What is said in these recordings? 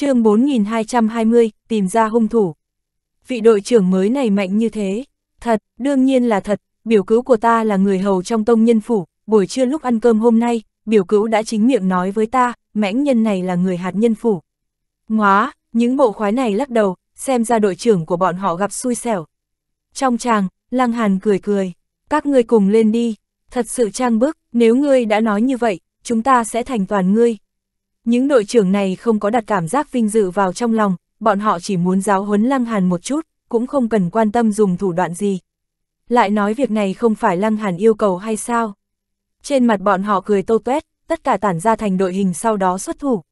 chương 4220, tìm ra hung thủ. Vị đội trưởng mới này mạnh như thế, thật, đương nhiên là thật, biểu cứu của ta là người hầu trong tông nhân phủ, buổi trưa lúc ăn cơm hôm nay, biểu cứu đã chính miệng nói với ta, mãnh nhân này là người hạt nhân phủ. Ngóa, những bộ khoái này lắc đầu, xem ra đội trưởng của bọn họ gặp xui xẻo. Trong chàng, Lăng Hàn cười cười, các ngươi cùng lên đi, thật sự trang bức, nếu ngươi đã nói như vậy, chúng ta sẽ thành toàn ngươi, những đội trưởng này không có đặt cảm giác vinh dự vào trong lòng, bọn họ chỉ muốn giáo huấn Lăng Hàn một chút, cũng không cần quan tâm dùng thủ đoạn gì. Lại nói việc này không phải Lăng Hàn yêu cầu hay sao? Trên mặt bọn họ cười tô tuét, tất cả tản ra thành đội hình sau đó xuất thủ.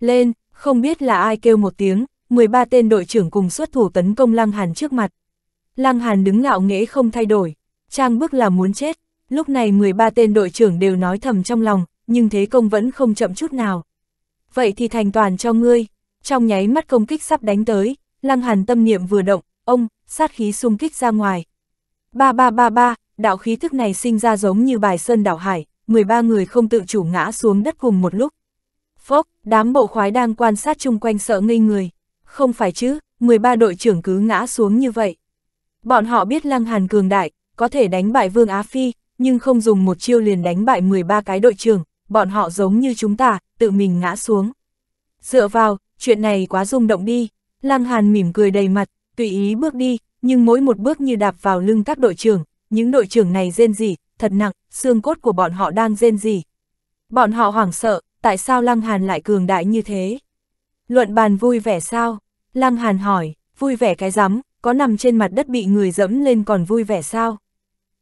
Lên, không biết là ai kêu một tiếng, 13 tên đội trưởng cùng xuất thủ tấn công Lăng Hàn trước mặt. Lăng Hàn đứng ngạo nghễ không thay đổi, trang bước là muốn chết, lúc này 13 tên đội trưởng đều nói thầm trong lòng, nhưng thế công vẫn không chậm chút nào vậy thì thành toàn cho ngươi. Trong nháy mắt công kích sắp đánh tới, lăng hàn tâm niệm vừa động, ông, sát khí xung kích ra ngoài. Ba ba ba ba, đạo khí thức này sinh ra giống như bài sơn đảo hải, 13 người không tự chủ ngã xuống đất cùng một lúc. Phốc, đám bộ khoái đang quan sát chung quanh sợ ngây người. Không phải chứ, 13 đội trưởng cứ ngã xuống như vậy. Bọn họ biết Lăng Hàn cường đại, có thể đánh bại Vương Á Phi, nhưng không dùng một chiêu liền đánh bại 13 cái đội trưởng, bọn họ giống như chúng ta, tự mình ngã xuống. Dựa vào, chuyện này quá rung động đi, Lăng Hàn mỉm cười đầy mặt, tùy ý bước đi, nhưng mỗi một bước như đạp vào lưng các đội trưởng, những đội trưởng này rên rỉ, thật nặng, xương cốt của bọn họ đang rên rỉ. Bọn họ hoảng sợ, tại sao Lăng Hàn lại cường đại như thế? Luận bàn vui vẻ sao? Lăng Hàn hỏi, vui vẻ cái rắm, có nằm trên mặt đất bị người dẫm lên còn vui vẻ sao?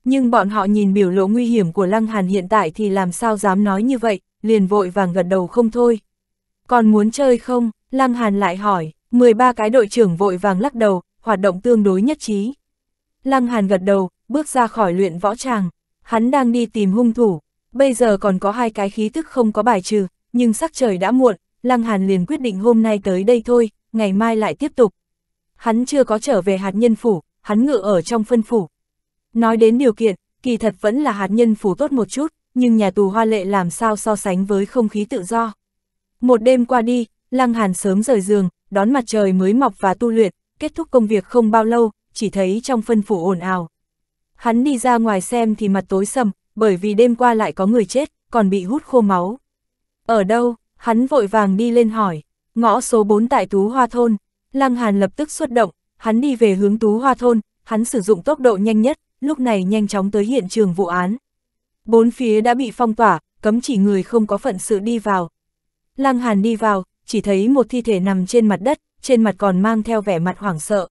Nhưng bọn họ nhìn biểu lộ nguy hiểm của Lăng Hàn hiện tại thì làm sao dám nói như vậy, liền vội vàng gật đầu không thôi. Còn muốn chơi không? Lăng Hàn lại hỏi, 13 cái đội trưởng vội vàng lắc đầu, hoạt động tương đối nhất trí. Lăng Hàn gật đầu, bước ra khỏi luyện võ tràng. Hắn đang đi tìm hung thủ, bây giờ còn có hai cái khí tức không có bài trừ, nhưng sắc trời đã muộn, Lăng Hàn liền quyết định hôm nay tới đây thôi, ngày mai lại tiếp tục. Hắn chưa có trở về hạt nhân phủ, hắn ngự ở trong phân phủ, Nói đến điều kiện, kỳ thật vẫn là hạt nhân phủ tốt một chút, nhưng nhà tù hoa lệ làm sao so sánh với không khí tự do. Một đêm qua đi, Lăng Hàn sớm rời giường, đón mặt trời mới mọc và tu luyện, kết thúc công việc không bao lâu, chỉ thấy trong phân phủ ồn ào. Hắn đi ra ngoài xem thì mặt tối sầm, bởi vì đêm qua lại có người chết, còn bị hút khô máu. Ở đâu, hắn vội vàng đi lên hỏi, ngõ số 4 tại Tú Hoa Thôn, Lăng Hàn lập tức xuất động, hắn đi về hướng Tú Hoa Thôn, hắn sử dụng tốc độ nhanh nhất, lúc này nhanh chóng tới hiện trường vụ án. Bốn phía đã bị phong tỏa, cấm chỉ người không có phận sự đi vào. Lăng Hàn đi vào, chỉ thấy một thi thể nằm trên mặt đất, trên mặt còn mang theo vẻ mặt hoảng sợ.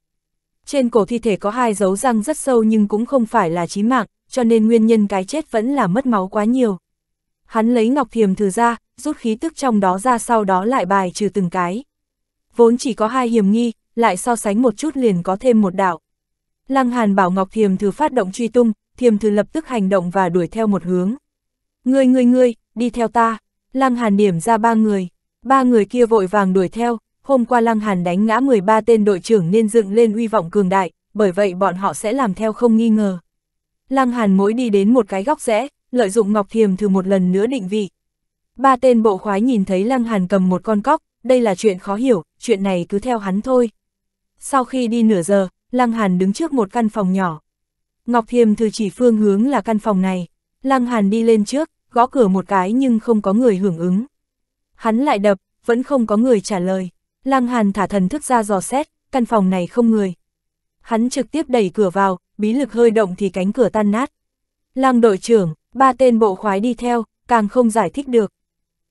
Trên cổ thi thể có hai dấu răng rất sâu nhưng cũng không phải là chí mạng, cho nên nguyên nhân cái chết vẫn là mất máu quá nhiều. Hắn lấy ngọc thiềm thử ra, rút khí tức trong đó ra sau đó lại bài trừ từng cái. Vốn chỉ có hai hiểm nghi, lại so sánh một chút liền có thêm một đạo. Lăng Hàn bảo Ngọc Thiềm Thư phát động truy tung, Thiềm Thư lập tức hành động và đuổi theo một hướng. Ngươi ngươi ngươi, đi theo ta. Lăng Hàn điểm ra ba người. Ba người kia vội vàng đuổi theo, hôm qua Lăng Hàn đánh ngã 13 tên đội trưởng nên dựng lên uy vọng cường đại, bởi vậy bọn họ sẽ làm theo không nghi ngờ. Lăng Hàn mỗi đi đến một cái góc rẽ, lợi dụng Ngọc Thiềm Thư một lần nữa định vị. Ba tên bộ khoái nhìn thấy Lăng Hàn cầm một con cóc, đây là chuyện khó hiểu, chuyện này cứ theo hắn thôi. Sau khi đi nửa giờ, Lăng Hàn đứng trước một căn phòng nhỏ. Ngọc Thiềm thư chỉ phương hướng là căn phòng này. Lăng Hàn đi lên trước, gõ cửa một cái nhưng không có người hưởng ứng. Hắn lại đập, vẫn không có người trả lời. Lăng Hàn thả thần thức ra dò xét, căn phòng này không người. Hắn trực tiếp đẩy cửa vào, bí lực hơi động thì cánh cửa tan nát. Lăng đội trưởng, ba tên bộ khoái đi theo, càng không giải thích được.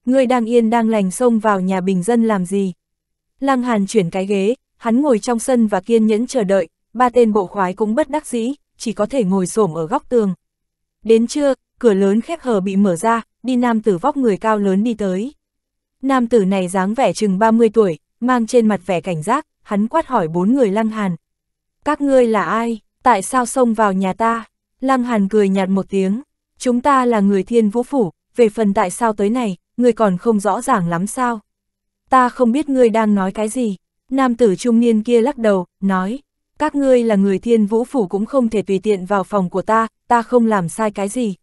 Người đang yên đang lành xông vào nhà bình dân làm gì? Lăng Hàn chuyển cái ghế, hắn ngồi trong sân và kiên nhẫn chờ đợi, ba tên bộ khoái cũng bất đắc dĩ, chỉ có thể ngồi xổm ở góc tường. Đến trưa, cửa lớn khép hờ bị mở ra, đi nam tử vóc người cao lớn đi tới. Nam tử này dáng vẻ chừng 30 tuổi, mang trên mặt vẻ cảnh giác, hắn quát hỏi bốn người Lăng Hàn. Các ngươi là ai? Tại sao xông vào nhà ta? Lăng Hàn cười nhạt một tiếng. Chúng ta là người thiên vũ phủ, về phần tại sao tới này, ngươi còn không rõ ràng lắm sao? Ta không biết ngươi đang nói cái gì, Nam tử trung niên kia lắc đầu, nói, các ngươi là người thiên vũ phủ cũng không thể tùy tiện vào phòng của ta, ta không làm sai cái gì.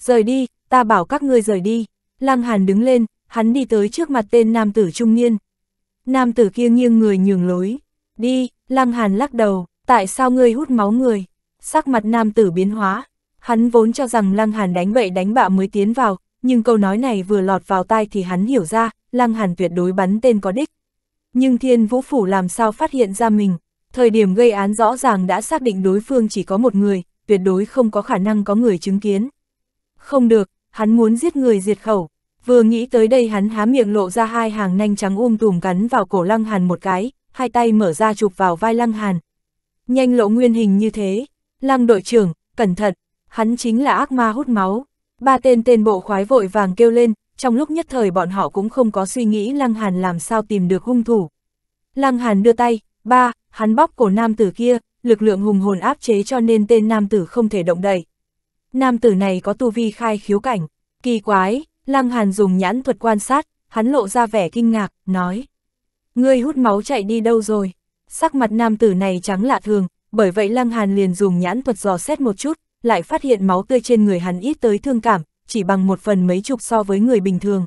Rời đi, ta bảo các ngươi rời đi. Lăng Hàn đứng lên, hắn đi tới trước mặt tên nam tử trung niên. Nam tử kia nghiêng người nhường lối. Đi, Lăng Hàn lắc đầu, tại sao ngươi hút máu người? Sắc mặt nam tử biến hóa. Hắn vốn cho rằng Lăng Hàn đánh bậy đánh bạ mới tiến vào, nhưng câu nói này vừa lọt vào tai thì hắn hiểu ra, Lăng Hàn tuyệt đối bắn tên có đích. Nhưng thiên vũ phủ làm sao phát hiện ra mình, thời điểm gây án rõ ràng đã xác định đối phương chỉ có một người, tuyệt đối không có khả năng có người chứng kiến. Không được, hắn muốn giết người diệt khẩu. Vừa nghĩ tới đây hắn há miệng lộ ra hai hàng nanh trắng um tùm cắn vào cổ lăng hàn một cái, hai tay mở ra chụp vào vai lăng hàn. Nhanh lộ nguyên hình như thế, lăng đội trưởng, cẩn thận, hắn chính là ác ma hút máu. Ba tên tên bộ khoái vội vàng kêu lên, trong lúc nhất thời bọn họ cũng không có suy nghĩ Lăng Hàn làm sao tìm được hung thủ. Lăng Hàn đưa tay, ba, hắn bóp cổ nam tử kia, lực lượng hùng hồn áp chế cho nên tên nam tử không thể động đậy. Nam tử này có tu vi khai khiếu cảnh, kỳ quái, Lăng Hàn dùng nhãn thuật quan sát, hắn lộ ra vẻ kinh ngạc, nói. Ngươi hút máu chạy đi đâu rồi? Sắc mặt nam tử này trắng lạ thường, bởi vậy Lăng Hàn liền dùng nhãn thuật dò xét một chút, lại phát hiện máu tươi trên người hắn ít tới thương cảm, chỉ bằng một phần mấy chục so với người bình thường.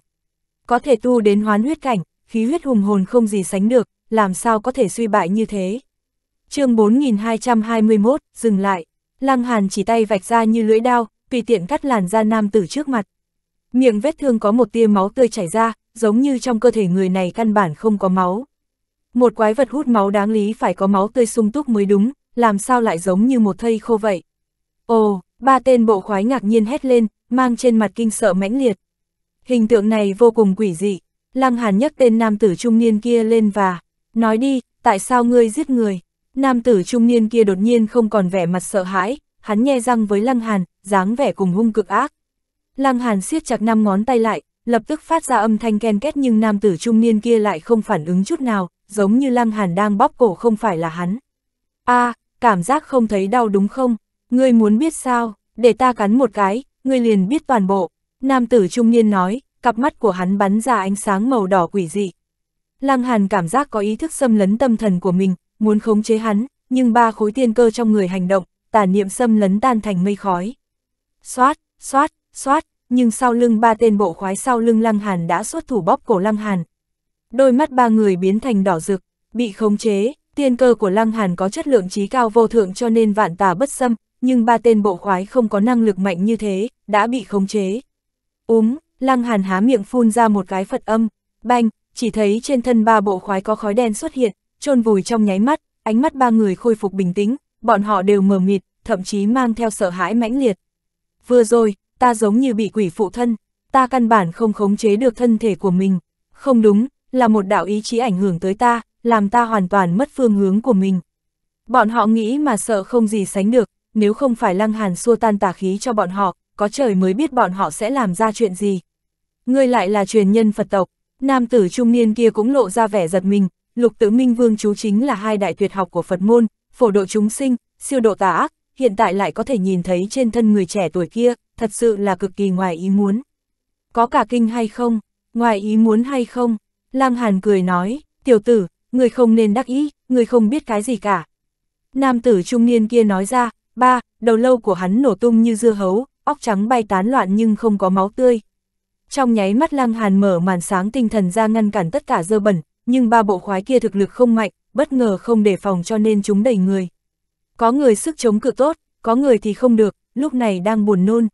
Có thể tu đến hoán huyết cảnh, khí huyết hùng hồn không gì sánh được, làm sao có thể suy bại như thế. chương 4221, dừng lại, Lăng Hàn chỉ tay vạch ra như lưỡi đao, tùy tiện cắt làn da nam tử trước mặt. Miệng vết thương có một tia máu tươi chảy ra, giống như trong cơ thể người này căn bản không có máu. Một quái vật hút máu đáng lý phải có máu tươi sung túc mới đúng, làm sao lại giống như một thây khô vậy. Ồ, ba tên bộ khoái ngạc nhiên hét lên, mang trên mặt kinh sợ mãnh liệt. Hình tượng này vô cùng quỷ dị, Lăng Hàn nhấc tên nam tử trung niên kia lên và, nói đi, tại sao ngươi giết người? Nam tử trung niên kia đột nhiên không còn vẻ mặt sợ hãi, hắn nhe răng với Lăng Hàn, dáng vẻ cùng hung cực ác. Lăng Hàn siết chặt năm ngón tay lại, lập tức phát ra âm thanh ken két nhưng nam tử trung niên kia lại không phản ứng chút nào, giống như Lăng Hàn đang bóp cổ không phải là hắn. a à, cảm giác không thấy đau đúng không? Ngươi muốn biết sao, để ta cắn một cái, ngươi liền biết toàn bộ. Nam tử trung niên nói, cặp mắt của hắn bắn ra ánh sáng màu đỏ quỷ dị. Lăng Hàn cảm giác có ý thức xâm lấn tâm thần của mình, muốn khống chế hắn, nhưng ba khối tiên cơ trong người hành động, tà niệm xâm lấn tan thành mây khói. Xoát, xoát, xoát, nhưng sau lưng ba tên bộ khoái sau lưng Lăng Hàn đã xuất thủ bóp cổ Lăng Hàn. Đôi mắt ba người biến thành đỏ rực, bị khống chế, tiên cơ của Lăng Hàn có chất lượng trí cao vô thượng cho nên vạn tà bất xâm, nhưng ba tên bộ khoái không có năng lực mạnh như thế, đã bị khống chế. Úm, lăng hàn há miệng phun ra một cái phật âm, banh, chỉ thấy trên thân ba bộ khoái có khói đen xuất hiện, trôn vùi trong nháy mắt, ánh mắt ba người khôi phục bình tĩnh, bọn họ đều mờ mịt, thậm chí mang theo sợ hãi mãnh liệt. Vừa rồi, ta giống như bị quỷ phụ thân, ta căn bản không khống chế được thân thể của mình. Không đúng, là một đạo ý chí ảnh hưởng tới ta, làm ta hoàn toàn mất phương hướng của mình. Bọn họ nghĩ mà sợ không gì sánh được, nếu không phải Lăng Hàn xua tan tà khí cho bọn họ, có trời mới biết bọn họ sẽ làm ra chuyện gì. Ngươi lại là truyền nhân Phật tộc, nam tử trung niên kia cũng lộ ra vẻ giật mình, lục tử minh vương chú chính là hai đại tuyệt học của Phật môn, phổ độ chúng sinh, siêu độ tà ác, hiện tại lại có thể nhìn thấy trên thân người trẻ tuổi kia, thật sự là cực kỳ ngoài ý muốn. Có cả kinh hay không, ngoài ý muốn hay không, Lăng Hàn cười nói, tiểu tử, người không nên đắc ý, người không biết cái gì cả. Nam tử trung niên kia nói ra, Ba, đầu lâu của hắn nổ tung như dưa hấu, óc trắng bay tán loạn nhưng không có máu tươi. Trong nháy mắt Lăng Hàn mở màn sáng tinh thần ra ngăn cản tất cả dơ bẩn, nhưng ba bộ khoái kia thực lực không mạnh, bất ngờ không đề phòng cho nên chúng đầy người. Có người sức chống cự tốt, có người thì không được, lúc này đang buồn nôn.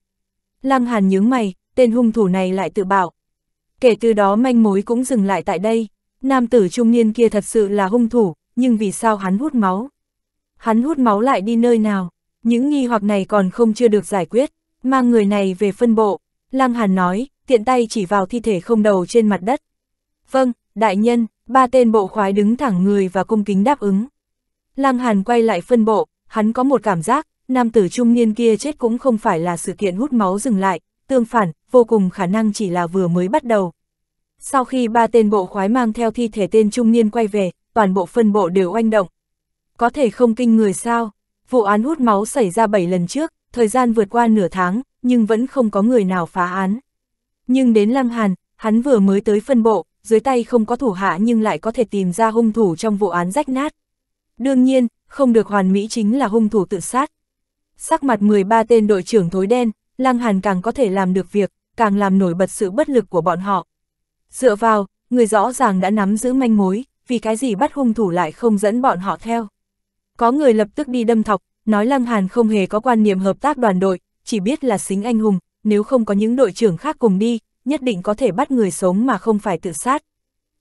Lăng Hàn nhướng mày, tên hung thủ này lại tự bảo. Kể từ đó manh mối cũng dừng lại tại đây, nam tử trung niên kia thật sự là hung thủ, nhưng vì sao hắn hút máu? Hắn hút máu lại đi nơi nào? Những nghi hoặc này còn không chưa được giải quyết, mang người này về phân bộ. Lăng Hàn nói, tiện tay chỉ vào thi thể không đầu trên mặt đất. Vâng, đại nhân, ba tên bộ khoái đứng thẳng người và cung kính đáp ứng. Lăng Hàn quay lại phân bộ, hắn có một cảm giác, nam tử trung niên kia chết cũng không phải là sự kiện hút máu dừng lại, tương phản, vô cùng khả năng chỉ là vừa mới bắt đầu. Sau khi ba tên bộ khoái mang theo thi thể tên trung niên quay về, toàn bộ phân bộ đều oanh động. Có thể không kinh người sao? Vụ án hút máu xảy ra 7 lần trước, thời gian vượt qua nửa tháng, nhưng vẫn không có người nào phá án. Nhưng đến Lăng Hàn, hắn vừa mới tới phân bộ, dưới tay không có thủ hạ nhưng lại có thể tìm ra hung thủ trong vụ án rách nát. Đương nhiên, không được hoàn mỹ chính là hung thủ tự sát. Sắc mặt 13 tên đội trưởng thối đen, Lăng Hàn càng có thể làm được việc, càng làm nổi bật sự bất lực của bọn họ. Dựa vào, người rõ ràng đã nắm giữ manh mối, vì cái gì bắt hung thủ lại không dẫn bọn họ theo. Có người lập tức đi đâm thọc, nói Lăng Hàn không hề có quan niệm hợp tác đoàn đội, chỉ biết là xính anh hùng, nếu không có những đội trưởng khác cùng đi, nhất định có thể bắt người sống mà không phải tự sát.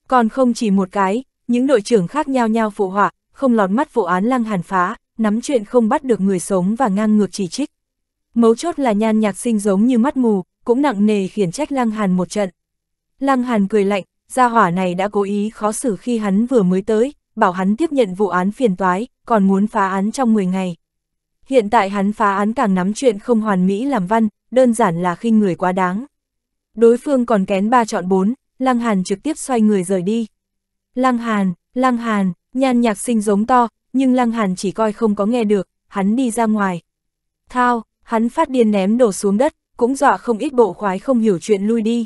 Còn không chỉ một cái, những đội trưởng khác nhau nhau phụ họa, không lọt mắt vụ án Lăng Hàn phá, nắm chuyện không bắt được người sống và ngang ngược chỉ trích. Mấu chốt là nhan nhạc sinh giống như mắt mù, cũng nặng nề khiển trách Lăng Hàn một trận. Lăng Hàn cười lạnh, gia hỏa này đã cố ý khó xử khi hắn vừa mới tới, bảo hắn tiếp nhận vụ án phiền toái, còn muốn phá án trong 10 ngày. Hiện tại hắn phá án càng nắm chuyện không hoàn mỹ làm văn, đơn giản là khinh người quá đáng. Đối phương còn kén ba chọn bốn, Lăng Hàn trực tiếp xoay người rời đi. Lăng Hàn, Lăng Hàn, nhan nhạc sinh giống to, nhưng Lăng Hàn chỉ coi không có nghe được, hắn đi ra ngoài. Thao, hắn phát điên ném đổ xuống đất, cũng dọa không ít bộ khoái không hiểu chuyện lui đi.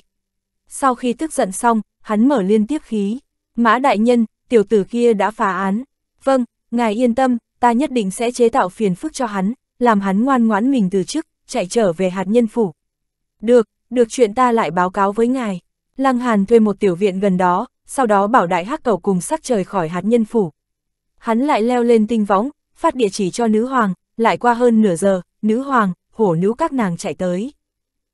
Sau khi tức giận xong, hắn mở liên tiếp khí. Mã đại nhân, tiểu tử kia đã phá án. Vâng, ngài yên tâm, ta nhất định sẽ chế tạo phiền phức cho hắn, làm hắn ngoan ngoãn mình từ chức, chạy trở về hạt nhân phủ. Được, được chuyện ta lại báo cáo với ngài. Lăng Hàn thuê một tiểu viện gần đó, sau đó bảo đại hắc cầu cùng sắc trời khỏi hạt nhân phủ. Hắn lại leo lên tinh võng, phát địa chỉ cho nữ hoàng, lại qua hơn nửa giờ, nữ hoàng, hổ nữ các nàng chạy tới.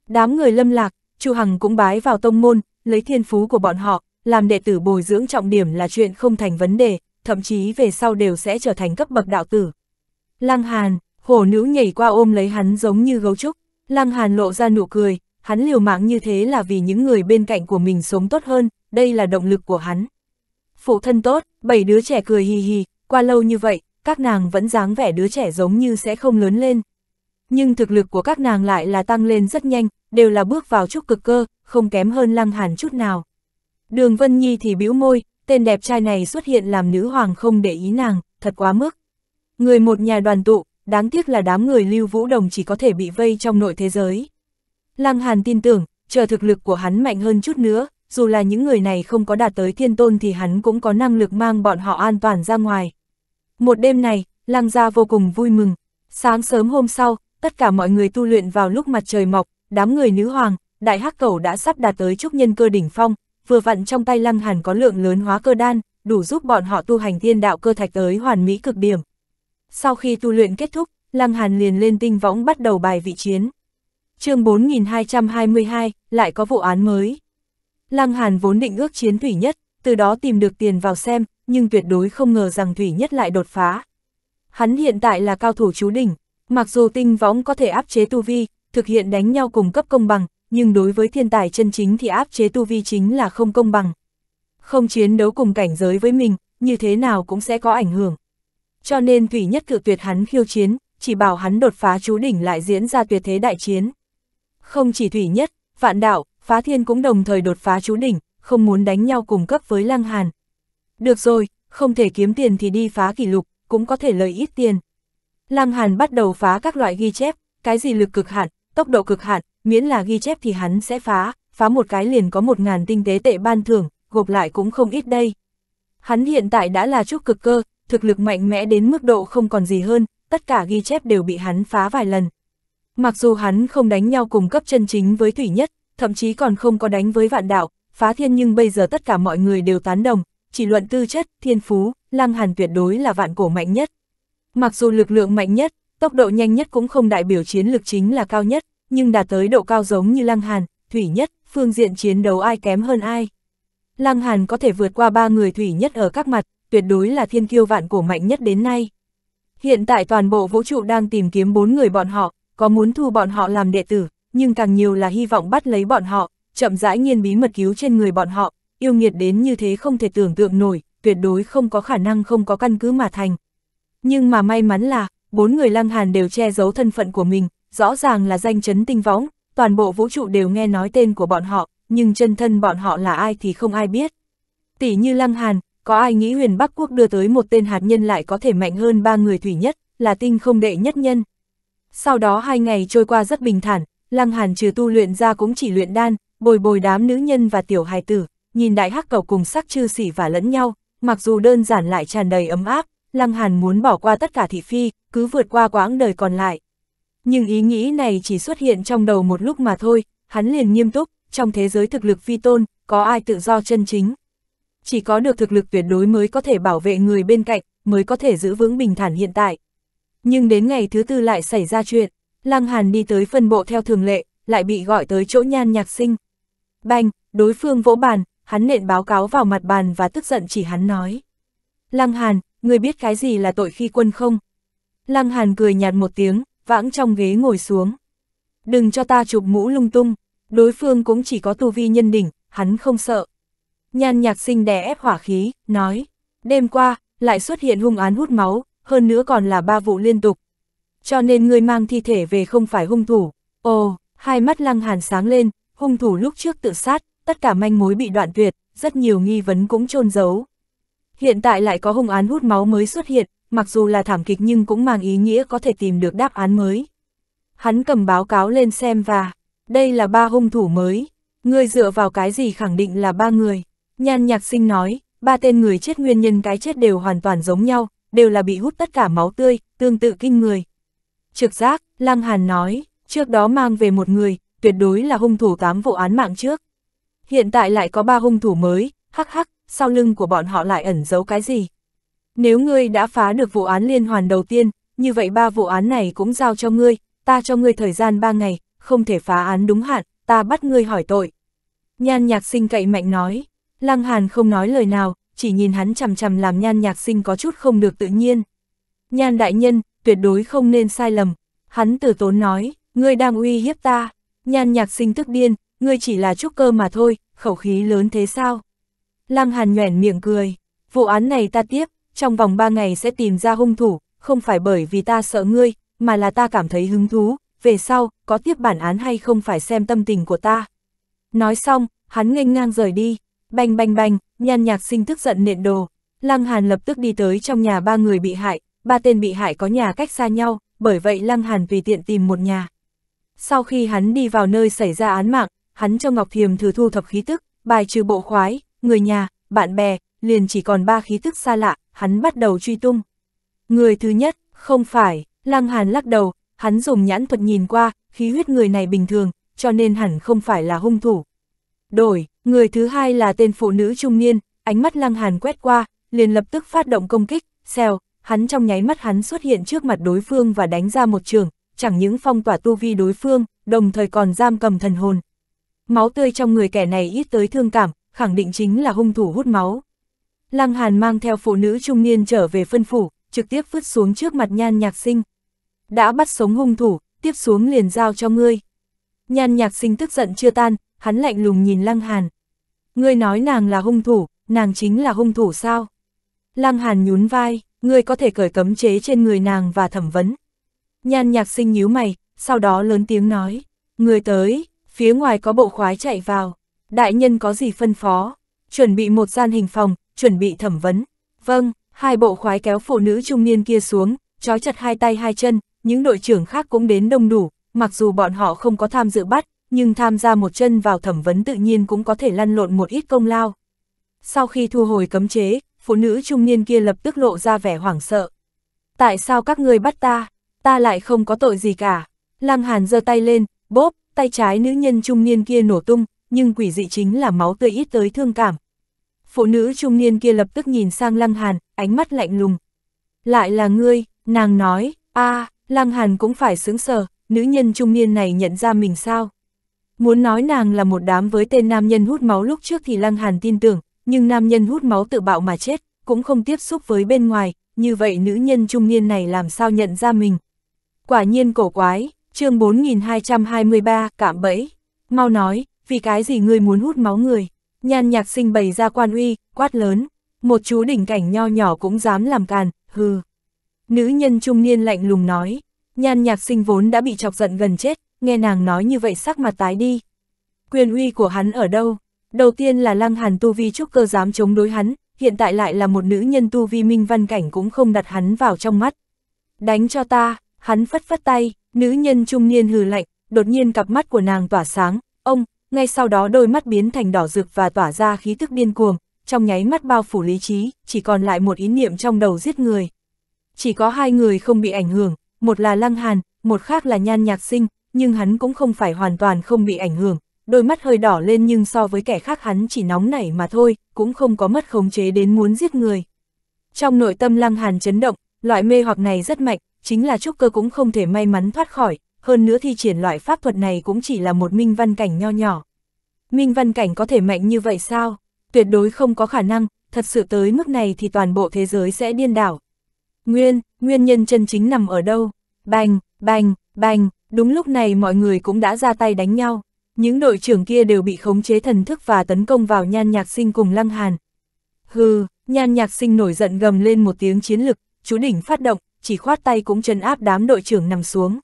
Đám người lâm lạc, Chu Hằng cũng bái vào tông môn, lấy thiên phú của bọn họ, làm đệ tử bồi dưỡng trọng điểm là chuyện không thành vấn đề, thậm chí về sau đều sẽ trở thành cấp bậc đạo tử. Lăng Hàn, hổ nữ nhảy qua ôm lấy hắn giống như gấu trúc, Lăng Hàn lộ ra nụ cười, hắn liều mạng như thế là vì những người bên cạnh của mình sống tốt hơn, đây là động lực của hắn. Phụ thân tốt, bảy đứa trẻ cười hì hì, qua lâu như vậy, các nàng vẫn dáng vẻ đứa trẻ giống như sẽ không lớn lên. Nhưng thực lực của các nàng lại là tăng lên rất nhanh, đều là bước vào chút cực cơ, không kém hơn Lăng Hàn chút nào. Đường Vân Nhi thì bĩu môi, tên đẹp trai này xuất hiện làm nữ hoàng không để ý nàng, thật quá mức. Người một nhà đoàn tụ, đáng tiếc là đám người Lưu Vũ Đồng chỉ có thể bị vây trong nội thế giới. Lăng Hàn tin tưởng, chờ thực lực của hắn mạnh hơn chút nữa, dù là những người này không có đạt tới thiên tôn thì hắn cũng có năng lực mang bọn họ an toàn ra ngoài. Một đêm này, Lăng Gia vô cùng vui mừng. Sáng sớm hôm sau, tất cả mọi người tu luyện vào lúc mặt trời mọc, đám người nữ hoàng, đại hắc cầu đã sắp đạt tới trúc nhân cơ đỉnh phong, vừa vặn trong tay Lăng Hàn có lượng lớn hóa cơ đan, đủ giúp bọn họ tu hành thiên đạo cơ thạch tới hoàn mỹ cực điểm. Sau khi tu luyện kết thúc, Lăng Hàn liền lên tinh võng bắt đầu bài vị chiến. chương 4222, lại có vụ án mới. Lăng Hàn vốn định ước chiến Thủy Nhất, từ đó tìm được tiền vào xem, nhưng tuyệt đối không ngờ rằng Thủy Nhất lại đột phá. Hắn hiện tại là cao thủ chú đỉnh, mặc dù tinh võng có thể áp chế tu vi, thực hiện đánh nhau cùng cấp công bằng, nhưng đối với thiên tài chân chính thì áp chế tu vi chính là không công bằng. Không chiến đấu cùng cảnh giới với mình, như thế nào cũng sẽ có ảnh hưởng. Cho nên Thủy Nhất cự tuyệt hắn khiêu chiến, chỉ bảo hắn đột phá chú đỉnh lại diễn ra tuyệt thế đại chiến. Không chỉ Thủy Nhất, Vạn Đạo, Phá Thiên cũng đồng thời đột phá chú đỉnh, không muốn đánh nhau cùng cấp với Lăng Hàn. Được rồi, không thể kiếm tiền thì đi phá kỷ lục, cũng có thể lợi ít tiền. Lăng Hàn bắt đầu phá các loại ghi chép, cái gì lực cực hạn, tốc độ cực hạn, miễn là ghi chép thì hắn sẽ phá, phá một cái liền có một ngàn tinh tế tệ ban thưởng, gộp lại cũng không ít đây. Hắn hiện tại đã là trúc cực cơ, thực lực mạnh mẽ đến mức độ không còn gì hơn, tất cả ghi chép đều bị hắn phá vài lần. Mặc dù hắn không đánh nhau cùng cấp chân chính với Thủy Nhất, thậm chí còn không có đánh với vạn đạo, phá thiên nhưng bây giờ tất cả mọi người đều tán đồng, chỉ luận tư chất, thiên phú, Lăng Hàn tuyệt đối là vạn cổ mạnh nhất. Mặc dù lực lượng mạnh nhất, tốc độ nhanh nhất cũng không đại biểu chiến lực chính là cao nhất, nhưng đạt tới độ cao giống như Lăng Hàn, Thủy Nhất, phương diện chiến đấu ai kém hơn ai. Lăng Hàn có thể vượt qua ba người Thủy Nhất ở các mặt, tuyệt đối là thiên kiêu vạn cổ mạnh nhất đến nay. Hiện tại toàn bộ vũ trụ đang tìm kiếm bốn người bọn họ, có muốn thu bọn họ làm đệ tử, nhưng càng nhiều là hy vọng bắt lấy bọn họ, chậm rãi nghiên bí mật cứu trên người bọn họ, yêu nghiệt đến như thế không thể tưởng tượng nổi, tuyệt đối không có khả năng không có căn cứ mà thành. Nhưng mà may mắn là, bốn người Lăng Hàn đều che giấu thân phận của mình, rõ ràng là danh chấn tinh võng, toàn bộ vũ trụ đều nghe nói tên của bọn họ, nhưng chân thân bọn họ là ai thì không ai biết. Tỷ như Lăng Hàn, có ai nghĩ huyền Bắc Quốc đưa tới một tên hạt nhân lại có thể mạnh hơn ba người thủy nhất, là tinh không đệ nhất nhân. Sau đó hai ngày trôi qua rất bình thản, Lăng Hàn trừ tu luyện ra cũng chỉ luyện đan, bồi bồi đám nữ nhân và tiểu hài tử, nhìn đại hắc cầu cùng sắc chư sỉ và lẫn nhau, mặc dù đơn giản lại tràn đầy ấm áp, Lăng Hàn muốn bỏ qua tất cả thị phi, cứ vượt qua quãng đời còn lại. Nhưng ý nghĩ này chỉ xuất hiện trong đầu một lúc mà thôi, hắn liền nghiêm túc, trong thế giới thực lực phi tôn, có ai tự do chân chính. Chỉ có được thực lực tuyệt đối mới có thể bảo vệ người bên cạnh, mới có thể giữ vững bình thản hiện tại. Nhưng đến ngày thứ tư lại xảy ra chuyện, Lăng Hàn đi tới phân bộ theo thường lệ, lại bị gọi tới chỗ nhan nhạc sinh. Banh, đối phương vỗ bàn, hắn nện báo cáo vào mặt bàn và tức giận chỉ hắn nói. Lăng Hàn, người biết cái gì là tội khi quân không? Lăng Hàn cười nhạt một tiếng, vãng trong ghế ngồi xuống. Đừng cho ta chụp mũ lung tung, đối phương cũng chỉ có tu vi nhân đỉnh, hắn không sợ. Nhan nhạc sinh đè ép hỏa khí, nói, đêm qua, lại xuất hiện hung án hút máu, hơn nữa còn là ba vụ liên tục. Cho nên người mang thi thể về không phải hung thủ. Ồ, hai mắt lăng hàn sáng lên, hung thủ lúc trước tự sát, tất cả manh mối bị đoạn tuyệt, rất nhiều nghi vấn cũng trôn giấu. Hiện tại lại có hung án hút máu mới xuất hiện, mặc dù là thảm kịch nhưng cũng mang ý nghĩa có thể tìm được đáp án mới. Hắn cầm báo cáo lên xem và, đây là ba hung thủ mới, ngươi dựa vào cái gì khẳng định là ba người. Nhan nhạc sinh nói, ba tên người chết nguyên nhân cái chết đều hoàn toàn giống nhau, đều là bị hút tất cả máu tươi, tương tự kinh người. Trực giác, Lăng Hàn nói, trước đó mang về một người, tuyệt đối là hung thủ tám vụ án mạng trước. Hiện tại lại có ba hung thủ mới, hắc hắc, sau lưng của bọn họ lại ẩn giấu cái gì? Nếu ngươi đã phá được vụ án liên hoàn đầu tiên, như vậy ba vụ án này cũng giao cho ngươi, ta cho ngươi thời gian ba ngày, không thể phá án đúng hạn, ta bắt ngươi hỏi tội. Nhan nhạc sinh cậy mạnh nói, Lăng Hàn không nói lời nào, chỉ nhìn hắn chằm chằm làm nhan nhạc sinh có chút không được tự nhiên. Nhan đại nhân, tuyệt đối không nên sai lầm. Hắn từ tốn nói, ngươi đang uy hiếp ta. Nhan nhạc sinh tức điên, ngươi chỉ là trúc cơ mà thôi, khẩu khí lớn thế sao? Lăng Hàn nhoẻn miệng cười, vụ án này ta tiếp, trong vòng 3 ngày sẽ tìm ra hung thủ, không phải bởi vì ta sợ ngươi, mà là ta cảm thấy hứng thú, về sau, có tiếp bản án hay không phải xem tâm tình của ta. Nói xong, hắn nghênh ngang rời đi, bành bành bành nhan nhạc sinh tức giận nện đồ, Lăng Hàn lập tức đi tới trong nhà ba người bị hại, ba tên bị hại có nhà cách xa nhau, bởi vậy Lăng Hàn tùy tiện tìm một nhà. Sau khi hắn đi vào nơi xảy ra án mạng, hắn cho Ngọc Thiềm thử thu thập khí tức, bài trừ bộ khoái, người nhà, bạn bè, liền chỉ còn ba khí tức xa lạ, hắn bắt đầu truy tung. Người thứ nhất, không phải, Lăng Hàn lắc đầu, hắn dùng nhãn thuật nhìn qua, khí huyết người này bình thường, cho nên hẳn không phải là hung thủ. Đổi, người thứ hai là tên phụ nữ trung niên, ánh mắt Lăng Hàn quét qua, liền lập tức phát động công kích, xèo, hắn trong nháy mắt hắn xuất hiện trước mặt đối phương và đánh ra một trường, chẳng những phong tỏa tu vi đối phương, đồng thời còn giam cầm thần hồn. Máu tươi trong người kẻ này ít tới thương cảm, khẳng định chính là hung thủ hút máu. Lăng Hàn mang theo phụ nữ trung niên trở về phân phủ, trực tiếp vứt xuống trước mặt nhan nhạc sinh. Đã bắt sống hung thủ, tiếp xuống liền giao cho ngươi. Nhan nhạc sinh tức giận chưa tan, hắn lạnh lùng nhìn Lăng Hàn. Ngươi nói nàng là hung thủ, nàng chính là hung thủ sao? Lăng Hàn nhún vai, ngươi có thể cởi cấm chế trên người nàng và thẩm vấn. Nhan nhạc sinh nhíu mày, sau đó lớn tiếng nói. Ngươi tới, phía ngoài có bộ khoái chạy vào. Đại nhân có gì phân phó? Chuẩn bị một gian hình phòng, chuẩn bị thẩm vấn. Vâng, hai bộ khoái kéo phụ nữ trung niên kia xuống, trói chặt hai tay hai chân, những đội trưởng khác cũng đến đông đủ, mặc dù bọn họ không có tham dự bắt, nhưng tham gia một chân vào thẩm vấn tự nhiên cũng có thể lăn lộn một ít công lao. Sau khi thu hồi cấm chế, phụ nữ trung niên kia lập tức lộ ra vẻ hoảng sợ. Tại sao các người bắt ta? Ta lại không có tội gì cả. Lăng Hàn giơ tay lên, bóp, tay trái nữ nhân trung niên kia nổ tung, nhưng quỷ dị chính là máu tươi ít tới thương cảm, phụ nữ trung niên kia lập tức nhìn sang Lăng Hàn, ánh mắt lạnh lùng. Lại là ngươi, nàng nói, a à, Lăng Hàn cũng phải sướng sờ, nữ nhân trung niên này nhận ra mình sao? Muốn nói nàng là một đám với tên nam nhân hút máu lúc trước thì Lăng Hàn tin tưởng, nhưng nam nhân hút máu tự bạo mà chết, cũng không tiếp xúc với bên ngoài, như vậy nữ nhân trung niên này làm sao nhận ra mình? Quả nhiên cổ quái, chương 4223, cảm bẫy, mau nói, vì cái gì ngươi muốn hút máu người? Nhan nhạc sinh bày ra quan uy, quát lớn, một chú đỉnh cảnh nho nhỏ cũng dám làm càn, hừ. Nữ nhân trung niên lạnh lùng nói, nhan nhạc sinh vốn đã bị chọc giận gần chết, nghe nàng nói như vậy sắc mặt tái đi. Quyền uy của hắn ở đâu? Đầu tiên là lăng hàn tu vi trúc cơ dám chống đối hắn, hiện tại lại là một nữ nhân tu vi minh văn cảnh cũng không đặt hắn vào trong mắt. Đánh cho ta, hắn phất phất tay, nữ nhân trung niên hừ lạnh, đột nhiên cặp mắt của nàng tỏa sáng, ông, ngay sau đó đôi mắt biến thành đỏ rực và tỏa ra khí tức điên cuồng, trong nháy mắt bao phủ lý trí, chỉ còn lại một ý niệm trong đầu giết người. Chỉ có hai người không bị ảnh hưởng, một là Lăng Hàn, một khác là Nhan Nhạc Sinh, nhưng hắn cũng không phải hoàn toàn không bị ảnh hưởng, đôi mắt hơi đỏ lên nhưng so với kẻ khác hắn chỉ nóng nảy mà thôi, cũng không có mất khống chế đến muốn giết người. Trong nội tâm Lăng Hàn chấn động, loại mê hoặc này rất mạnh, chính là trúc cơ cũng không thể may mắn thoát khỏi, hơn nữa thi triển loại pháp thuật này cũng chỉ là một minh văn cảnh nho nhỏ. Minh văn cảnh có thể mạnh như vậy sao? Tuyệt đối không có khả năng, thật sự tới mức này thì toàn bộ thế giới sẽ điên đảo. Nguyên, nguyên nhân chân chính nằm ở đâu? Bành, bành, bành, đúng lúc này mọi người cũng đã ra tay đánh nhau. Những đội trưởng kia đều bị khống chế thần thức và tấn công vào nhan nhạc sinh cùng lăng hàn. Hừ, nhan nhạc sinh nổi giận gầm lên một tiếng chiến lực, chú đỉnh phát động, chỉ khoát tay cũng chân áp đám đội trưởng nằm xuống.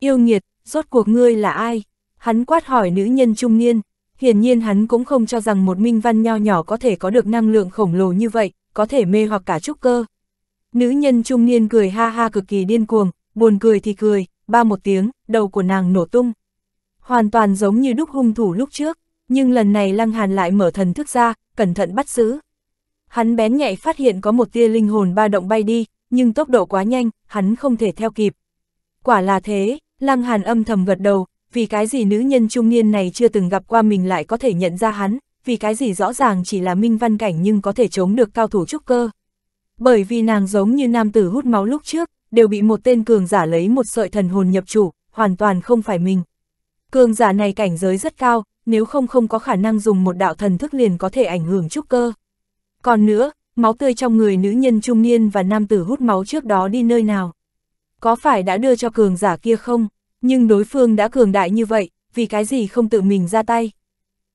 Yêu nghiệt, rốt cuộc ngươi là ai? Hắn quát hỏi nữ nhân trung niên. Hiển nhiên hắn cũng không cho rằng một minh văn nho nhỏ có thể có được năng lượng khổng lồ như vậy, có thể mê hoặc cả trúc cơ. Nữ nhân trung niên cười ha ha cực kỳ điên cuồng, buồn cười thì cười, ba một tiếng, đầu của nàng nổ tung. Hoàn toàn giống như đúc hung thủ lúc trước, nhưng lần này Lăng Hàn lại mở thần thức ra, cẩn thận bắt giữ. Hắn bén nhạy phát hiện có một tia linh hồn ba động bay đi, nhưng tốc độ quá nhanh, hắn không thể theo kịp. Quả là thế, Lăng Hàn âm thầm gật đầu, vì cái gì nữ nhân trung niên này chưa từng gặp qua mình lại có thể nhận ra hắn, vì cái gì rõ ràng chỉ là minh văn cảnh nhưng có thể chống được cao thủ trúc cơ. Bởi vì nàng giống như nam tử hút máu lúc trước, đều bị một tên cường giả lấy một sợi thần hồn nhập chủ, hoàn toàn không phải mình. Cường giả này cảnh giới rất cao, nếu không không có khả năng dùng một đạo thần thức liền có thể ảnh hưởng trúc cơ. Còn nữa, máu tươi trong người nữ nhân trung niên và nam tử hút máu trước đó đi nơi nào? Có phải đã đưa cho cường giả kia không? Nhưng đối phương đã cường đại như vậy, vì cái gì không tự mình ra tay?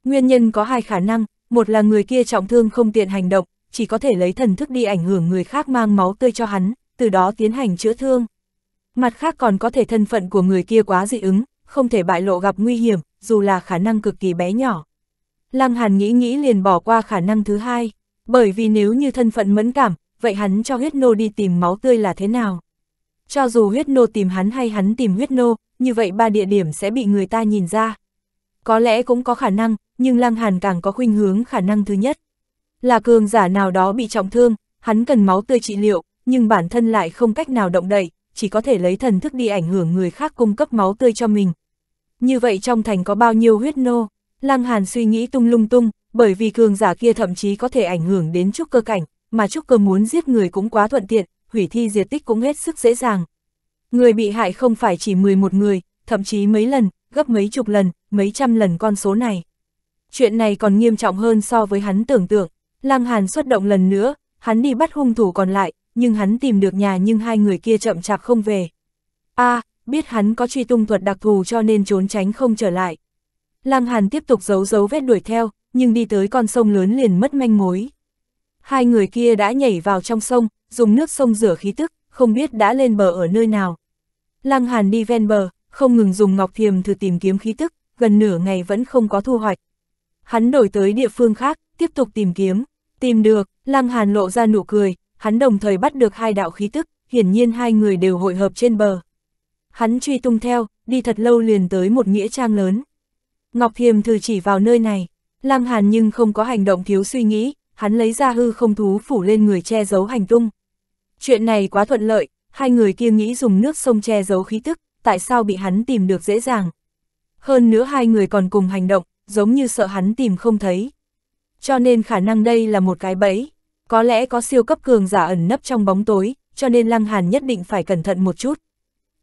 Nguyên nhân có hai khả năng, một là người kia trọng thương không tiện hành động, chỉ có thể lấy thần thức đi ảnh hưởng người khác mang máu tươi cho hắn, từ đó tiến hành chữa thương. Mặt khác còn có thể thân phận của người kia quá dị ứng, không thể bại lộ gặp nguy hiểm, dù là khả năng cực kỳ bé nhỏ. Lăng Hàn nghĩ nghĩ liền bỏ qua khả năng thứ hai, bởi vì nếu như thân phận mẫn cảm, vậy hắn cho huyết nô đi tìm máu tươi là thế nào? Cho dù huyết nô tìm hắn hay hắn tìm huyết nô, như vậy ba địa điểm sẽ bị người ta nhìn ra. Có lẽ cũng có khả năng, nhưng Lăng Hàn càng có khuynh hướng khả năng thứ nhất. Là cường giả nào đó bị trọng thương, hắn cần máu tươi trị liệu, nhưng bản thân lại không cách nào động đậy, chỉ có thể lấy thần thức đi ảnh hưởng người khác cung cấp máu tươi cho mình. Như vậy trong thành có bao nhiêu huyết nô, Lăng Hàn suy nghĩ tung lung tung, bởi vì cường giả kia thậm chí có thể ảnh hưởng đến trúc cơ cảnh, mà trúc cơ muốn giết người cũng quá thuận tiện, hủy thi diệt tích cũng hết sức dễ dàng. Người bị hại không phải chỉ 11 người, thậm chí mấy lần, gấp mấy chục lần, mấy trăm lần con số này. Chuyện này còn nghiêm trọng hơn so với hắn tưởng tượng. Lăng Hàn xuất động lần nữa, hắn đi bắt hung thủ còn lại, nhưng hắn tìm được nhà nhưng hai người kia chậm chạp không về. A, à, biết hắn có truy tung thuật đặc thù cho nên trốn tránh không trở lại. Lăng Hàn tiếp tục giấu giấu vết đuổi theo, nhưng đi tới con sông lớn liền mất manh mối. Hai người kia đã nhảy vào trong sông, dùng nước sông rửa khí tức không biết đã lên bờ ở nơi nào. Lăng Hàn đi ven bờ, không ngừng dùng ngọc thiềm thử tìm kiếm khí tức, gần nửa ngày vẫn không có thu hoạch. Hắn đổi tới địa phương khác, tiếp tục tìm kiếm, tìm được, Lăng Hàn lộ ra nụ cười, hắn đồng thời bắt được hai đạo khí tức, hiển nhiên hai người đều hội hợp trên bờ. Hắn truy tung theo, đi thật lâu liền tới một nghĩa trang lớn. Ngọc Thiềm thử chỉ vào nơi này, Lăng Hàn nhưng không có hành động thiếu suy nghĩ, hắn lấy ra hư không thú phủ lên người che giấu hành tung. Chuyện này quá thuận lợi, hai người kia nghĩ dùng nước sông che giấu khí tức, tại sao bị hắn tìm được dễ dàng. Hơn nữa hai người còn cùng hành động, giống như sợ hắn tìm không thấy. Cho nên khả năng đây là một cái bẫy, có lẽ có siêu cấp cường giả ẩn nấp trong bóng tối, cho nên Lăng Hàn nhất định phải cẩn thận một chút.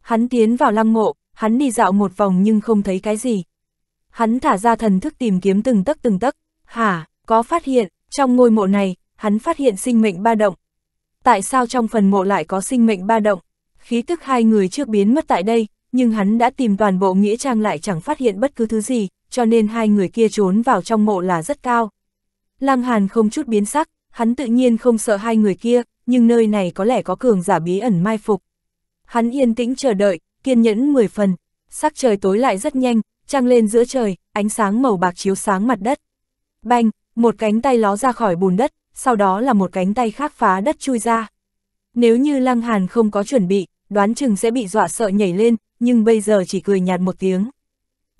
Hắn tiến vào lăng mộ, hắn đi dạo một vòng nhưng không thấy cái gì. Hắn thả ra thần thức tìm kiếm từng tấc từng tấc, hả, có phát hiện, trong ngôi mộ này, hắn phát hiện sinh mệnh ba động, tại sao trong phần mộ lại có sinh mệnh ba động? Khí tức hai người trước biến mất tại đây, nhưng hắn đã tìm toàn bộ nghĩa trang lại chẳng phát hiện bất cứ thứ gì, cho nên hai người kia trốn vào trong mộ là rất cao. Lăng Hàn không chút biến sắc, hắn tự nhiên không sợ hai người kia, nhưng nơi này có lẽ có cường giả bí ẩn mai phục. Hắn yên tĩnh chờ đợi, kiên nhẫn 10 phần, sắc trời tối lại rất nhanh, trăng lên giữa trời, ánh sáng màu bạc chiếu sáng mặt đất. Banh, một cánh tay ló ra khỏi bùn đất, sau đó là một cánh tay khác phá đất chui ra. Nếu như Lăng Hàn không có chuẩn bị, đoán chừng sẽ bị dọa sợ nhảy lên, nhưng bây giờ chỉ cười nhạt một tiếng.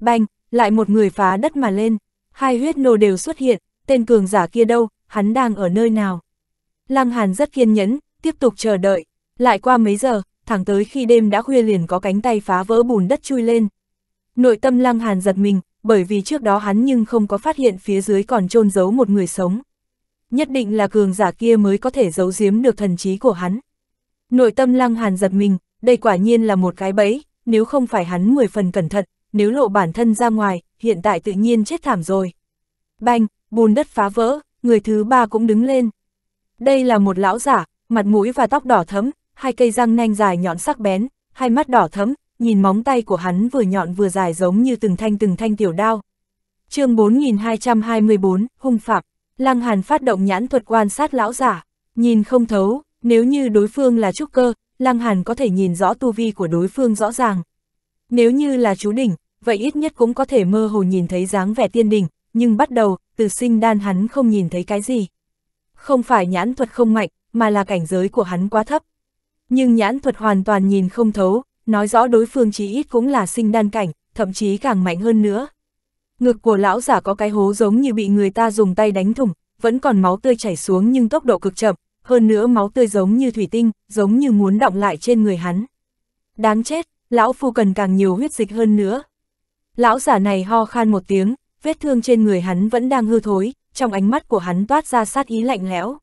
Banh, lại một người phá đất mà lên, hai huyết nô đều xuất hiện, tên cường giả kia đâu, hắn đang ở nơi nào. Lăng Hàn rất kiên nhẫn, tiếp tục chờ đợi, lại qua mấy giờ, thẳng tới khi đêm đã khuya liền có cánh tay phá vỡ bùn đất chui lên. Nội tâm Lăng Hàn giật mình, bởi vì trước đó hắn nhưng không có phát hiện phía dưới còn trôn giấu một người sống. Nhất định là cường giả kia mới có thể giấu giếm được thần trí của hắn. Nội tâm lăng hàn giật mình, đây quả nhiên là một cái bẫy, nếu không phải hắn 10 phần cẩn thận, nếu lộ bản thân ra ngoài, hiện tại tự nhiên chết thảm rồi. Banh, bùn đất phá vỡ, người thứ ba cũng đứng lên. Đây là một lão giả, mặt mũi và tóc đỏ thấm, hai cây răng nanh dài nhọn sắc bén, hai mắt đỏ thấm, nhìn móng tay của hắn vừa nhọn vừa dài giống như từng thanh từng thanh tiểu đao. chương 4224, hung phạm. Lăng Hàn phát động nhãn thuật quan sát lão giả, nhìn không thấu, nếu như đối phương là trúc cơ, Lăng Hàn có thể nhìn rõ tu vi của đối phương rõ ràng. Nếu như là chú đỉnh, vậy ít nhất cũng có thể mơ hồ nhìn thấy dáng vẻ tiên đỉnh, nhưng bắt đầu, từ sinh đan hắn không nhìn thấy cái gì. Không phải nhãn thuật không mạnh, mà là cảnh giới của hắn quá thấp. Nhưng nhãn thuật hoàn toàn nhìn không thấu, nói rõ đối phương chỉ ít cũng là sinh đan cảnh, thậm chí càng mạnh hơn nữa. Ngực của lão giả có cái hố giống như bị người ta dùng tay đánh thủng, vẫn còn máu tươi chảy xuống nhưng tốc độ cực chậm, hơn nữa máu tươi giống như thủy tinh, giống như muốn động lại trên người hắn. Đáng chết, lão phu cần càng nhiều huyết dịch hơn nữa. Lão giả này ho khan một tiếng, vết thương trên người hắn vẫn đang hư thối, trong ánh mắt của hắn toát ra sát ý lạnh lẽo.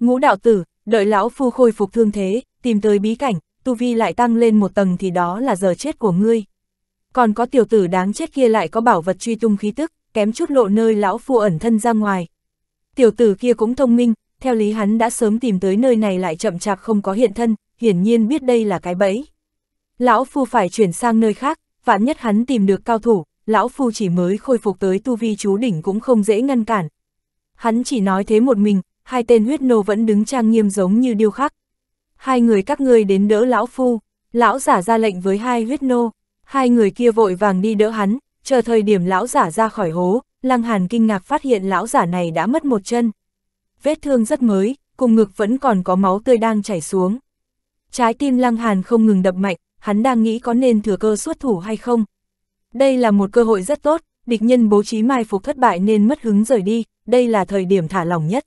Ngũ đạo tử, đợi lão phu khôi phục thương thế, tìm tới bí cảnh, tu vi lại tăng lên một tầng thì đó là giờ chết của ngươi còn có tiểu tử đáng chết kia lại có bảo vật truy tung khí tức, kém chút lộ nơi lão phu ẩn thân ra ngoài. Tiểu tử kia cũng thông minh, theo lý hắn đã sớm tìm tới nơi này lại chậm chạp không có hiện thân, hiển nhiên biết đây là cái bẫy. Lão phu phải chuyển sang nơi khác, vạn nhất hắn tìm được cao thủ, lão phu chỉ mới khôi phục tới tu vi chú đỉnh cũng không dễ ngăn cản. Hắn chỉ nói thế một mình, hai tên huyết nô vẫn đứng trang nghiêm giống như điêu khắc. Hai người các ngươi đến đỡ lão phu, lão giả ra lệnh với hai huyết nô. Hai người kia vội vàng đi đỡ hắn, chờ thời điểm lão giả ra khỏi hố, Lăng Hàn kinh ngạc phát hiện lão giả này đã mất một chân. Vết thương rất mới, cùng ngực vẫn còn có máu tươi đang chảy xuống. Trái tim Lăng Hàn không ngừng đập mạnh, hắn đang nghĩ có nên thừa cơ xuất thủ hay không. Đây là một cơ hội rất tốt, địch nhân bố trí mai phục thất bại nên mất hứng rời đi, đây là thời điểm thả lỏng nhất.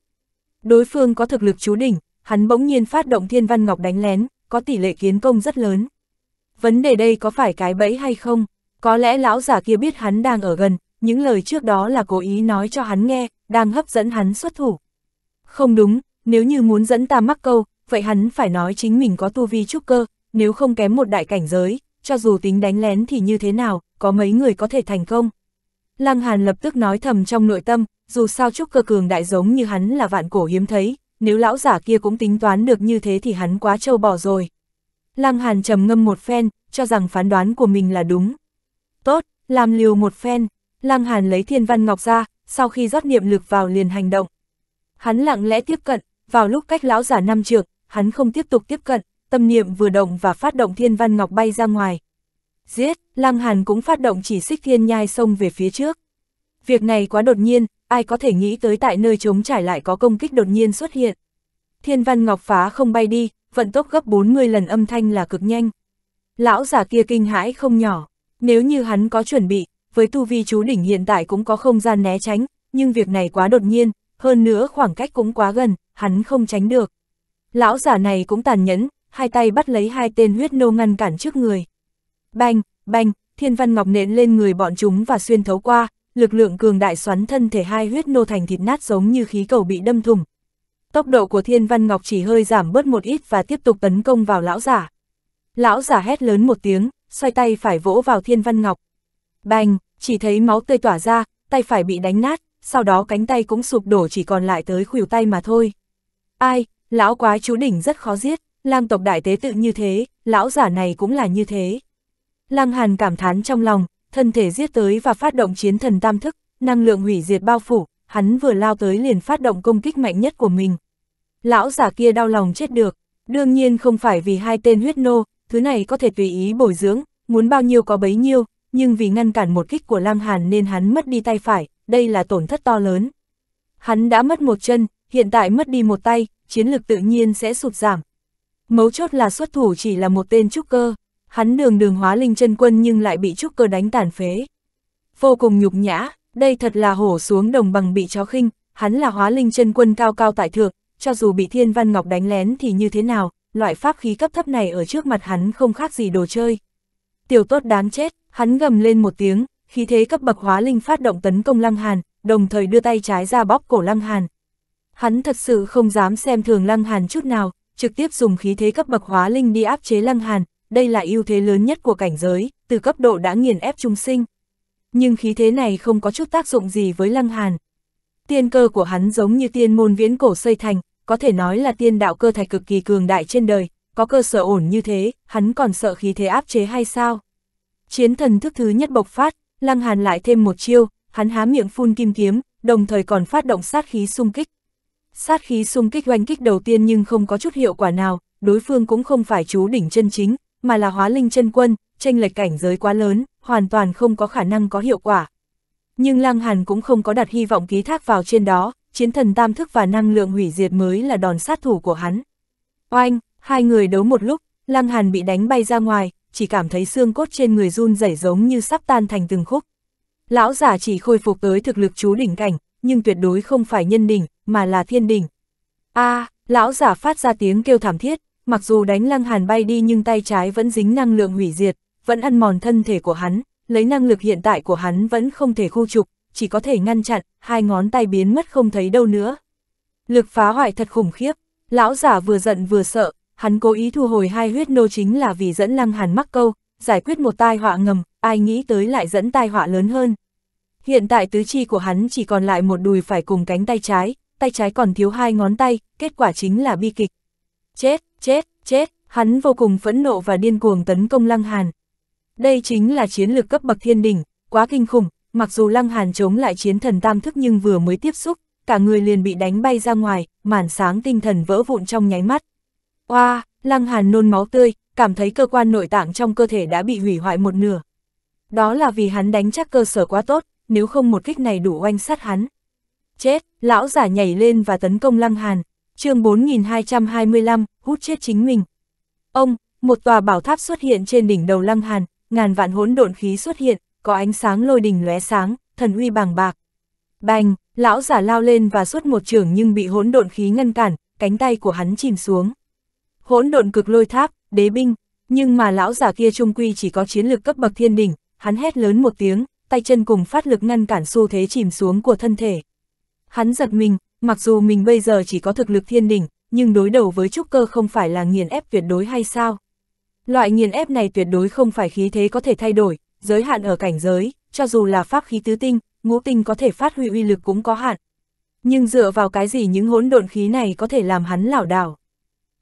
Đối phương có thực lực chú đỉnh, hắn bỗng nhiên phát động thiên văn ngọc đánh lén, có tỷ lệ kiến công rất lớn vấn đề đây có phải cái bẫy hay không? Có lẽ lão giả kia biết hắn đang ở gần, những lời trước đó là cố ý nói cho hắn nghe, đang hấp dẫn hắn xuất thủ. Không đúng, nếu như muốn dẫn ta mắc câu, vậy hắn phải nói chính mình có tu vi trúc cơ, nếu không kém một đại cảnh giới, cho dù tính đánh lén thì như thế nào, có mấy người có thể thành công. Lăng Hàn lập tức nói thầm trong nội tâm, dù sao trúc cơ cường đại giống như hắn là vạn cổ hiếm thấy, nếu lão giả kia cũng tính toán được như thế thì hắn quá trâu bỏ rồi. Lăng Hàn trầm ngâm một phen, cho rằng phán đoán của mình là đúng. Tốt, làm liều một phen, Lăng Hàn lấy thiên văn ngọc ra, sau khi rót niệm lực vào liền hành động. Hắn lặng lẽ tiếp cận, vào lúc cách lão giả năm trượng, hắn không tiếp tục tiếp cận, tâm niệm vừa động và phát động thiên văn ngọc bay ra ngoài. Giết, Lăng Hàn cũng phát động chỉ xích thiên nhai sông về phía trước. Việc này quá đột nhiên, ai có thể nghĩ tới tại nơi chống trải lại có công kích đột nhiên xuất hiện. Thiên văn ngọc phá không bay đi, vận tốc gấp 40 lần âm thanh là cực nhanh. Lão giả kia kinh hãi không nhỏ, nếu như hắn có chuẩn bị, với tu vi chú đỉnh hiện tại cũng có không gian né tránh, nhưng việc này quá đột nhiên, hơn nữa khoảng cách cũng quá gần, hắn không tránh được. Lão giả này cũng tàn nhẫn, hai tay bắt lấy hai tên huyết nô ngăn cản trước người. Banh, banh, thiên văn ngọc nện lên người bọn chúng và xuyên thấu qua, lực lượng cường đại xoắn thân thể hai huyết nô thành thịt nát giống như khí cầu bị đâm thủng, tốc độ của Thiên Văn Ngọc chỉ hơi giảm bớt một ít và tiếp tục tấn công vào lão giả. Lão giả hét lớn một tiếng, xoay tay phải vỗ vào Thiên Văn Ngọc. Bành, chỉ thấy máu tươi tỏa ra, tay phải bị đánh nát, sau đó cánh tay cũng sụp đổ chỉ còn lại tới khuỷu tay mà thôi. Ai, lão quái chú đỉnh rất khó giết, lang tộc đại tế tự như thế, lão giả này cũng là như thế. Lăng Hàn cảm thán trong lòng, thân thể giết tới và phát động chiến thần tam thức, năng lượng hủy diệt bao phủ, hắn vừa lao tới liền phát động công kích mạnh nhất của mình. Lão giả kia đau lòng chết được, đương nhiên không phải vì hai tên huyết nô, thứ này có thể tùy ý bồi dưỡng, muốn bao nhiêu có bấy nhiêu, nhưng vì ngăn cản một kích của Lam Hàn nên hắn mất đi tay phải, đây là tổn thất to lớn. Hắn đã mất một chân, hiện tại mất đi một tay, chiến lực tự nhiên sẽ sụt giảm. Mấu chốt là xuất thủ chỉ là một tên trúc cơ, hắn đường đường hóa linh chân quân nhưng lại bị trúc cơ đánh tàn phế. Vô cùng nhục nhã, đây thật là hổ xuống đồng bằng bị chó khinh, hắn là hóa linh chân quân cao cao tại thượng, cho dù bị thiên văn ngọc đánh lén thì như thế nào, loại pháp khí cấp thấp này ở trước mặt hắn không khác gì đồ chơi. Tiểu tốt đáng chết, hắn gầm lên một tiếng, khí thế cấp bậc hóa linh phát động tấn công Lăng Hàn, đồng thời đưa tay trái ra bóp cổ Lăng Hàn. Hắn thật sự không dám xem thường Lăng Hàn chút nào, trực tiếp dùng khí thế cấp bậc hóa linh đi áp chế Lăng Hàn, đây là ưu thế lớn nhất của cảnh giới, từ cấp độ đã nghiền ép trung sinh nhưng khí thế này không có chút tác dụng gì với Lăng Hàn. Tiên cơ của hắn giống như tiên môn viễn cổ xây thành, có thể nói là tiên đạo cơ thạch cực kỳ cường đại trên đời, có cơ sở ổn như thế, hắn còn sợ khí thế áp chế hay sao? Chiến thần thức thứ nhất bộc phát, Lăng Hàn lại thêm một chiêu, hắn há miệng phun kim kiếm, đồng thời còn phát động sát khí xung kích. Sát khí xung kích oanh kích đầu tiên nhưng không có chút hiệu quả nào, đối phương cũng không phải chú đỉnh chân chính, mà là hóa linh chân quân, tranh lệch cảnh giới quá lớn, hoàn toàn không có khả năng có hiệu quả. Nhưng Lăng Hàn cũng không có đặt hy vọng ký thác vào trên đó, chiến thần tam thức và năng lượng hủy diệt mới là đòn sát thủ của hắn. Oanh, hai người đấu một lúc, Lăng Hàn bị đánh bay ra ngoài, chỉ cảm thấy xương cốt trên người run rẩy giống như sắp tan thành từng khúc. Lão giả chỉ khôi phục tới thực lực chú đỉnh cảnh, nhưng tuyệt đối không phải nhân đỉnh, mà là thiên đỉnh. A, à, lão giả phát ra tiếng kêu thảm thiết, mặc dù đánh Lăng Hàn bay đi nhưng tay trái vẫn dính năng lượng hủy diệt, vẫn ăn mòn thân thể của hắn, lấy năng lực hiện tại của hắn vẫn không thể khu trục, chỉ có thể ngăn chặn, hai ngón tay biến mất không thấy đâu nữa. Lực phá hoại thật khủng khiếp, lão giả vừa giận vừa sợ, hắn cố ý thu hồi hai huyết nô chính là vì dẫn lăng hàn mắc câu, giải quyết một tai họa ngầm, ai nghĩ tới lại dẫn tai họa lớn hơn. Hiện tại tứ chi của hắn chỉ còn lại một đùi phải cùng cánh tay trái, tay trái còn thiếu hai ngón tay, kết quả chính là bi kịch. Chết, chết, chết, hắn vô cùng phẫn nộ và điên cuồng tấn công lăng hàn. Đây chính là chiến lược cấp bậc thiên đỉnh, quá kinh khủng, mặc dù Lăng Hàn chống lại chiến thần tam thức nhưng vừa mới tiếp xúc, cả người liền bị đánh bay ra ngoài, màn sáng tinh thần vỡ vụn trong nháy mắt. Oa, wow, Lăng Hàn nôn máu tươi, cảm thấy cơ quan nội tạng trong cơ thể đã bị hủy hoại một nửa. Đó là vì hắn đánh chắc cơ sở quá tốt, nếu không một kích này đủ oanh sát hắn. Chết, lão giả nhảy lên và tấn công Lăng Hàn, chương 4225, hút chết chính mình. Ông, một tòa bảo tháp xuất hiện trên đỉnh đầu Lăng Hàn, ngàn vạn hỗn độn khí xuất hiện, có ánh sáng lôi đình lóe sáng, thần uy bàng bạc. Bành, lão giả lao lên và suốt một trường nhưng bị hỗn độn khí ngăn cản, cánh tay của hắn chìm xuống. Hỗn độn cực lôi tháp, đế binh, nhưng mà lão giả kia trung quy chỉ có chiến lực cấp bậc thiên đỉnh, hắn hét lớn một tiếng, tay chân cùng phát lực ngăn cản xu thế chìm xuống của thân thể. Hắn giật mình, mặc dù mình bây giờ chỉ có thực lực thiên đỉnh, nhưng đối đầu với trúc cơ không phải là nghiền ép tuyệt đối hay sao? Loại nghiền ép này tuyệt đối không phải khí thế có thể thay đổi, giới hạn ở cảnh giới, cho dù là pháp khí tứ tinh, ngũ tinh có thể phát huy uy lực cũng có hạn. Nhưng dựa vào cái gì những hỗn độn khí này có thể làm hắn lảo đảo?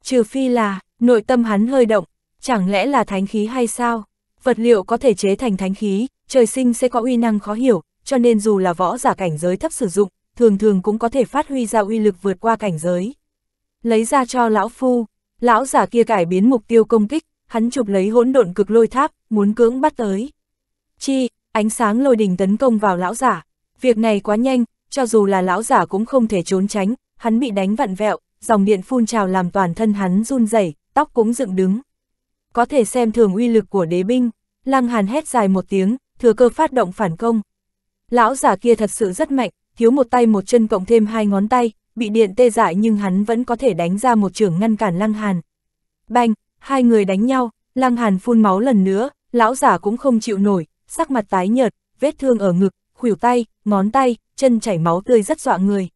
Trừ phi là, nội tâm hắn hơi động, chẳng lẽ là thánh khí hay sao? Vật liệu có thể chế thành thánh khí, trời sinh sẽ có uy năng khó hiểu, cho nên dù là võ giả cảnh giới thấp sử dụng, thường thường cũng có thể phát huy ra uy lực vượt qua cảnh giới. Lấy ra cho lão phu, lão giả kia cải biến mục tiêu công kích, hắn chụp lấy hỗn độn cực lôi tháp, muốn cưỡng bắt tới. Chi, ánh sáng lôi đỉnh tấn công vào lão giả. Việc này quá nhanh, cho dù là lão giả cũng không thể trốn tránh, hắn bị đánh vặn vẹo, dòng điện phun trào làm toàn thân hắn run rẩy, tóc cũng dựng đứng. Có thể xem thường uy lực của đế binh, Lăng Hàn hét dài một tiếng, thừa cơ phát động phản công. Lão giả kia thật sự rất mạnh, thiếu một tay một chân cộng thêm hai ngón tay, bị điện tê dại nhưng hắn vẫn có thể đánh ra một trường ngăn cản Lăng Hàn. Banh, hai người đánh nhau, Lăng Hàn phun máu lần nữa, lão giả cũng không chịu nổi, sắc mặt tái nhợt, vết thương ở ngực, khuỷu tay, ngón tay, chân chảy máu tươi rất dọa người.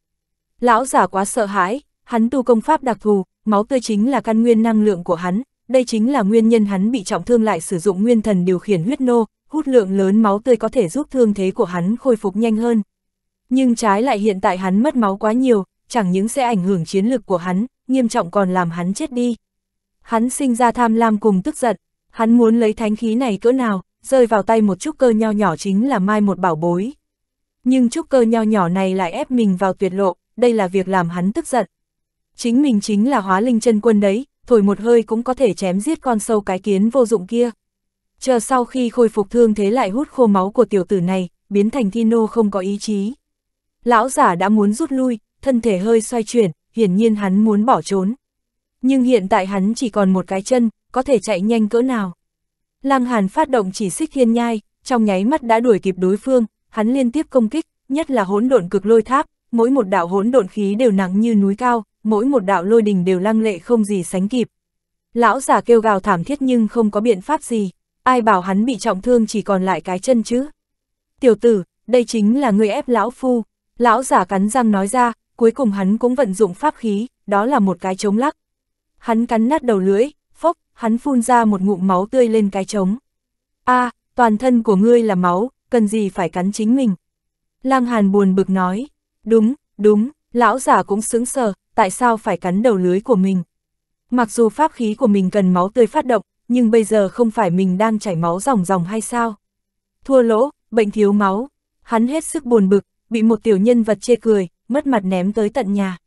Lão giả quá sợ hãi, hắn tu công pháp đặc thù, máu tươi chính là căn nguyên năng lượng của hắn, đây chính là nguyên nhân hắn bị trọng thương lại sử dụng nguyên thần điều khiển huyết nô, hút lượng lớn máu tươi có thể giúp thương thế của hắn khôi phục nhanh hơn. Nhưng trái lại hiện tại hắn mất máu quá nhiều, chẳng những sẽ ảnh hưởng chiến lực của hắn, nghiêm trọng còn làm hắn chết đi hắn sinh ra tham lam cùng tức giận, hắn muốn lấy thánh khí này cỡ nào, rơi vào tay một trúc cơ nho nhỏ chính là mai một bảo bối. Nhưng trúc cơ nho nhỏ này lại ép mình vào tuyệt lộ, đây là việc làm hắn tức giận. Chính mình chính là hóa linh chân quân đấy, thổi một hơi cũng có thể chém giết con sâu cái kiến vô dụng kia. Chờ sau khi khôi phục thương thế lại hút khô máu của tiểu tử này, biến thành thi nô không có ý chí. Lão giả đã muốn rút lui, thân thể hơi xoay chuyển, hiển nhiên hắn muốn bỏ trốn. Nhưng hiện tại hắn chỉ còn một cái chân, có thể chạy nhanh cỡ nào. Lăng Hàn phát động chỉ xích thiên nhai, trong nháy mắt đã đuổi kịp đối phương, hắn liên tiếp công kích, nhất là hỗn độn cực lôi tháp, mỗi một đạo hỗn độn khí đều nặng như núi cao, mỗi một đạo lôi đình đều lăng lệ không gì sánh kịp. Lão giả kêu gào thảm thiết nhưng không có biện pháp gì, ai bảo hắn bị trọng thương chỉ còn lại cái chân chứ. Tiểu tử, đây chính là người ép lão phu, lão giả cắn răng nói ra, cuối cùng hắn cũng vận dụng pháp khí, đó là một cái chống lắc. Hắn cắn nát đầu lưỡi, phốc, hắn phun ra một ngụm máu tươi lên cái trống. a à, toàn thân của ngươi là máu, cần gì phải cắn chính mình. Lang Hàn buồn bực nói, đúng, đúng, lão giả cũng sướng sờ, tại sao phải cắn đầu lưới của mình. Mặc dù pháp khí của mình cần máu tươi phát động, nhưng bây giờ không phải mình đang chảy máu ròng ròng hay sao. Thua lỗ, bệnh thiếu máu, hắn hết sức buồn bực, bị một tiểu nhân vật chê cười, mất mặt ném tới tận nhà.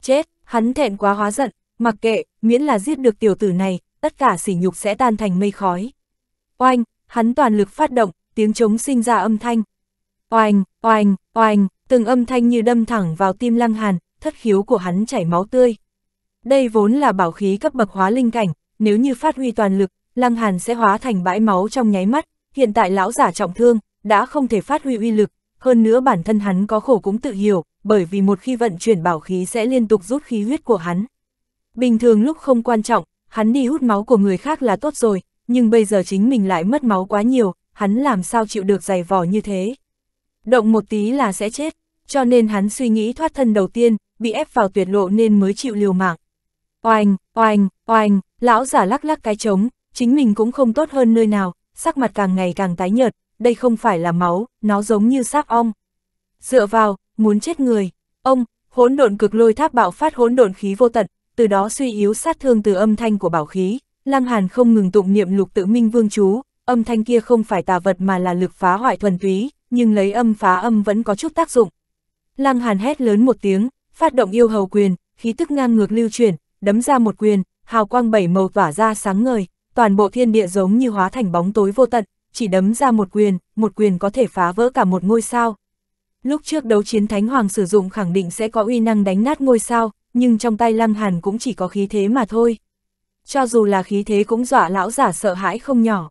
Chết, hắn thẹn quá hóa giận, Mặc kệ, miễn là giết được tiểu tử này, tất cả sỉ nhục sẽ tan thành mây khói. Oanh, hắn toàn lực phát động, tiếng trống sinh ra âm thanh. Oanh, oanh, oanh, từng âm thanh như đâm thẳng vào tim lăng hàn, thất khiếu của hắn chảy máu tươi. Đây vốn là bảo khí cấp bậc hóa linh cảnh, nếu như phát huy toàn lực, lăng hàn sẽ hóa thành bãi máu trong nháy mắt, hiện tại lão giả trọng thương, đã không thể phát huy uy lực, hơn nữa bản thân hắn có khổ cũng tự hiểu, bởi vì một khi vận chuyển bảo khí sẽ liên tục rút khí huyết của hắn, Bình thường lúc không quan trọng, hắn đi hút máu của người khác là tốt rồi, nhưng bây giờ chính mình lại mất máu quá nhiều, hắn làm sao chịu được dày vò như thế. Động một tí là sẽ chết, cho nên hắn suy nghĩ thoát thân đầu tiên, bị ép vào tuyệt lộ nên mới chịu liều mạng. Oanh, oanh, oanh, lão giả lắc lắc cái trống, chính mình cũng không tốt hơn nơi nào, sắc mặt càng ngày càng tái nhợt, đây không phải là máu, nó giống như xác ong. Dựa vào, muốn chết người, ông, hỗn độn cực lôi tháp bạo phát hỗn độn khí vô tận, từ đó suy yếu sát thương từ âm thanh của bảo khí, Lăng Hàn không ngừng tụng niệm lục tự minh vương chú, âm thanh kia không phải tà vật mà là lực phá hoại thuần túy, nhưng lấy âm phá âm vẫn có chút tác dụng. Lăng Hàn hét lớn một tiếng, phát động yêu hầu quyền, khí tức ngang ngược lưu chuyển, đấm ra một quyền, hào quang bảy màu tỏa ra sáng ngời, toàn bộ thiên địa giống như hóa thành bóng tối vô tận, chỉ đấm ra một quyền, một quyền có thể phá vỡ cả một ngôi sao. Lúc trước đấu chiến Thánh Hoàng sử dụng khẳng định sẽ có uy năng đánh nát ngôi sao, nhưng trong tay Lăng Hàn cũng chỉ có khí thế mà thôi. Cho dù là khí thế cũng dọa lão giả sợ hãi không nhỏ.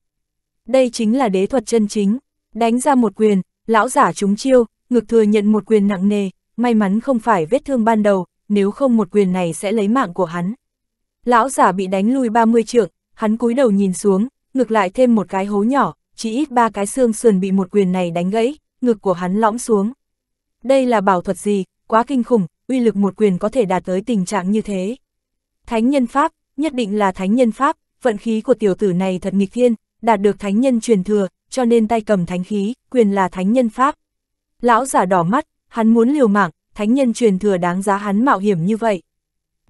Đây chính là đế thuật chân chính, đánh ra một quyền, lão giả trúng chiêu, ngược thừa nhận một quyền nặng nề, may mắn không phải vết thương ban đầu, nếu không một quyền này sẽ lấy mạng của hắn. Lão giả bị đánh lui 30 trượng, hắn cúi đầu nhìn xuống, ngược lại thêm một cái hố nhỏ, chỉ ít ba cái xương sườn bị một quyền này đánh gãy, ngực của hắn lõm xuống. Đây là bảo thuật gì, quá kinh khủng, uy lực một quyền có thể đạt tới tình trạng như thế. Thánh nhân Pháp, nhất định là thánh nhân Pháp, vận khí của tiểu tử này thật nghịch thiên, đạt được thánh nhân truyền thừa, cho nên tay cầm thánh khí, quyền là thánh nhân Pháp. Lão giả đỏ mắt, hắn muốn liều mạng, thánh nhân truyền thừa đáng giá hắn mạo hiểm như vậy.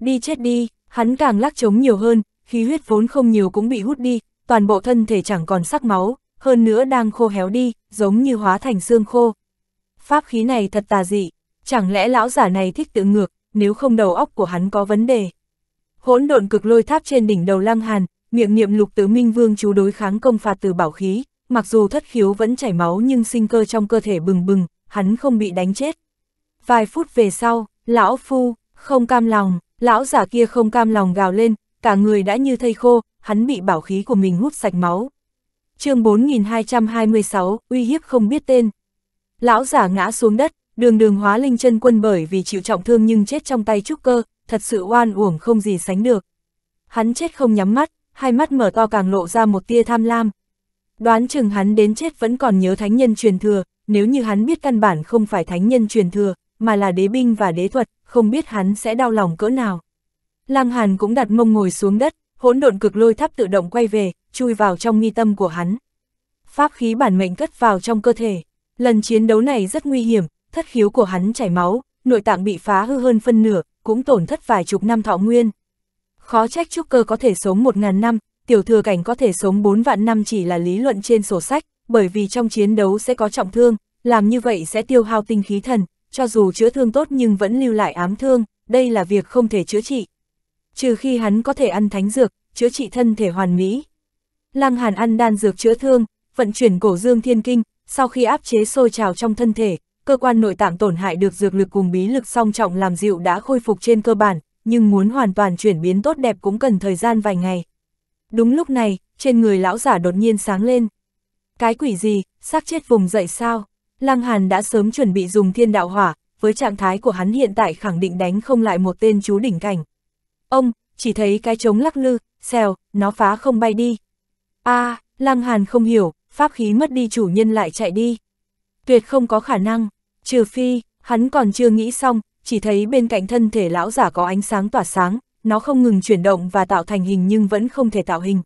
Đi chết đi, hắn càng lắc trống nhiều hơn, khí huyết vốn không nhiều cũng bị hút đi, toàn bộ thân thể chẳng còn sắc máu, hơn nữa đang khô héo đi, giống như hóa thành xương khô. Pháp khí này thật tà dị, Chẳng lẽ lão giả này thích tự ngược, nếu không đầu óc của hắn có vấn đề. Hỗn độn cực lôi tháp trên đỉnh đầu Lăng Hàn, miệng niệm lục tứ minh vương chú đối kháng công phạt từ bảo khí, mặc dù thất khiếu vẫn chảy máu nhưng sinh cơ trong cơ thể bừng bừng, hắn không bị đánh chết. Vài phút về sau, lão phu, không cam lòng, lão giả kia không cam lòng gào lên, cả người đã như thây khô, hắn bị bảo khí của mình hút sạch máu. chương 4226, uy hiếp không biết tên. Lão giả ngã xuống đất, đường đường hóa linh chân quân bởi vì chịu trọng thương nhưng chết trong tay trúc cơ, thật sự oan uổng không gì sánh được. Hắn chết không nhắm mắt, hai mắt mở to càng lộ ra một tia tham lam. Đoán chừng hắn đến chết vẫn còn nhớ thánh nhân truyền thừa, nếu như hắn biết căn bản không phải thánh nhân truyền thừa, mà là đế binh và đế thuật, không biết hắn sẽ đau lòng cỡ nào. Lăng Hàn cũng đặt mông ngồi xuống đất, hỗn độn cực lôi tháp tự động quay về, chui vào trong nghi tâm của hắn. Pháp khí bản mệnh cất vào trong cơ thể. Lần chiến đấu này rất nguy hiểm, thất khiếu của hắn chảy máu, nội tạng bị phá hư hơn phân nửa, cũng tổn thất vài chục năm thọ nguyên. Khó trách trúc cơ có thể sống một ngàn năm, tiểu thừa cảnh có thể sống bốn vạn năm chỉ là lý luận trên sổ sách, bởi vì trong chiến đấu sẽ có trọng thương, làm như vậy sẽ tiêu hao tinh khí thần, cho dù chữa thương tốt nhưng vẫn lưu lại ám thương, đây là việc không thể chữa trị. Trừ khi hắn có thể ăn thánh dược, chữa trị thân thể hoàn mỹ. Lăng Hàn ăn đan dược chữa thương, vận chuyển cổ dương thiên kinh, sau khi áp chế sôi trào trong thân thể, cơ quan nội tạng tổn hại được dược lực cùng bí lực song trọng làm dịu đã khôi phục trên cơ bản, nhưng muốn hoàn toàn chuyển biến tốt đẹp cũng cần thời gian vài ngày. Đúng lúc này, trên người lão giả đột nhiên sáng lên. Cái quỷ gì, xác chết vùng dậy sao? Lăng Hàn đã sớm chuẩn bị dùng thiên đạo hỏa, với trạng thái của hắn hiện tại khẳng định đánh không lại một tên chú đỉnh cảnh. Ông, chỉ thấy cái trống lắc lư, xèo, nó phá không bay đi. a à, Lăng Hàn không hiểu, pháp khí mất đi chủ nhân lại chạy đi tuyệt không có khả năng, trừ phi, hắn còn chưa nghĩ xong, chỉ thấy bên cạnh thân thể lão giả có ánh sáng tỏa sáng, nó không ngừng chuyển động và tạo thành hình nhưng vẫn không thể tạo hình.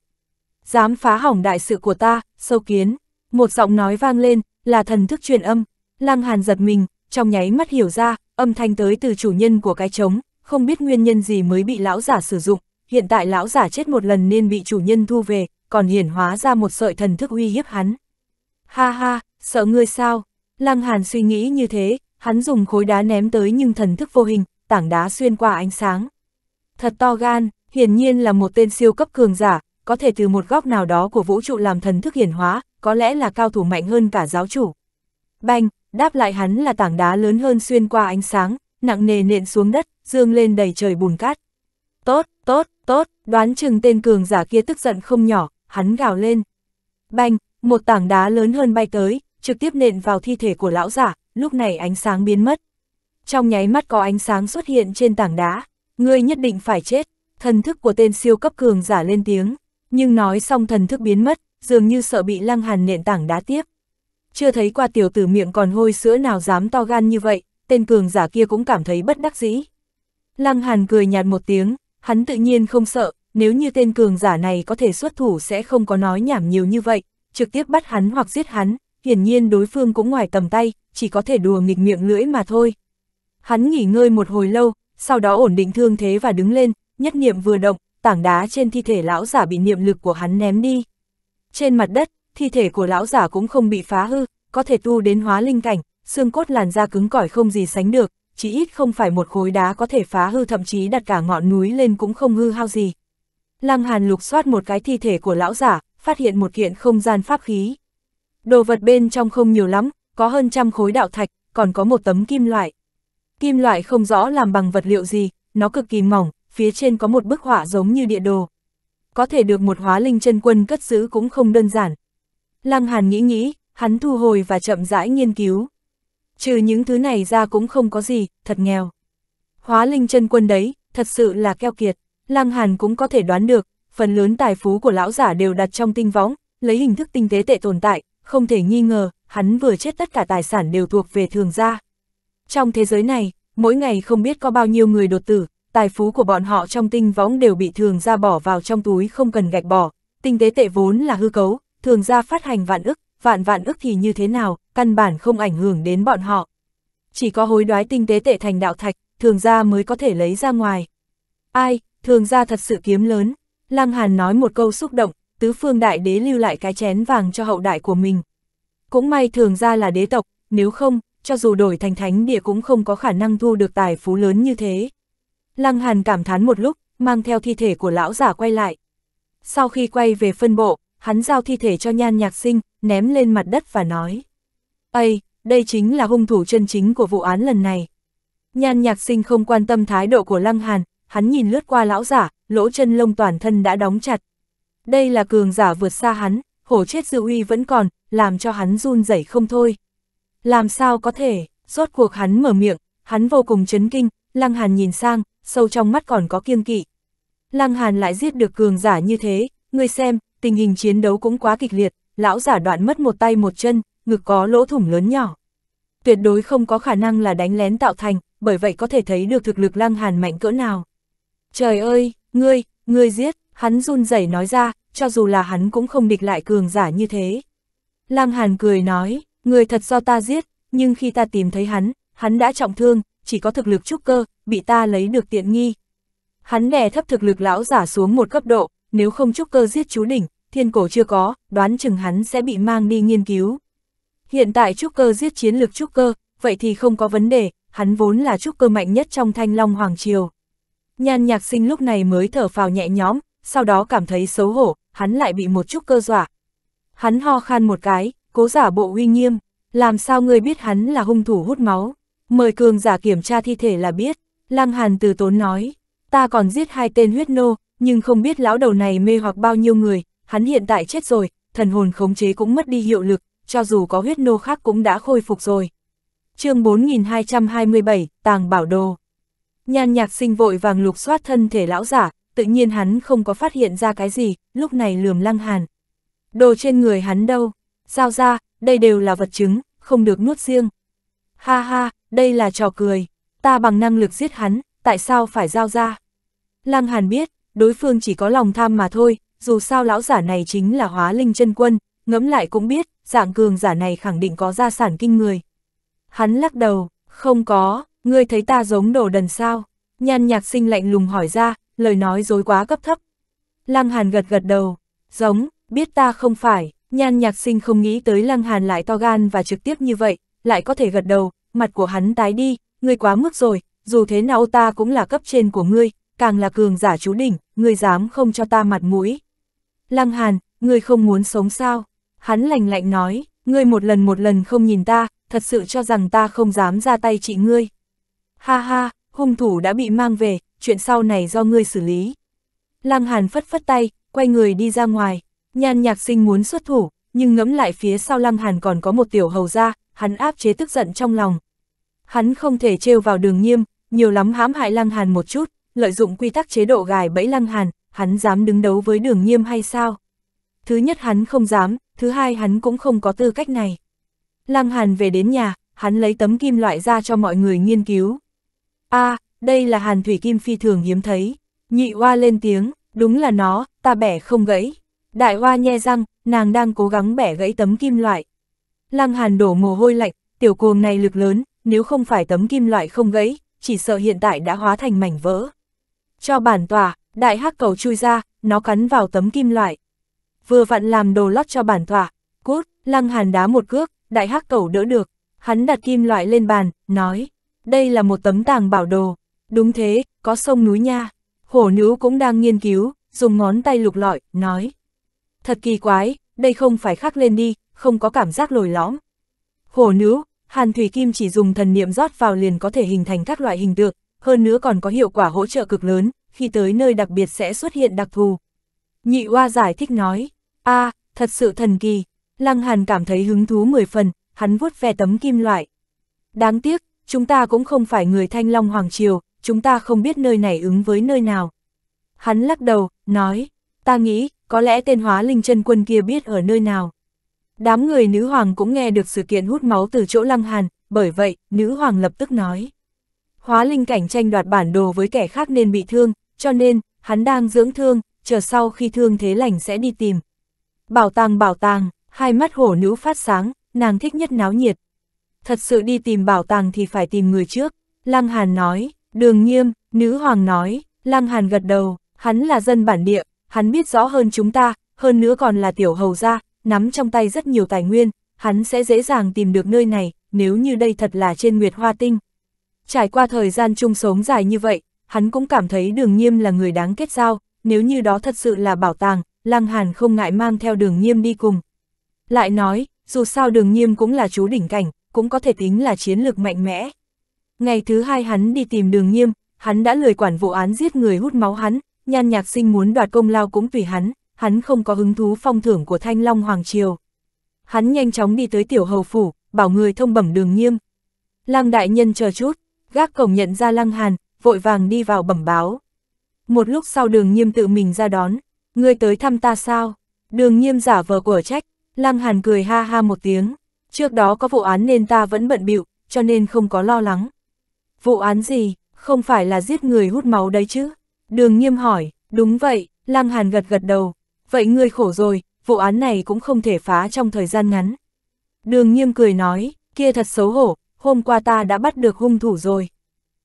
Dám phá hỏng đại sự của ta, sâu kiến, một giọng nói vang lên, là thần thức truyền âm, lăng hàn giật mình, trong nháy mắt hiểu ra, âm thanh tới từ chủ nhân của cái trống, không biết nguyên nhân gì mới bị lão giả sử dụng, hiện tại lão giả chết một lần nên bị chủ nhân thu về, còn hiển hóa ra một sợi thần thức uy hiếp hắn. Ha ha, sợ ngươi sao? Lăng Hàn suy nghĩ như thế, hắn dùng khối đá ném tới nhưng thần thức vô hình, tảng đá xuyên qua ánh sáng. Thật to gan, hiển nhiên là một tên siêu cấp cường giả, có thể từ một góc nào đó của vũ trụ làm thần thức hiển hóa, có lẽ là cao thủ mạnh hơn cả giáo chủ. Banh, đáp lại hắn là tảng đá lớn hơn xuyên qua ánh sáng, nặng nề nện xuống đất, dương lên đầy trời bùn cát. Tốt, tốt, tốt, đoán chừng tên cường giả kia tức giận không nhỏ, hắn gào lên. Banh, một tảng đá lớn hơn bay tới, trực tiếp nện vào thi thể của lão giả, lúc này ánh sáng biến mất. Trong nháy mắt có ánh sáng xuất hiện trên tảng đá, ngươi nhất định phải chết, thần thức của tên siêu cấp cường giả lên tiếng, nhưng nói xong thần thức biến mất, dường như sợ bị lăng hàn nện tảng đá tiếp. Chưa thấy qua tiểu tử miệng còn hôi sữa nào dám to gan như vậy, tên cường giả kia cũng cảm thấy bất đắc dĩ. Lăng hàn cười nhạt một tiếng, hắn tự nhiên không sợ, nếu như tên cường giả này có thể xuất thủ sẽ không có nói nhảm nhiều như vậy, trực tiếp bắt hắn hoặc giết hắn, hiển nhiên đối phương cũng ngoài tầm tay, chỉ có thể đùa nghịch miệng lưỡi mà thôi. Hắn nghỉ ngơi một hồi lâu, sau đó ổn định thương thế và đứng lên, nhất niệm vừa động, tảng đá trên thi thể lão giả bị niệm lực của hắn ném đi. Trên mặt đất, thi thể của lão giả cũng không bị phá hư, có thể tu đến hóa linh cảnh, xương cốt làn da cứng cỏi không gì sánh được, chỉ ít không phải một khối đá có thể phá hư thậm chí đặt cả ngọn núi lên cũng không hư hao gì. Lăng Hàn lục soát một cái thi thể của lão giả, phát hiện một kiện không gian pháp khí. Đồ vật bên trong không nhiều lắm, có hơn trăm khối đạo thạch, còn có một tấm kim loại. Kim loại không rõ làm bằng vật liệu gì, nó cực kỳ mỏng, phía trên có một bức họa giống như địa đồ. Có thể được một hóa linh chân quân cất giữ cũng không đơn giản. Lăng Hàn nghĩ nghĩ, hắn thu hồi và chậm rãi nghiên cứu. Trừ những thứ này ra cũng không có gì, thật nghèo. Hóa linh chân quân đấy, thật sự là keo kiệt. Lăng Hàn cũng có thể đoán được, phần lớn tài phú của lão giả đều đặt trong tinh võng, lấy hình thức tinh tế tệ tồn tại, không thể nghi ngờ, hắn vừa chết tất cả tài sản đều thuộc về thường gia. Trong thế giới này, mỗi ngày không biết có bao nhiêu người đột tử, tài phú của bọn họ trong tinh võng đều bị thường gia bỏ vào trong túi không cần gạch bỏ, tinh tế tệ vốn là hư cấu, thường gia phát hành vạn ức, vạn vạn ức thì như thế nào, căn bản không ảnh hưởng đến bọn họ. Chỉ có hối đoái tinh tế tệ thành đạo thạch, thường gia mới có thể lấy ra ngoài. Ai, thường gia thật sự kiếm lớn. Lăng Hàn nói một câu xúc động, tứ phương đại đế lưu lại cái chén vàng cho hậu đại của mình. Cũng may thường ra là đế tộc, nếu không, cho dù đổi thành thánh địa cũng không có khả năng thu được tài phú lớn như thế. Lăng Hàn cảm thán một lúc, mang theo thi thể của lão giả quay lại. Sau khi quay về phân bộ, hắn giao thi thể cho nhan nhạc sinh, ném lên mặt đất và nói. Ây, đây chính là hung thủ chân chính của vụ án lần này. Nhan nhạc sinh không quan tâm thái độ của Lăng Hàn, hắn nhìn lướt qua lão giả, lỗ chân lông toàn thân đã đóng chặt, đây là cường giả vượt xa hắn, hổ chết dư uy vẫn còn, làm cho hắn run rẩy không thôi. Làm sao có thể, rốt cuộc hắn mở miệng, hắn vô cùng chấn kinh, Lăng Hàn nhìn sang, sâu trong mắt còn có kiêng kỵ. Lăng Hàn lại giết được cường giả như thế, ngươi xem, tình hình chiến đấu cũng quá kịch liệt, lão giả đoạn mất một tay một chân, ngực có lỗ thủng lớn nhỏ. Tuyệt đối không có khả năng là đánh lén tạo thành, bởi vậy có thể thấy được thực lực Lăng Hàn mạnh cỡ nào. Trời ơi, ngươi, ngươi giết, hắn run rẩy nói ra, cho dù là hắn cũng không địch lại cường giả như thế. Lăng Hàn cười nói, người thật do ta giết, nhưng khi ta tìm thấy hắn, hắn đã trọng thương, chỉ có thực lực trúc cơ, bị ta lấy được tiện nghi. Hắn đè thấp thực lực lão giả xuống một cấp độ, nếu không trúc cơ giết chú đỉnh, thiên cổ chưa có, đoán chừng hắn sẽ bị mang đi nghiên cứu. Hiện tại trúc cơ giết chiến lược trúc cơ, vậy thì không có vấn đề, hắn vốn là trúc cơ mạnh nhất trong thanh long hoàng triều. Nhan nhạc sinh lúc này mới thở phào nhẹ nhõm, sau đó cảm thấy xấu hổ, hắn lại bị một chút cơ dọa. Hắn ho khan một cái, cố giả bộ uy nghiêm, làm sao người biết hắn là hung thủ hút máu, mời cường giả kiểm tra thi thể là biết, Lăng Hàn từ tốn nói, ta còn giết hai tên huyết nô, nhưng không biết lão đầu này mê hoặc bao nhiêu người, hắn hiện tại chết rồi, thần hồn khống chế cũng mất đi hiệu lực, cho dù có huyết nô khác cũng đã khôi phục rồi. chương 4227, Tàng Bảo Đồ Nhan nhạc sinh vội vàng lục soát thân thể lão giả, tự nhiên hắn không có phát hiện ra cái gì, lúc này lườm lăng hàn. Đồ trên người hắn đâu? Giao ra, đây đều là vật chứng, không được nuốt riêng. Ha ha, đây là trò cười, ta bằng năng lực giết hắn, tại sao phải giao ra? Lăng hàn biết, đối phương chỉ có lòng tham mà thôi, dù sao lão giả này chính là hóa linh chân quân, ngẫm lại cũng biết, dạng cường giả này khẳng định có gia sản kinh người. Hắn lắc đầu, không có, ngươi thấy ta giống đồ đần sao? Nhan nhạc sinh lạnh lùng hỏi ra, lời nói dối quá cấp thấp. Lăng Hàn gật gật đầu, giống, biết ta không phải, nhan nhạc sinh không nghĩ tới Lăng Hàn lại to gan và trực tiếp như vậy, lại có thể gật đầu, mặt của hắn tái đi, ngươi quá mức rồi, dù thế nào ta cũng là cấp trên của ngươi, càng là cường giả chú đỉnh, ngươi dám không cho ta mặt mũi. Lăng Hàn, ngươi không muốn sống sao? Hắn lạnh lạnh nói, ngươi một lần một lần không nhìn ta, thật sự cho rằng ta không dám ra tay trị ngươi. Ha ha, hung thủ đã bị mang về, chuyện sau này do ngươi xử lý. Lăng Hàn phất phất tay, quay người đi ra ngoài, nhan nhạc sinh muốn xuất thủ, nhưng ngẫm lại phía sau Lăng Hàn còn có một tiểu hầu ra, hắn áp chế tức giận trong lòng. Hắn không thể trêu vào đường nghiêm, nhiều lắm hãm hại Lăng Hàn một chút, lợi dụng quy tắc chế độ gài bẫy Lăng Hàn, hắn dám đứng đấu với đường nghiêm hay sao? Thứ nhất hắn không dám, thứ hai hắn cũng không có tư cách này. Lăng Hàn về đến nhà, hắn lấy tấm kim loại ra cho mọi người nghiên cứu. a à, đây là hàn thủy kim phi thường hiếm thấy. Nhị hoa lên tiếng, đúng là nó, ta bẻ không gãy. Đại hoa nhe răng, nàng đang cố gắng bẻ gãy tấm kim loại. Lăng hàn đổ mồ hôi lạnh, tiểu cuồng này lực lớn, nếu không phải tấm kim loại không gãy, chỉ sợ hiện tại đã hóa thành mảnh vỡ. Cho bản tòa, đại hắc cầu chui ra, nó cắn vào tấm kim loại. Vừa vặn làm đồ lót cho bản tòa, cút, lăng hàn đá một cước, đại hắc cầu đỡ được. Hắn đặt kim loại lên bàn, nói, đây là một tấm tàng bảo đồ, Đúng thế, có sông núi nha. Hổ nữ cũng đang nghiên cứu, dùng ngón tay lục lọi, nói. Thật kỳ quái, đây không phải khắc lên đi, không có cảm giác lồi lõm. Hổ nữ, hàn thủy kim chỉ dùng thần niệm rót vào liền có thể hình thành các loại hình tượng, hơn nữa còn có hiệu quả hỗ trợ cực lớn, khi tới nơi đặc biệt sẽ xuất hiện đặc thù. Nhị hoa giải thích nói, a à, thật sự thần kỳ, lăng hàn cảm thấy hứng thú mười phần, hắn vuốt ve tấm kim loại. Đáng tiếc, chúng ta cũng không phải người thanh long hoàng triều, chúng ta không biết nơi này ứng với nơi nào. Hắn lắc đầu, nói, ta nghĩ, có lẽ tên hóa linh chân quân kia biết ở nơi nào. Đám người nữ hoàng cũng nghe được sự kiện hút máu từ chỗ lăng hàn, bởi vậy, nữ hoàng lập tức nói. Hóa linh cảnh tranh đoạt bản đồ với kẻ khác nên bị thương, cho nên, hắn đang dưỡng thương, chờ sau khi thương thế lành sẽ đi tìm. Bảo tàng bảo tàng, hai mắt hổ nữ phát sáng, nàng thích nhất náo nhiệt. Thật sự đi tìm bảo tàng thì phải tìm người trước, Lăng Hàn nói, Đường nghiêm, nữ hoàng nói, Lăng Hàn gật đầu, hắn là dân bản địa, hắn biết rõ hơn chúng ta, hơn nữa còn là tiểu hầu gia, nắm trong tay rất nhiều tài nguyên, hắn sẽ dễ dàng tìm được nơi này, nếu như đây thật là trên Nguyệt Hoa Tinh. Trải qua thời gian chung sống dài như vậy, hắn cũng cảm thấy đường nghiêm là người đáng kết giao, nếu như đó thật sự là bảo tàng, Lăng Hàn không ngại mang theo đường nghiêm đi cùng. Lại nói, dù sao đường nghiêm cũng là chú đỉnh cảnh, cũng có thể tính là chiến lược mạnh mẽ, Ngày thứ hai hắn đi tìm đường nghiêm, hắn đã lười quản vụ án giết người hút máu hắn, nhan nhạc sinh muốn đoạt công lao cũng tùy hắn, hắn không có hứng thú phong thưởng của Thanh Long Hoàng Triều. Hắn nhanh chóng đi tới tiểu hầu phủ, bảo người thông bẩm đường nghiêm. Lăng đại nhân chờ chút, gác cổng nhận ra lăng hàn, vội vàng đi vào bẩm báo. Một lúc sau đường nghiêm tự mình ra đón, ngươi tới thăm ta sao? Đường nghiêm giả vờ của trách, lăng hàn cười ha ha một tiếng. Trước đó có vụ án nên ta vẫn bận bịu cho nên không có lo lắng. Vụ án gì, không phải là giết người hút máu đấy chứ? Đường nghiêm hỏi, đúng vậy, Lăng Hàn gật gật đầu. Vậy ngươi khổ rồi, vụ án này cũng không thể phá trong thời gian ngắn. Đường nghiêm cười nói, kia thật xấu hổ, hôm qua ta đã bắt được hung thủ rồi.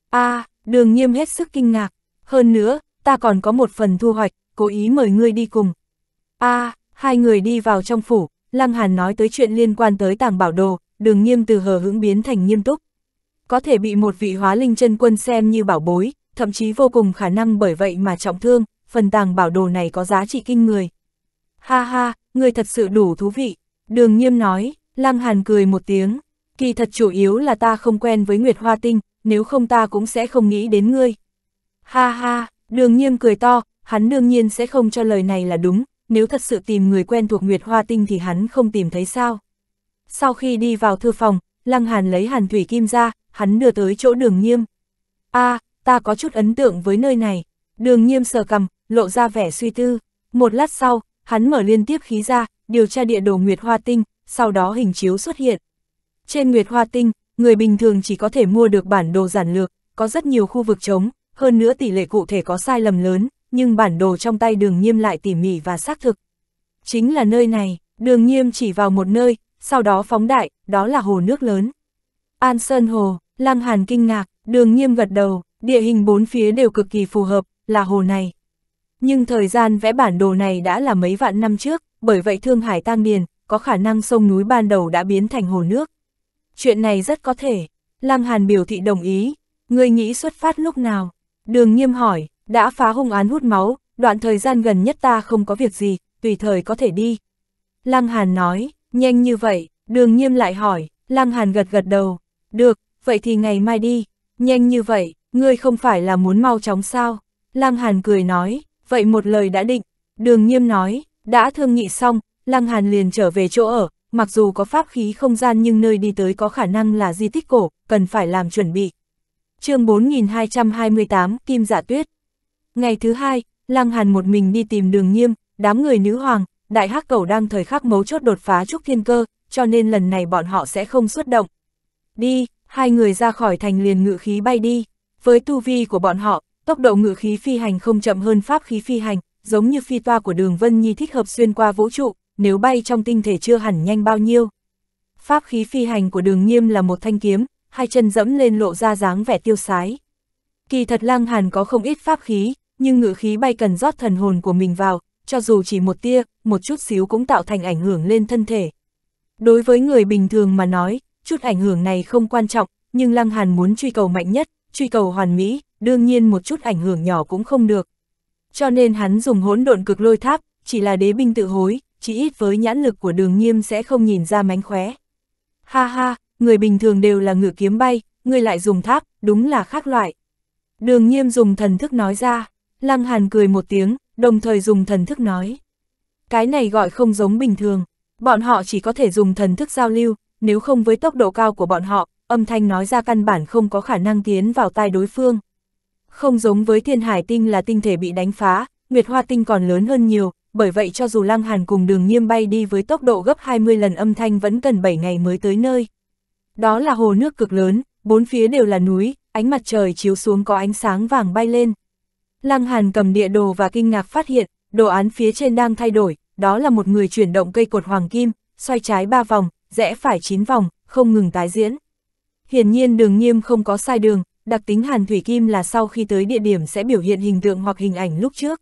a à, đường nghiêm hết sức kinh ngạc, hơn nữa, ta còn có một phần thu hoạch, cố ý mời ngươi đi cùng. a à, hai người đi vào trong phủ, Lăng Hàn nói tới chuyện liên quan tới tàng bảo đồ, đường nghiêm từ hờ hững biến thành nghiêm túc có thể bị một vị hóa linh chân quân xem như bảo bối, thậm chí vô cùng khả năng bởi vậy mà trọng thương, phần tàng bảo đồ này có giá trị kinh người. Ha ha, người thật sự đủ thú vị, đường nghiêm nói, Lăng Hàn cười một tiếng, kỳ thật chủ yếu là ta không quen với Nguyệt Hoa Tinh, nếu không ta cũng sẽ không nghĩ đến ngươi. Ha ha, đường nghiêm cười to, hắn đương nhiên sẽ không cho lời này là đúng, nếu thật sự tìm người quen thuộc Nguyệt Hoa Tinh thì hắn không tìm thấy sao. Sau khi đi vào thư phòng, Lăng Hàn lấy hàn thủy kim ra, hắn đưa tới chỗ đường nghiêm. a à, ta có chút ấn tượng với nơi này. Đường nghiêm sờ cầm, lộ ra vẻ suy tư. Một lát sau, hắn mở liên tiếp khí ra, điều tra địa đồ Nguyệt Hoa Tinh, sau đó hình chiếu xuất hiện. Trên Nguyệt Hoa Tinh, người bình thường chỉ có thể mua được bản đồ giản lược, có rất nhiều khu vực trống, hơn nữa tỷ lệ cụ thể có sai lầm lớn, nhưng bản đồ trong tay đường nghiêm lại tỉ mỉ và xác thực. Chính là nơi này, đường nghiêm chỉ vào một nơi, sau đó phóng đại, đó là hồ nước lớn. An Sơn Hồ, Lăng Hàn kinh ngạc, đường nghiêm gật đầu, địa hình bốn phía đều cực kỳ phù hợp, là hồ này. Nhưng thời gian vẽ bản đồ này đã là mấy vạn năm trước, bởi vậy Thương Hải Tang Điền, có khả năng sông núi ban đầu đã biến thành hồ nước. Chuyện này rất có thể, Lăng Hàn biểu thị đồng ý, người nghĩ xuất phát lúc nào. Đường nghiêm hỏi, đã phá hung án hút máu, đoạn thời gian gần nhất ta không có việc gì, tùy thời có thể đi. Lăng Hàn nói, nhanh như vậy, đường nghiêm lại hỏi, Lăng Hàn gật gật đầu, được, vậy thì ngày mai đi, nhanh như vậy, ngươi không phải là muốn mau chóng sao? Lăng Hàn cười nói, vậy một lời đã định, đường nghiêm nói, đã thương nghị xong, Lăng Hàn liền trở về chỗ ở, mặc dù có pháp khí không gian nhưng nơi đi tới có khả năng là di tích cổ, cần phải làm chuẩn bị. chương 4228 Kim Dạ Tuyết Ngày thứ hai, Lăng Hàn một mình đi tìm đường nghiêm, đám người nữ hoàng, đại hắc cầu đang thời khắc mấu chốt đột phá trúc thiên cơ, cho nên lần này bọn họ sẽ không xuất động, đi, hai người ra khỏi thành liền ngự khí bay đi. Với tu vi của bọn họ, tốc độ ngự khí phi hành không chậm hơn pháp khí phi hành, giống như phi toa của đường Vân Nhi thích hợp xuyên qua vũ trụ, nếu bay trong tinh thể chưa hẳn nhanh bao nhiêu. Pháp khí phi hành của đường nghiêm là một thanh kiếm, hai chân dẫm lên lộ ra dáng vẻ tiêu sái. Kỳ thật lang hàn có không ít pháp khí, nhưng ngự khí bay cần rót thần hồn của mình vào, cho dù chỉ một tia, một chút xíu cũng tạo thành ảnh hưởng lên thân thể. Đối với người bình thường mà nói, chút ảnh hưởng này không quan trọng, nhưng Lăng Hàn muốn truy cầu mạnh nhất, truy cầu hoàn mỹ, đương nhiên một chút ảnh hưởng nhỏ cũng không được. Cho nên hắn dùng hỗn độn cực lôi tháp, chỉ là đế binh tự hối, chỉ ít với nhãn lực của đường nghiêm sẽ không nhìn ra mánh khóe. Ha ha, người bình thường đều là ngựa kiếm bay, người lại dùng tháp, đúng là khác loại. Đường nghiêm dùng thần thức nói ra, Lăng Hàn cười một tiếng, đồng thời dùng thần thức nói. Cái này gọi không giống bình thường, bọn họ chỉ có thể dùng thần thức giao lưu, nếu không với tốc độ cao của bọn họ, âm thanh nói ra căn bản không có khả năng tiến vào tai đối phương. Không giống với thiên hải tinh là tinh thể bị đánh phá, Nguyệt Hoa Tinh còn lớn hơn nhiều, bởi vậy cho dù Lăng Hàn cùng đường nghiêm bay đi với tốc độ gấp 20 lần âm thanh vẫn cần 7 ngày mới tới nơi. Đó là hồ nước cực lớn, bốn phía đều là núi, ánh mặt trời chiếu xuống có ánh sáng vàng bay lên. Lăng Hàn cầm địa đồ và kinh ngạc phát hiện, đồ án phía trên đang thay đổi, đó là một người chuyển động cây cột hoàng kim, xoay trái ba vòng, rẽ phải 9 vòng, không ngừng tái diễn. Hiển nhiên đường nghiêm không có sai đường, đặc tính hàn thủy kim là sau khi tới địa điểm sẽ biểu hiện hình tượng hoặc hình ảnh lúc trước.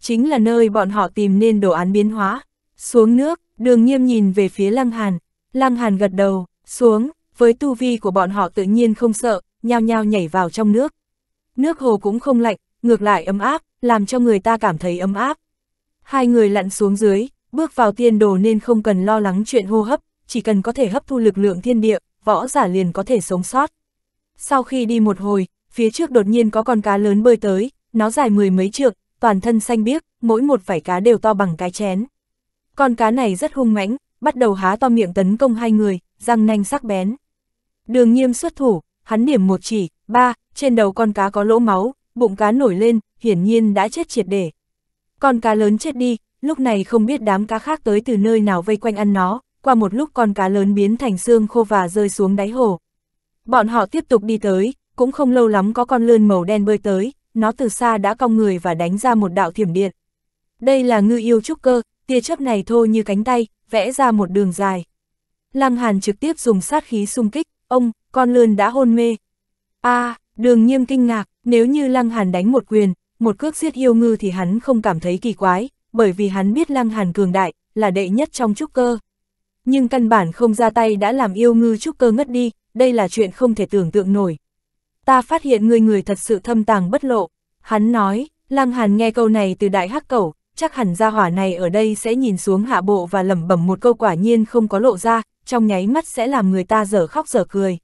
Chính là nơi bọn họ tìm nên đồ án biến hóa. Xuống nước, đường nghiêm nhìn về phía lăng hàn, lăng hàn gật đầu, xuống, với tu vi của bọn họ tự nhiên không sợ, nhao nhao nhảy vào trong nước. Nước hồ cũng không lạnh, ngược lại ấm áp, làm cho người ta cảm thấy ấm áp. Hai người lặn xuống dưới, bước vào tiên đồ nên không cần lo lắng chuyện hô hấp, chỉ cần có thể hấp thu lực lượng thiên địa, võ giả liền có thể sống sót. Sau khi đi một hồi, phía trước đột nhiên có con cá lớn bơi tới, nó dài mười mấy trượng, toàn thân xanh biếc, mỗi một vảy cá đều to bằng cái chén. Con cá này rất hung mãnh, bắt đầu há to miệng tấn công hai người, răng nanh sắc bén. Đường Nghiêm xuất thủ, hắn điểm một chỉ, ba, trên đầu con cá có lỗ máu, bụng cá nổi lên, hiển nhiên đã chết triệt để. Con cá lớn chết đi, lúc này không biết đám cá khác tới từ nơi nào vây quanh ăn nó, qua một lúc con cá lớn biến thành xương khô và rơi xuống đáy hồ. Bọn họ tiếp tục đi tới, cũng không lâu lắm có con lươn màu đen bơi tới, nó từ xa đã cong người và đánh ra một đạo thiểm điện. Đây là ngư yêu trúc cơ, tia chớp này thô như cánh tay, vẽ ra một đường dài. Lăng Hàn trực tiếp dùng sát khí xung kích, ông, con lươn đã hôn mê. a à, đường nghiêm kinh ngạc, nếu như Lăng Hàn đánh một quyền, một cước giết yêu ngư thì hắn không cảm thấy kỳ quái, bởi vì hắn biết Lăng Hàn cường đại, là đệ nhất trong trúc cơ nhưng căn bản không ra tay đã làm yêu ngư trúc cơ ngất đi, đây là chuyện không thể tưởng tượng nổi. Ta phát hiện người người thật sự thâm tàng bất lộ, hắn nói, Lăng Hàn nghe câu này từ đại hắc cẩu, chắc hẳn gia hỏa này ở đây sẽ nhìn xuống hạ bộ và lẩm bẩm một câu quả nhiên không có lộ ra, trong nháy mắt sẽ làm người ta dở khóc dở cười.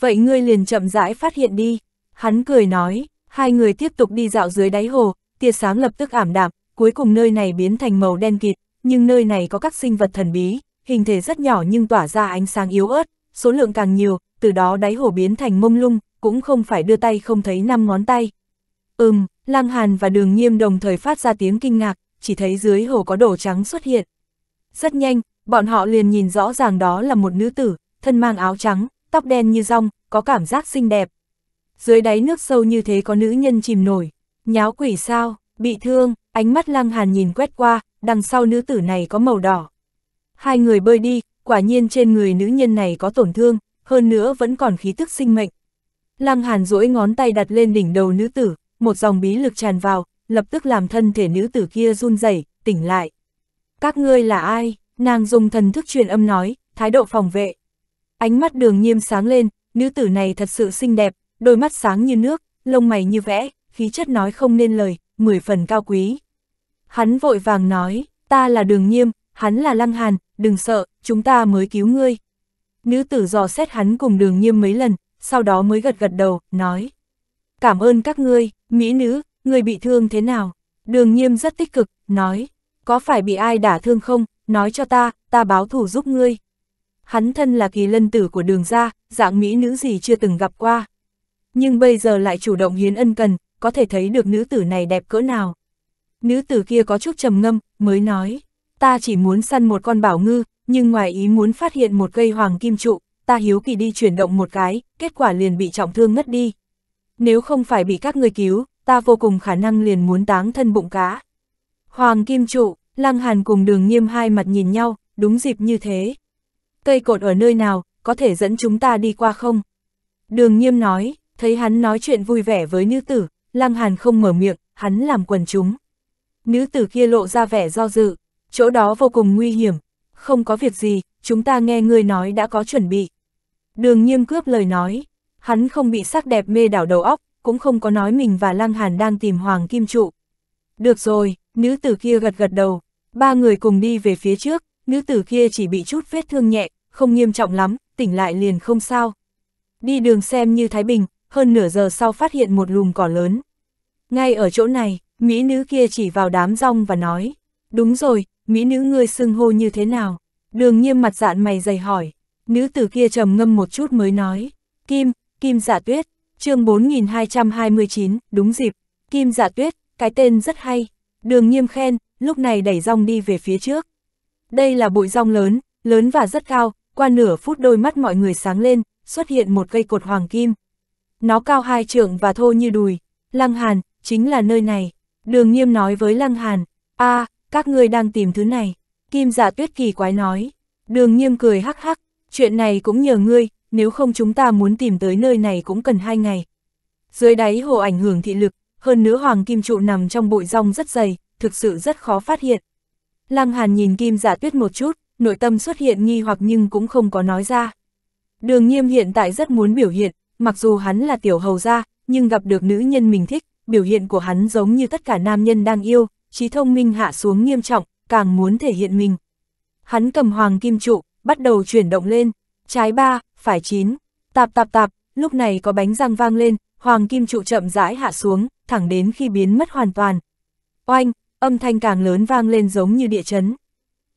Vậy ngươi liền chậm rãi phát hiện đi, hắn cười nói, hai người tiếp tục đi dạo dưới đáy hồ, tia sáng lập tức ảm đạm, cuối cùng nơi này biến thành màu đen kịt, nhưng nơi này có các sinh vật thần bí, hình thể rất nhỏ nhưng tỏa ra ánh sáng yếu ớt, số lượng càng nhiều, từ đó đáy hồ biến thành mông lung, cũng không phải đưa tay không thấy năm ngón tay. Ừm, Lăng Hàn và Đường Nghiêm đồng thời phát ra tiếng kinh ngạc, chỉ thấy dưới hồ có đồ trắng xuất hiện. Rất nhanh, bọn họ liền nhìn rõ ràng đó là một nữ tử, thân mang áo trắng, tóc đen như rong, có cảm giác xinh đẹp. Dưới đáy nước sâu như thế có nữ nhân chìm nổi, nháo quỷ sao, bị thương, ánh mắt Lăng Hàn nhìn quét qua, đằng sau nữ tử này có màu đỏ. Hai người bơi đi, quả nhiên trên người nữ nhân này có tổn thương, hơn nữa vẫn còn khí tức sinh mệnh. Lăng Hàn duỗi ngón tay đặt lên đỉnh đầu nữ tử, một dòng bí lực tràn vào, lập tức làm thân thể nữ tử kia run rẩy, tỉnh lại. Các ngươi là ai? Nàng dùng thần thức truyền âm nói, thái độ phòng vệ. Ánh mắt đường nghiêm sáng lên, nữ tử này thật sự xinh đẹp, đôi mắt sáng như nước, lông mày như vẽ, khí chất nói không nên lời, mười phần cao quý. Hắn vội vàng nói, ta là đường nghiêm hắn là Lăng Hàn, đừng sợ, chúng ta mới cứu ngươi. Nữ tử dò xét hắn cùng đường nghiêm mấy lần, sau đó mới gật gật đầu, nói. Cảm ơn các ngươi, mỹ nữ, người bị thương thế nào? Đường nghiêm rất tích cực, nói. Có phải bị ai đả thương không? Nói cho ta, ta báo thủ giúp ngươi. Hắn thân là kỳ lân tử của đường gia, dạng mỹ nữ gì chưa từng gặp qua. Nhưng bây giờ lại chủ động hiến ân cần, có thể thấy được nữ tử này đẹp cỡ nào. Nữ tử kia có chút trầm ngâm, mới nói ta chỉ muốn săn một con bảo ngư, nhưng ngoài ý muốn phát hiện một cây hoàng kim trụ, ta hiếu kỳ đi chuyển động một cái, kết quả liền bị trọng thương ngất đi. Nếu không phải bị các người cứu, ta vô cùng khả năng liền muốn táng thân bụng cá. Hoàng kim trụ, lăng hàn cùng đường nghiêm hai mặt nhìn nhau, đúng dịp như thế. Cây cột ở nơi nào, có thể dẫn chúng ta đi qua không? Đường nghiêm nói, thấy hắn nói chuyện vui vẻ với nữ tử, lăng hàn không mở miệng, hắn làm quần chúng. Nữ tử kia lộ ra vẻ do dự, chỗ đó vô cùng nguy hiểm, không có việc gì, chúng ta nghe ngươi nói đã có chuẩn bị. Đường nghiêm cướp lời nói, hắn không bị sắc đẹp mê đảo đầu óc, cũng không có nói mình và Lăng Hàn đang tìm Hoàng Kim Trụ. Được rồi, nữ tử kia gật gật đầu, ba người cùng đi về phía trước, nữ tử kia chỉ bị chút vết thương nhẹ, không nghiêm trọng lắm, tỉnh lại liền không sao. Đi đường xem như Thái Bình, hơn nửa giờ sau phát hiện một lùm cỏ lớn. Ngay ở chỗ này, mỹ nữ kia chỉ vào đám rong và nói, đúng rồi, mỹ nữ ngươi xưng hô như thế nào? Đường nghiêm mặt dạn mày dày hỏi, nữ tử kia trầm ngâm một chút mới nói, Kim, Kim Dạ Tuyết, chương 4229, đúng dịp, Kim Dạ Tuyết, cái tên rất hay. Đường nghiêm khen, lúc này đẩy rong đi về phía trước. Đây là bụi rong lớn, lớn và rất cao, qua nửa phút đôi mắt mọi người sáng lên, xuất hiện một cây cột hoàng kim. Nó cao hai trượng và thô như đùi. Lăng Hàn, chính là nơi này. Đường nghiêm nói với Lăng Hàn, a à, các ngươi đang tìm thứ này, kim giả tuyết kỳ quái nói, đường nghiêm cười hắc hắc, chuyện này cũng nhờ ngươi, nếu không chúng ta muốn tìm tới nơi này cũng cần hai ngày. Dưới đáy hồ ảnh hưởng thị lực, hơn nữa hoàng kim trụ nằm trong bụi rong rất dày, thực sự rất khó phát hiện. Lăng Hàn nhìn kim giả tuyết một chút, nội tâm xuất hiện nghi hoặc nhưng cũng không có nói ra. Đường nghiêm hiện tại rất muốn biểu hiện, mặc dù hắn là tiểu hầu gia, nhưng gặp được nữ nhân mình thích, biểu hiện của hắn giống như tất cả nam nhân đang yêu, trí thông minh hạ xuống nghiêm trọng, càng muốn thể hiện mình. Hắn cầm hoàng kim trụ, bắt đầu chuyển động lên, trái ba, phải chín, tạp tạp tạp, lúc này có bánh răng vang lên, hoàng kim trụ chậm rãi hạ xuống, thẳng đến khi biến mất hoàn toàn. Oanh, âm thanh càng lớn vang lên giống như địa chấn.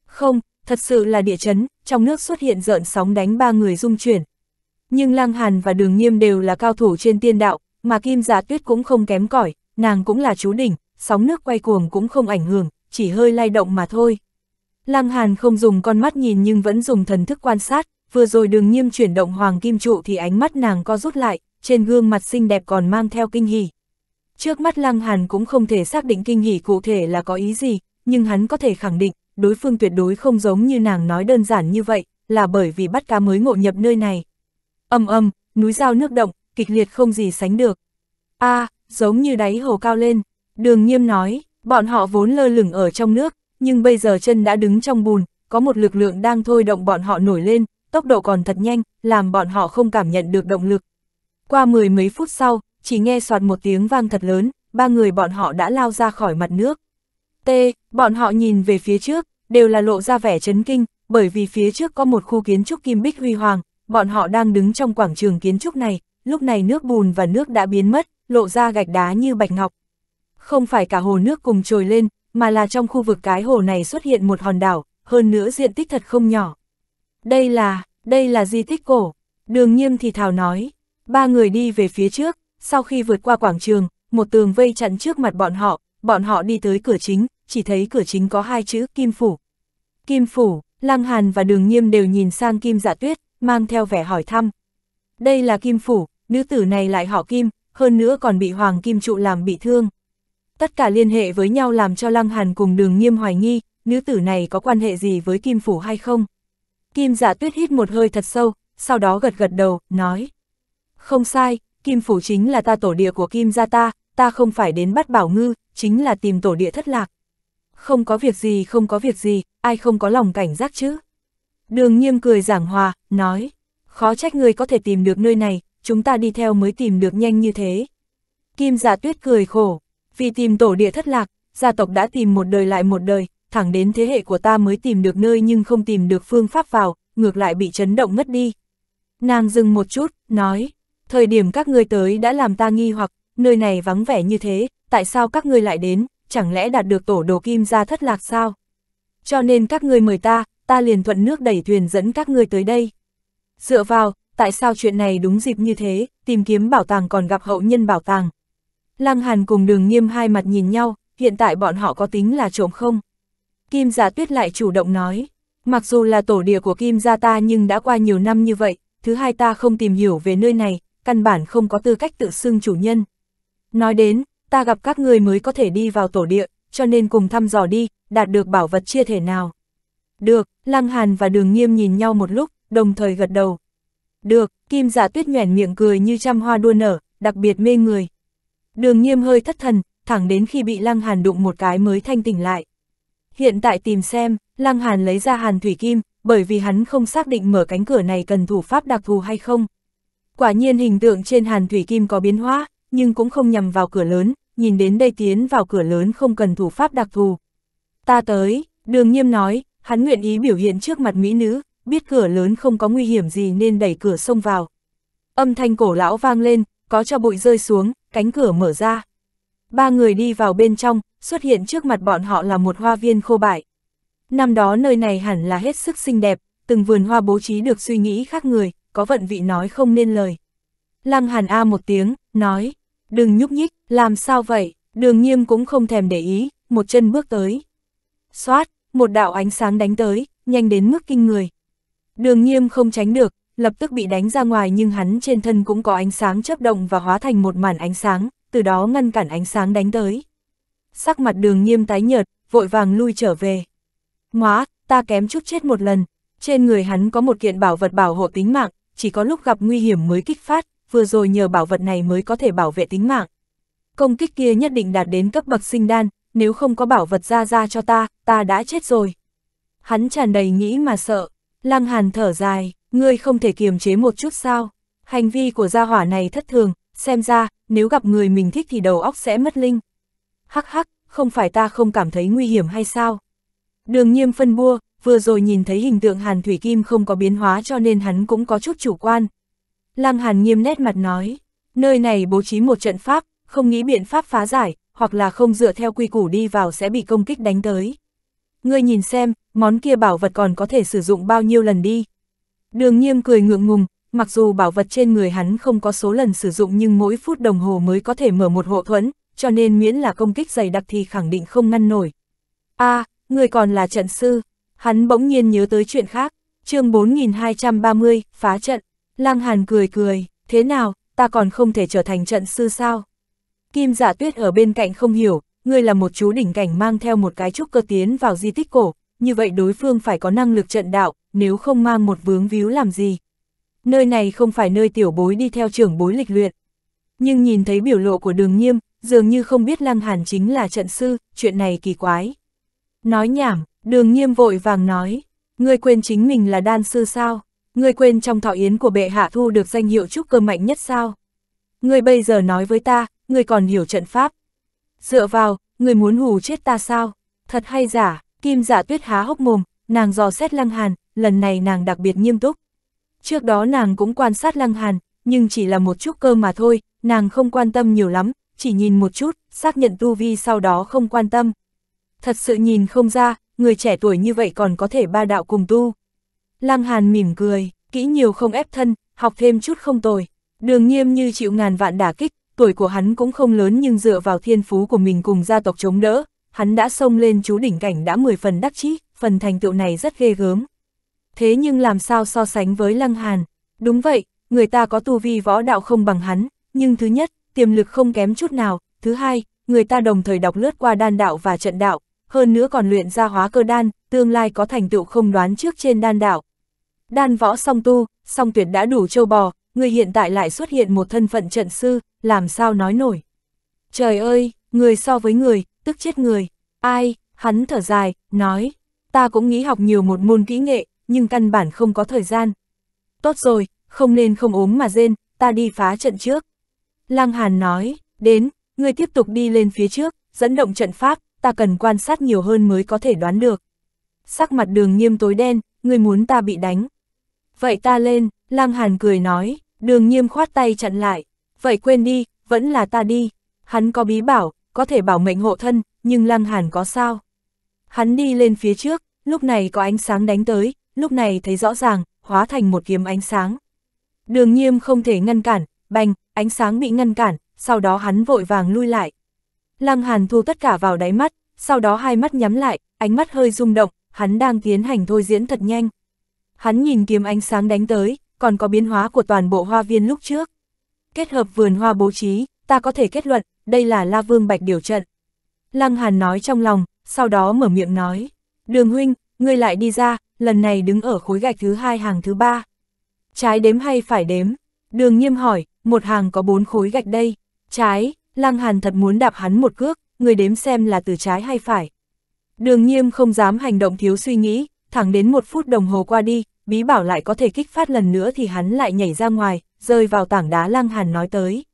Không, thật sự là địa chấn, trong nước xuất hiện rợn sóng đánh ba người rung chuyển. Nhưng Lăng Hàn và Đường Nghiêm đều là cao thủ trên tiên đạo, mà Kim Giả Tuyết cũng không kém cỏi, nàng cũng là chú đỉnh, sóng nước quay cuồng cũng không ảnh hưởng, chỉ hơi lay động mà thôi. Lăng Hàn không dùng con mắt nhìn nhưng vẫn dùng thần thức quan sát, vừa rồi đường nghiêm chuyển động hoàng kim trụ thì ánh mắt nàng co rút lại, trên gương mặt xinh đẹp còn mang theo kinh hỉ. Trước mắt Lăng Hàn cũng không thể xác định kinh hỉ cụ thể là có ý gì, nhưng hắn có thể khẳng định, đối phương tuyệt đối không giống như nàng nói đơn giản như vậy, là bởi vì bắt cá mới ngộ nhập nơi này. Âm âm, núi giao nước động, kịch liệt không gì sánh được. a à, giống như đáy hồ cao lên, Đường nghiêm nói, bọn họ vốn lơ lửng ở trong nước, nhưng bây giờ chân đã đứng trong bùn, có một lực lượng đang thôi động bọn họ nổi lên, tốc độ còn thật nhanh, làm bọn họ không cảm nhận được động lực. Qua mười mấy phút sau, chỉ nghe soạt một tiếng vang thật lớn, ba người bọn họ đã lao ra khỏi mặt nước. T, bọn họ nhìn về phía trước, đều là lộ ra vẻ chấn kinh, bởi vì phía trước có một khu kiến trúc kim bích huy hoàng, bọn họ đang đứng trong quảng trường kiến trúc này, lúc này nước bùn và nước đã biến mất, lộ ra gạch đá như bạch ngọc, không phải cả hồ nước cùng trồi lên, mà là trong khu vực cái hồ này xuất hiện một hòn đảo, hơn nữa diện tích thật không nhỏ. Đây là, đây là di tích cổ, đường nghiêm thì thào nói, ba người đi về phía trước, sau khi vượt qua quảng trường, một tường vây chặn trước mặt bọn họ, bọn họ đi tới cửa chính, chỉ thấy cửa chính có hai chữ Kim Phủ. Kim Phủ, Lăng Hàn và Đường Nghiêm đều nhìn sang Kim Dạ Tuyết, mang theo vẻ hỏi thăm. Đây là Kim Phủ, nữ tử này lại họ Kim, hơn nữa còn bị Hoàng Kim Trụ làm bị thương tất cả liên hệ với nhau làm cho Lăng Hàn cùng đường nghiêm hoài nghi, nữ tử này có quan hệ gì với Kim Phủ hay không? Kim giả dạ tuyết hít một hơi thật sâu, sau đó gật gật đầu, nói. Không sai, Kim Phủ chính là ta tổ địa của Kim gia ta, ta không phải đến bắt bảo ngư, chính là tìm tổ địa thất lạc. Không có việc gì không có việc gì, ai không có lòng cảnh giác chứ? Đường nghiêm cười giảng hòa, nói. Khó trách người có thể tìm được nơi này, chúng ta đi theo mới tìm được nhanh như thế. Kim giả dạ tuyết cười khổ, vì tìm tổ địa thất lạc, gia tộc đã tìm một đời lại một đời, thẳng đến thế hệ của ta mới tìm được nơi nhưng không tìm được phương pháp vào, ngược lại bị chấn động ngất đi. Nàng dừng một chút, nói, thời điểm các ngươi tới đã làm ta nghi hoặc, nơi này vắng vẻ như thế, tại sao các ngươi lại đến, chẳng lẽ đạt được tổ đồ kim gia thất lạc sao? Cho nên các ngươi mời ta, ta liền thuận nước đẩy thuyền dẫn các ngươi tới đây. Dựa vào, tại sao chuyện này đúng dịp như thế, tìm kiếm bảo tàng còn gặp hậu nhân bảo tàng, Lăng Hàn cùng đường nghiêm hai mặt nhìn nhau, hiện tại bọn họ có tính là trộm không? Kim Gia Tuyết lại chủ động nói, mặc dù là tổ địa của Kim gia ta nhưng đã qua nhiều năm như vậy, thứ hai ta không tìm hiểu về nơi này, căn bản không có tư cách tự xưng chủ nhân. Nói đến, ta gặp các người mới có thể đi vào tổ địa, cho nên cùng thăm dò đi, đạt được bảo vật chia thể nào. Được, Lăng Hàn và Đường Nghiêm nhìn nhau một lúc, đồng thời gật đầu. Được, Kim Dạ Tuyết nhoẻn miệng cười như trăm hoa đua nở, đặc biệt mê người. Đường nghiêm hơi thất thần, thẳng đến khi bị Lăng Hàn đụng một cái mới thanh tỉnh lại. Hiện tại tìm xem, Lăng Hàn lấy ra hàn thủy kim, bởi vì hắn không xác định mở cánh cửa này cần thủ pháp đặc thù hay không. Quả nhiên hình tượng trên hàn thủy kim có biến hóa, nhưng cũng không nhằm vào cửa lớn, nhìn đến đây tiến vào cửa lớn không cần thủ pháp đặc thù. Ta tới, đường nghiêm nói, hắn nguyện ý biểu hiện trước mặt mỹ nữ, biết cửa lớn không có nguy hiểm gì nên đẩy cửa xông vào. Âm thanh cổ lão vang lên, có cho bụi rơi xuống, cánh cửa mở ra. Ba người đi vào bên trong, xuất hiện trước mặt bọn họ là một hoa viên khô bại. Năm đó nơi này hẳn là hết sức xinh đẹp, từng vườn hoa bố trí được suy nghĩ khác người, có vận vị nói không nên lời. Lăng Hàn A một tiếng, nói, đừng nhúc nhích, làm sao vậy, đường nghiêm cũng không thèm để ý, một chân bước tới. Xoát, một đạo ánh sáng đánh tới, nhanh đến mức kinh người. Đường nghiêm không tránh được, lập tức bị đánh ra ngoài nhưng hắn trên thân cũng có ánh sáng chấp động và hóa thành một màn ánh sáng, từ đó ngăn cản ánh sáng đánh tới. Sắc mặt đường nghiêm tái nhợt, vội vàng lui trở về. Móa, ta kém chút chết một lần, trên người hắn có một kiện bảo vật bảo hộ tính mạng, chỉ có lúc gặp nguy hiểm mới kích phát, vừa rồi nhờ bảo vật này mới có thể bảo vệ tính mạng. Công kích kia nhất định đạt đến cấp bậc sinh đan, nếu không có bảo vật ra ra cho ta, ta đã chết rồi. Hắn tràn đầy nghĩ mà sợ, lăng hàn thở dài, ngươi không thể kiềm chế một chút sao, hành vi của gia hỏa này thất thường, xem ra, nếu gặp người mình thích thì đầu óc sẽ mất linh. Hắc hắc, không phải ta không cảm thấy nguy hiểm hay sao? Đường nhiêm phân bua, vừa rồi nhìn thấy hình tượng Hàn Thủy Kim không có biến hóa cho nên hắn cũng có chút chủ quan. Lăng Hàn nghiêm nét mặt nói, nơi này bố trí một trận pháp, không nghĩ biện pháp phá giải, hoặc là không dựa theo quy củ đi vào sẽ bị công kích đánh tới. Ngươi nhìn xem, món kia bảo vật còn có thể sử dụng bao nhiêu lần đi. Đường Nhiêm cười ngượng ngùng, mặc dù bảo vật trên người hắn không có số lần sử dụng nhưng mỗi phút đồng hồ mới có thể mở một hộ thuẫn, cho nên miễn là công kích dày đặc thì khẳng định không ngăn nổi. a à, người còn là trận sư. Hắn bỗng nhiên nhớ tới chuyện khác, chương 4230, phá trận. Lăng Hàn cười cười, thế nào, ta còn không thể trở thành trận sư sao? Kim giả dạ tuyết ở bên cạnh không hiểu, ngươi là một chú đỉnh cảnh mang theo một cái trúc cơ tiến vào di tích cổ, như vậy đối phương phải có năng lực trận đạo, nếu không mang một vướng víu làm gì. Nơi này không phải nơi tiểu bối đi theo trưởng bối lịch luyện. Nhưng nhìn thấy biểu lộ của đường nghiêm, dường như không biết Lăng Hàn chính là trận sư, chuyện này kỳ quái. Nói nhảm, đường nghiêm vội vàng nói, ngươi quên chính mình là đan sư sao? Ngươi quên trong thọ yến của bệ hạ thu được danh hiệu trúc cơ mạnh nhất sao? Ngươi bây giờ nói với ta, ngươi còn hiểu trận pháp. Dựa vào, ngươi muốn hù chết ta sao? Thật hay giả? Kim giả Tuyết há hốc mồm, nàng dò xét Lăng Hàn, lần này nàng đặc biệt nghiêm túc. Trước đó nàng cũng quan sát Lăng Hàn, nhưng chỉ là một chút cơ mà thôi, nàng không quan tâm nhiều lắm, chỉ nhìn một chút, xác nhận tu vi sau đó không quan tâm. Thật sự nhìn không ra, người trẻ tuổi như vậy còn có thể ba đạo cùng tu. Lăng Hàn mỉm cười, kỹ nhiều không ép thân, học thêm chút không tồi. Đường nghiêm như chịu ngàn vạn đả kích, tuổi của hắn cũng không lớn nhưng dựa vào thiên phú của mình cùng gia tộc chống đỡ, hắn đã xông lên chú đỉnh cảnh đã 10 phần đắc chí, phần thành tựu này rất ghê gớm. Thế nhưng làm sao so sánh với Lăng Hàn? Đúng vậy, người ta có tu vi võ đạo không bằng hắn, nhưng thứ nhất, tiềm lực không kém chút nào, thứ hai, người ta đồng thời đọc lướt qua đan đạo và trận đạo, hơn nữa còn luyện ra hóa cơ đan, tương lai có thành tựu không đoán trước trên đan đạo. Đan võ song tu, song tuyệt đã đủ châu bò, người hiện tại lại xuất hiện một thân phận trận sư, làm sao nói nổi. Trời ơi, người so với người, tức chết người. Ai, hắn thở dài, nói, ta cũng nghĩ học nhiều một môn kỹ nghệ, nhưng căn bản không có thời gian. Tốt rồi, không nên không ốm mà rên, ta đi phá trận trước. Lăng Hàn nói, đến, ngươi tiếp tục đi lên phía trước, dẫn động trận pháp, ta cần quan sát nhiều hơn mới có thể đoán được. Sắc mặt đường nghiêm tối đen, ngươi muốn ta bị đánh. Vậy ta lên, Lăng Hàn cười nói, đường nghiêm khoát tay chặn lại. Vậy quên đi, vẫn là ta đi. Hắn có bí bảo, có thể bảo mệnh hộ thân, nhưng Lăng Hàn có sao? Hắn đi lên phía trước, lúc này có ánh sáng đánh tới, lúc này thấy rõ ràng, hóa thành một kiếm ánh sáng. Đường Nhiêm không thể ngăn cản, bành, ánh sáng bị ngăn cản, sau đó hắn vội vàng lui lại. Lăng Hàn thu tất cả vào đáy mắt, sau đó hai mắt nhắm lại, ánh mắt hơi rung động, hắn đang tiến hành thôi diễn thật nhanh. Hắn nhìn kiếm ánh sáng đánh tới, còn có biến hóa của toàn bộ hoa viên lúc trước. Kết hợp vườn hoa bố trí, ta có thể kết luận, đây là La Vương Bạch điều trận. Lăng Hàn nói trong lòng, sau đó mở miệng nói, đường huynh, ngươi lại đi ra, lần này đứng ở khối gạch thứ hai hàng thứ ba. Trái đếm hay phải đếm? Đường nghiêm hỏi, một hàng có bốn khối gạch đây. Trái, Lăng Hàn thật muốn đạp hắn một cước, người đếm xem là từ trái hay phải. Đường nghiêm không dám hành động thiếu suy nghĩ, thẳng đến một phút đồng hồ qua đi, bí bảo lại có thể kích phát lần nữa thì hắn lại nhảy ra ngoài, rơi vào tảng đá Lăng Hàn nói tới.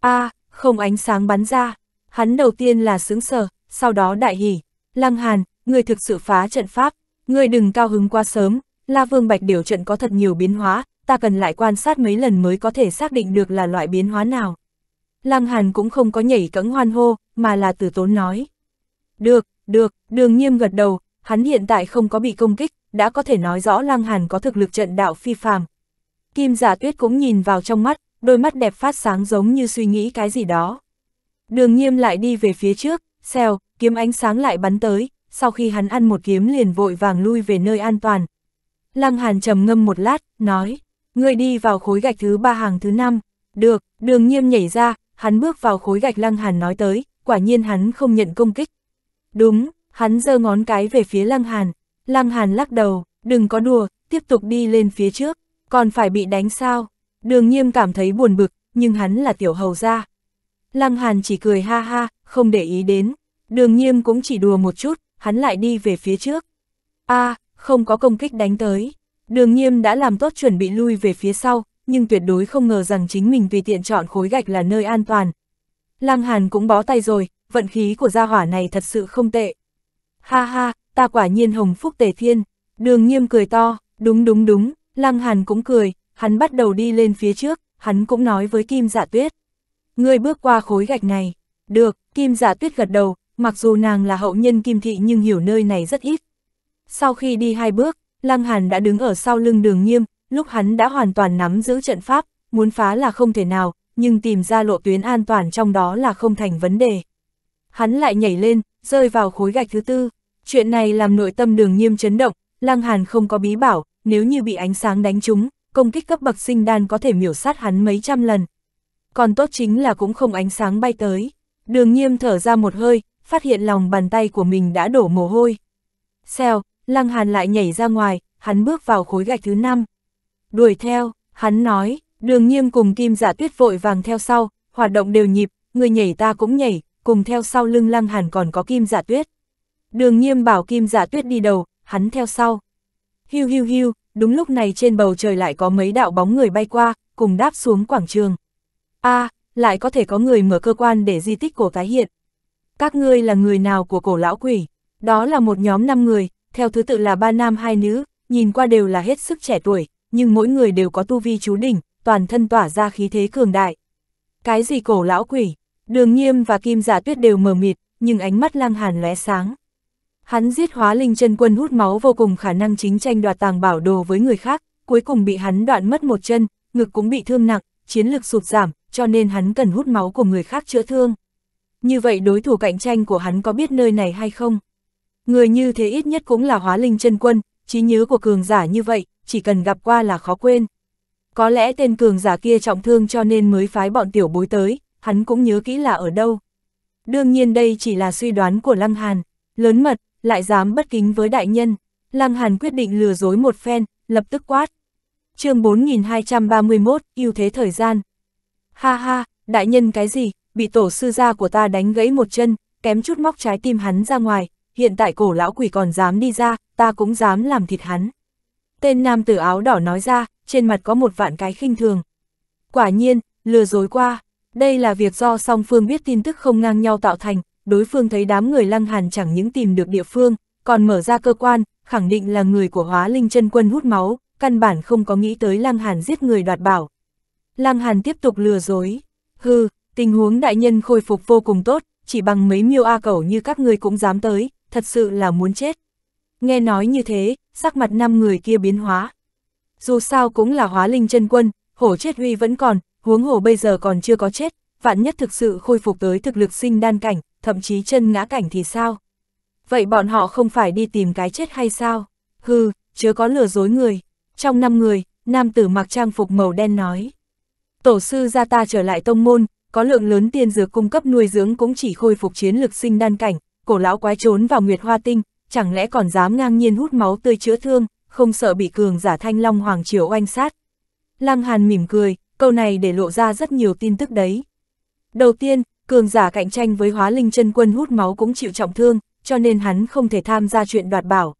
a à, không ánh sáng bắn ra. Hắn đầu tiên là sướng sờ, sau đó đại hỉ. Lăng Hàn, người thực sự phá trận pháp, người đừng cao hứng quá sớm, La Vương Bạch Điều trận có thật nhiều biến hóa, ta cần lại quan sát mấy lần mới có thể xác định được là loại biến hóa nào. Lăng Hàn cũng không có nhảy cẫng hoan hô, mà là từ tốn nói. Được, được, đường nghiêm gật đầu, hắn hiện tại không có bị công kích, đã có thể nói rõ Lăng Hàn có thực lực trận đạo phi phàm. Kim giả tuyết cũng nhìn vào trong mắt, đôi mắt đẹp phát sáng giống như suy nghĩ cái gì đó. Đường nghiêm lại đi về phía trước, xèo, kiếm ánh sáng lại bắn tới, sau khi hắn ăn một kiếm liền vội vàng lui về nơi an toàn. Lăng Hàn trầm ngâm một lát, nói, người đi vào khối gạch thứ ba hàng thứ năm. Được, đường nghiêm nhảy ra, hắn bước vào khối gạch Lăng Hàn nói tới, quả nhiên hắn không nhận công kích. Đúng, hắn giơ ngón cái về phía Lăng Hàn. Lăng Hàn lắc đầu, đừng có đùa, tiếp tục đi lên phía trước, còn phải bị đánh sao. Đường nghiêm cảm thấy buồn bực, nhưng hắn là tiểu hầu gia. Lăng Hàn chỉ cười ha ha, không để ý đến. Đường nghiêm cũng chỉ đùa một chút, hắn lại đi về phía trước. A, à, không có công kích đánh tới. Đường nghiêm đã làm tốt chuẩn bị lui về phía sau, nhưng tuyệt đối không ngờ rằng chính mình tùy tiện chọn khối gạch là nơi an toàn. Lăng Hàn cũng bó tay rồi, vận khí của gia hỏa này thật sự không tệ. Ha ha, ta quả nhiên hồng phúc tề thiên. Đường nghiêm cười to, đúng đúng đúng, Lăng Hàn cũng cười, hắn bắt đầu đi lên phía trước, hắn cũng nói với Kim Dạ Tuyết. Ngươi bước qua khối gạch này. Được, Kim Dạ Tuyết gật đầu, mặc dù nàng là hậu nhân Kim Thị nhưng hiểu nơi này rất ít. Sau khi đi hai bước, Lăng Hàn đã đứng ở sau lưng đường nghiêm, lúc hắn đã hoàn toàn nắm giữ trận pháp, muốn phá là không thể nào, nhưng tìm ra lộ tuyến an toàn trong đó là không thành vấn đề. Hắn lại nhảy lên, rơi vào khối gạch thứ tư. Chuyện này làm nội tâm đường nghiêm chấn động, Lăng Hàn không có bí bảo, nếu như bị ánh sáng đánh trúng, công kích cấp bậc sinh đan có thể miểu sát hắn mấy trăm lần. Còn tốt chính là cũng không ánh sáng bay tới. Đường nghiêm thở ra một hơi, phát hiện lòng bàn tay của mình đã đổ mồ hôi. Xèo, lăng hàn lại nhảy ra ngoài, hắn bước vào khối gạch thứ năm. Đuổi theo, hắn nói, đường nghiêm cùng kim giả dạ tuyết vội vàng theo sau, hoạt động đều nhịp, người nhảy ta cũng nhảy, cùng theo sau lưng lăng hàn còn có kim giả dạ tuyết. Đường nghiêm bảo kim giả dạ tuyết đi đầu, hắn theo sau. Hiu hiu hiu, đúng lúc này trên bầu trời lại có mấy đạo bóng người bay qua, cùng đáp xuống quảng trường. a à, lại có thể có người mở cơ quan để di tích cổ tái hiện. Các ngươi là người nào của cổ lão quỷ? Đó là một nhóm 5 người, theo thứ tự là ba nam hai nữ, nhìn qua đều là hết sức trẻ tuổi, nhưng mỗi người đều có tu vi chú đỉnh, toàn thân tỏa ra khí thế cường đại. Cái gì cổ lão quỷ? Đường Nghiêm và Kim Giả dạ Tuyết đều mờ mịt, nhưng ánh mắt lang Hàn lóe sáng. Hắn giết hóa linh chân quân hút máu vô cùng khả năng chính tranh đoạt tàng bảo đồ với người khác, cuối cùng bị hắn đoạn mất một chân, ngực cũng bị thương nặng, chiến lực sụt giảm, cho nên hắn cần hút máu của người khác chữa thương. Như vậy đối thủ cạnh tranh của hắn có biết nơi này hay không? Người như thế ít nhất cũng là hóa linh chân quân, trí nhớ của cường giả như vậy, chỉ cần gặp qua là khó quên. Có lẽ tên cường giả kia trọng thương cho nên mới phái bọn tiểu bối tới, hắn cũng nhớ kỹ là ở đâu. Đương nhiên đây chỉ là suy đoán của Lăng Hàn, lớn mật, lại dám bất kính với đại nhân, Lăng Hàn quyết định lừa dối một phen, lập tức quát. chương 4231, ưu thế thời gian. Ha ha, đại nhân cái gì, bị tổ sư gia của ta đánh gãy một chân, kém chút móc trái tim hắn ra ngoài, hiện tại cổ lão quỷ còn dám đi ra, ta cũng dám làm thịt hắn. Tên nam tử áo đỏ nói ra, trên mặt có một vạn cái khinh thường. Quả nhiên, lừa dối qua, đây là việc do song phương biết tin tức không ngang nhau tạo thành, đối phương thấy đám người lăng hàn chẳng những tìm được địa phương, còn mở ra cơ quan, khẳng định là người của hóa linh chân quân hút máu, căn bản không có nghĩ tới lăng hàn giết người đoạt bảo. Lăng hàn tiếp tục lừa dối. hư tình huống đại nhân khôi phục vô cùng tốt, chỉ bằng mấy miêu A cẩu như các người cũng dám tới, thật sự là muốn chết. Nghe nói như thế, sắc mặt năm người kia biến hóa. Dù sao cũng là hóa linh chân quân, hổ chết huy vẫn còn, huống hổ bây giờ còn chưa có chết, vạn nhất thực sự khôi phục tới thực lực sinh đan cảnh, thậm chí chân ngã cảnh thì sao? Vậy bọn họ không phải đi tìm cái chết hay sao? Hừ, chớ có lừa dối người. Trong năm người, nam tử mặc trang phục màu đen nói. Tổ sư gia ta trở lại tông môn, có lượng lớn tiên dược cung cấp nuôi dưỡng cũng chỉ khôi phục chiến lực sinh đan cảnh, cổ lão quái trốn vào nguyệt hoa tinh, chẳng lẽ còn dám ngang nhiên hút máu tươi chữa thương, không sợ bị cường giả thanh long hoàng triều oanh sát. Lăng Hàn mỉm cười, câu này để lộ ra rất nhiều tin tức đấy. Đầu tiên, cường giả cạnh tranh với hóa linh chân quân hút máu cũng chịu trọng thương, cho nên hắn không thể tham gia chuyện đoạt bảo.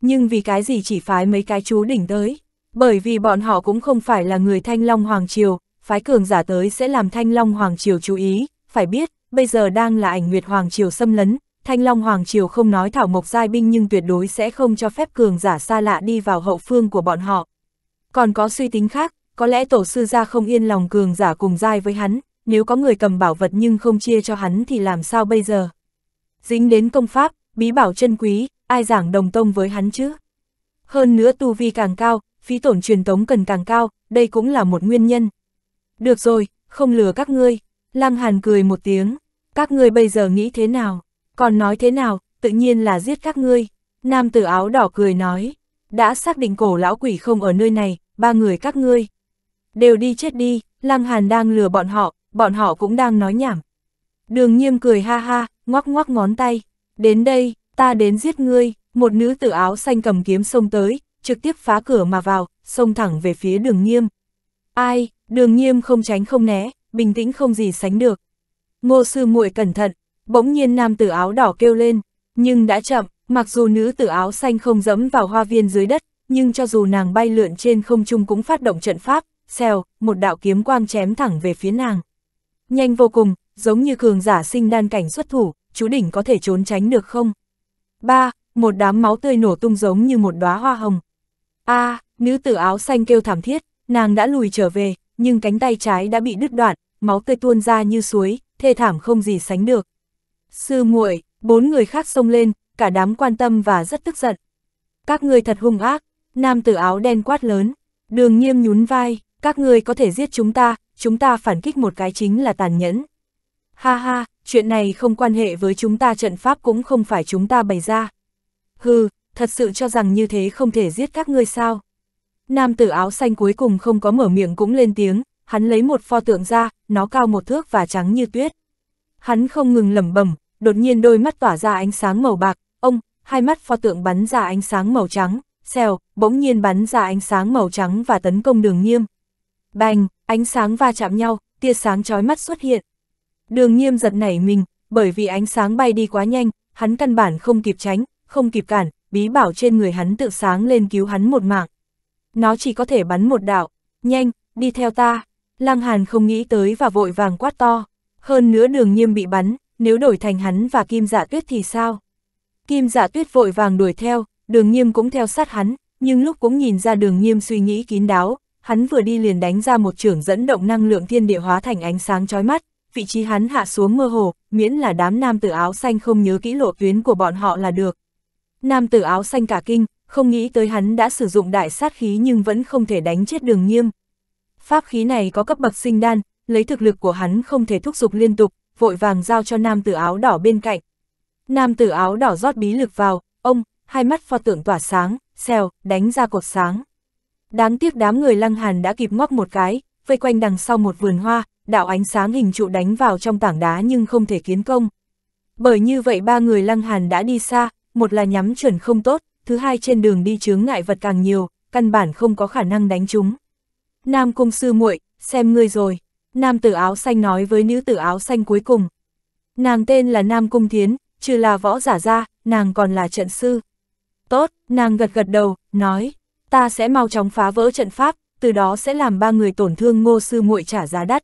Nhưng vì cái gì chỉ phái mấy cái chú đỉnh tới, bởi vì bọn họ cũng không phải là người Thanh Long Hoàng Triều, phái cường giả tới sẽ làm Thanh Long Hoàng Triều chú ý, phải biết, bây giờ đang là ảnh Nguyệt Hoàng Triều xâm lấn, Thanh Long Hoàng Triều không nói thảo mộc giai binh nhưng tuyệt đối sẽ không cho phép cường giả xa lạ đi vào hậu phương của bọn họ. Còn có suy tính khác, có lẽ tổ sư gia không yên lòng cường giả cùng giai với hắn, nếu có người cầm bảo vật nhưng không chia cho hắn thì làm sao bây giờ? Dính đến công pháp, bí bảo chân quý, ai giảng đồng tông với hắn chứ? Hơn nữa tu vi càng cao, phí tổn truyền tống cần càng cao, đây cũng là một nguyên nhân. Được rồi, không lừa các ngươi. Lăng Hàn cười một tiếng, các ngươi bây giờ nghĩ thế nào? Còn nói thế nào, tự nhiên là giết các ngươi. Nam tử áo đỏ cười nói, đã xác định cổ lão quỷ không ở nơi này, ba người các ngươi. Đều đi chết đi, Lăng Hàn đang lừa bọn họ, bọn họ cũng đang nói nhảm. Đường nghiêm cười ha ha, ngoắc ngoắc ngón tay, đến đây, ta đến giết ngươi, một nữ tử áo xanh cầm kiếm xông tới, trực tiếp phá cửa mà vào, xông thẳng về phía đường nghiêm Ai, đường nghiêm không tránh không né, bình tĩnh không gì sánh được. Ngô sư muội cẩn thận, bỗng nhiên nam tử áo đỏ kêu lên, nhưng đã chậm, mặc dù nữ tử áo xanh không dẫm vào hoa viên dưới đất, nhưng cho dù nàng bay lượn trên không trung cũng phát động trận pháp, xèo, một đạo kiếm quang chém thẳng về phía nàng. Nhanh vô cùng, giống như cường giả sinh đan cảnh xuất thủ, chú đỉnh có thể trốn tránh được không? ba Một đám máu tươi nổ tung giống như một đóa hoa hồng. a nữ tử áo xanh kêu thảm thiết, nàng đã lùi trở về, nhưng cánh tay trái đã bị đứt đoạn, máu tươi tuôn ra như suối, thê thảm không gì sánh được. Sư muội, bốn người khác xông lên, cả đám quan tâm và rất tức giận. Các ngươi thật hung ác, nam tử áo đen quát lớn, đường nghiêm nhún vai, các ngươi có thể giết chúng ta, chúng ta phản kích một cái chính là tàn nhẫn. Ha ha, chuyện này không quan hệ với chúng ta trận pháp cũng không phải chúng ta bày ra. Hừ, thật sự cho rằng như thế không thể giết các ngươi sao. Nam tử áo xanh cuối cùng không có mở miệng cũng lên tiếng, hắn lấy một pho tượng ra, nó cao một thước và trắng như tuyết. Hắn không ngừng lẩm bẩm, đột nhiên đôi mắt tỏa ra ánh sáng màu bạc, ông, hai mắt pho tượng bắn ra ánh sáng màu trắng, xèo, bỗng nhiên bắn ra ánh sáng màu trắng và tấn công đường nghiêm. Bành, Ánh sáng va chạm nhau, tia sáng chói mắt xuất hiện. Đường nghiêm giật nảy mình, bởi vì ánh sáng bay đi quá nhanh, hắn căn bản không kịp tránh, không kịp cản, bí bảo trên người hắn tự sáng lên cứu hắn một mạng. Nó chỉ có thể bắn một đạo, nhanh, đi theo ta. Lăng Hàn không nghĩ tới và vội vàng quát to. Hơn nữa đường nghiêm bị bắn, nếu đổi thành hắn và kim dạ tuyết thì sao? Kim dạ tuyết vội vàng đuổi theo, đường nghiêm cũng theo sát hắn, nhưng lúc cũng nhìn ra đường nghiêm suy nghĩ kín đáo, hắn vừa đi liền đánh ra một trưởng dẫn động năng lượng thiên địa hóa thành ánh sáng chói mắt, vị trí hắn hạ xuống mơ hồ, miễn là đám nam tử áo xanh không nhớ kỹ lộ tuyến của bọn họ là được. Nam tử áo xanh cả kinh, không nghĩ tới hắn đã sử dụng đại sát khí nhưng vẫn không thể đánh chết đường nghiêm. Pháp khí này có cấp bậc sinh đan, lấy thực lực của hắn không thể thúc giục liên tục, vội vàng giao cho nam tử áo đỏ bên cạnh. Nam tử áo đỏ rót bí lực vào, ông, hai mắt pho tượng tỏa sáng, xèo, đánh ra cột sáng. Đáng tiếc đám người lăng hàn đã kịp ngoắc một cái, vây quanh đằng sau một vườn hoa, đạo ánh sáng hình trụ đánh vào trong tảng đá nhưng không thể kiến công. Bởi như vậy ba người lăng hàn đã đi xa, một là nhắm chuẩn không tốt, thứ hai trên đường đi chướng ngại vật càng nhiều, căn bản không có khả năng đánh chúng. Nam cung sư muội, xem ngươi rồi. Nam tử áo xanh nói với nữ tử áo xanh cuối cùng. Nàng tên là Nam cung thiến, trừ là võ giả ra, nàng còn là trận sư. Tốt, nàng gật gật đầu, nói, ta sẽ mau chóng phá vỡ trận pháp, từ đó sẽ làm ba người tổn thương ngô sư muội trả giá đắt.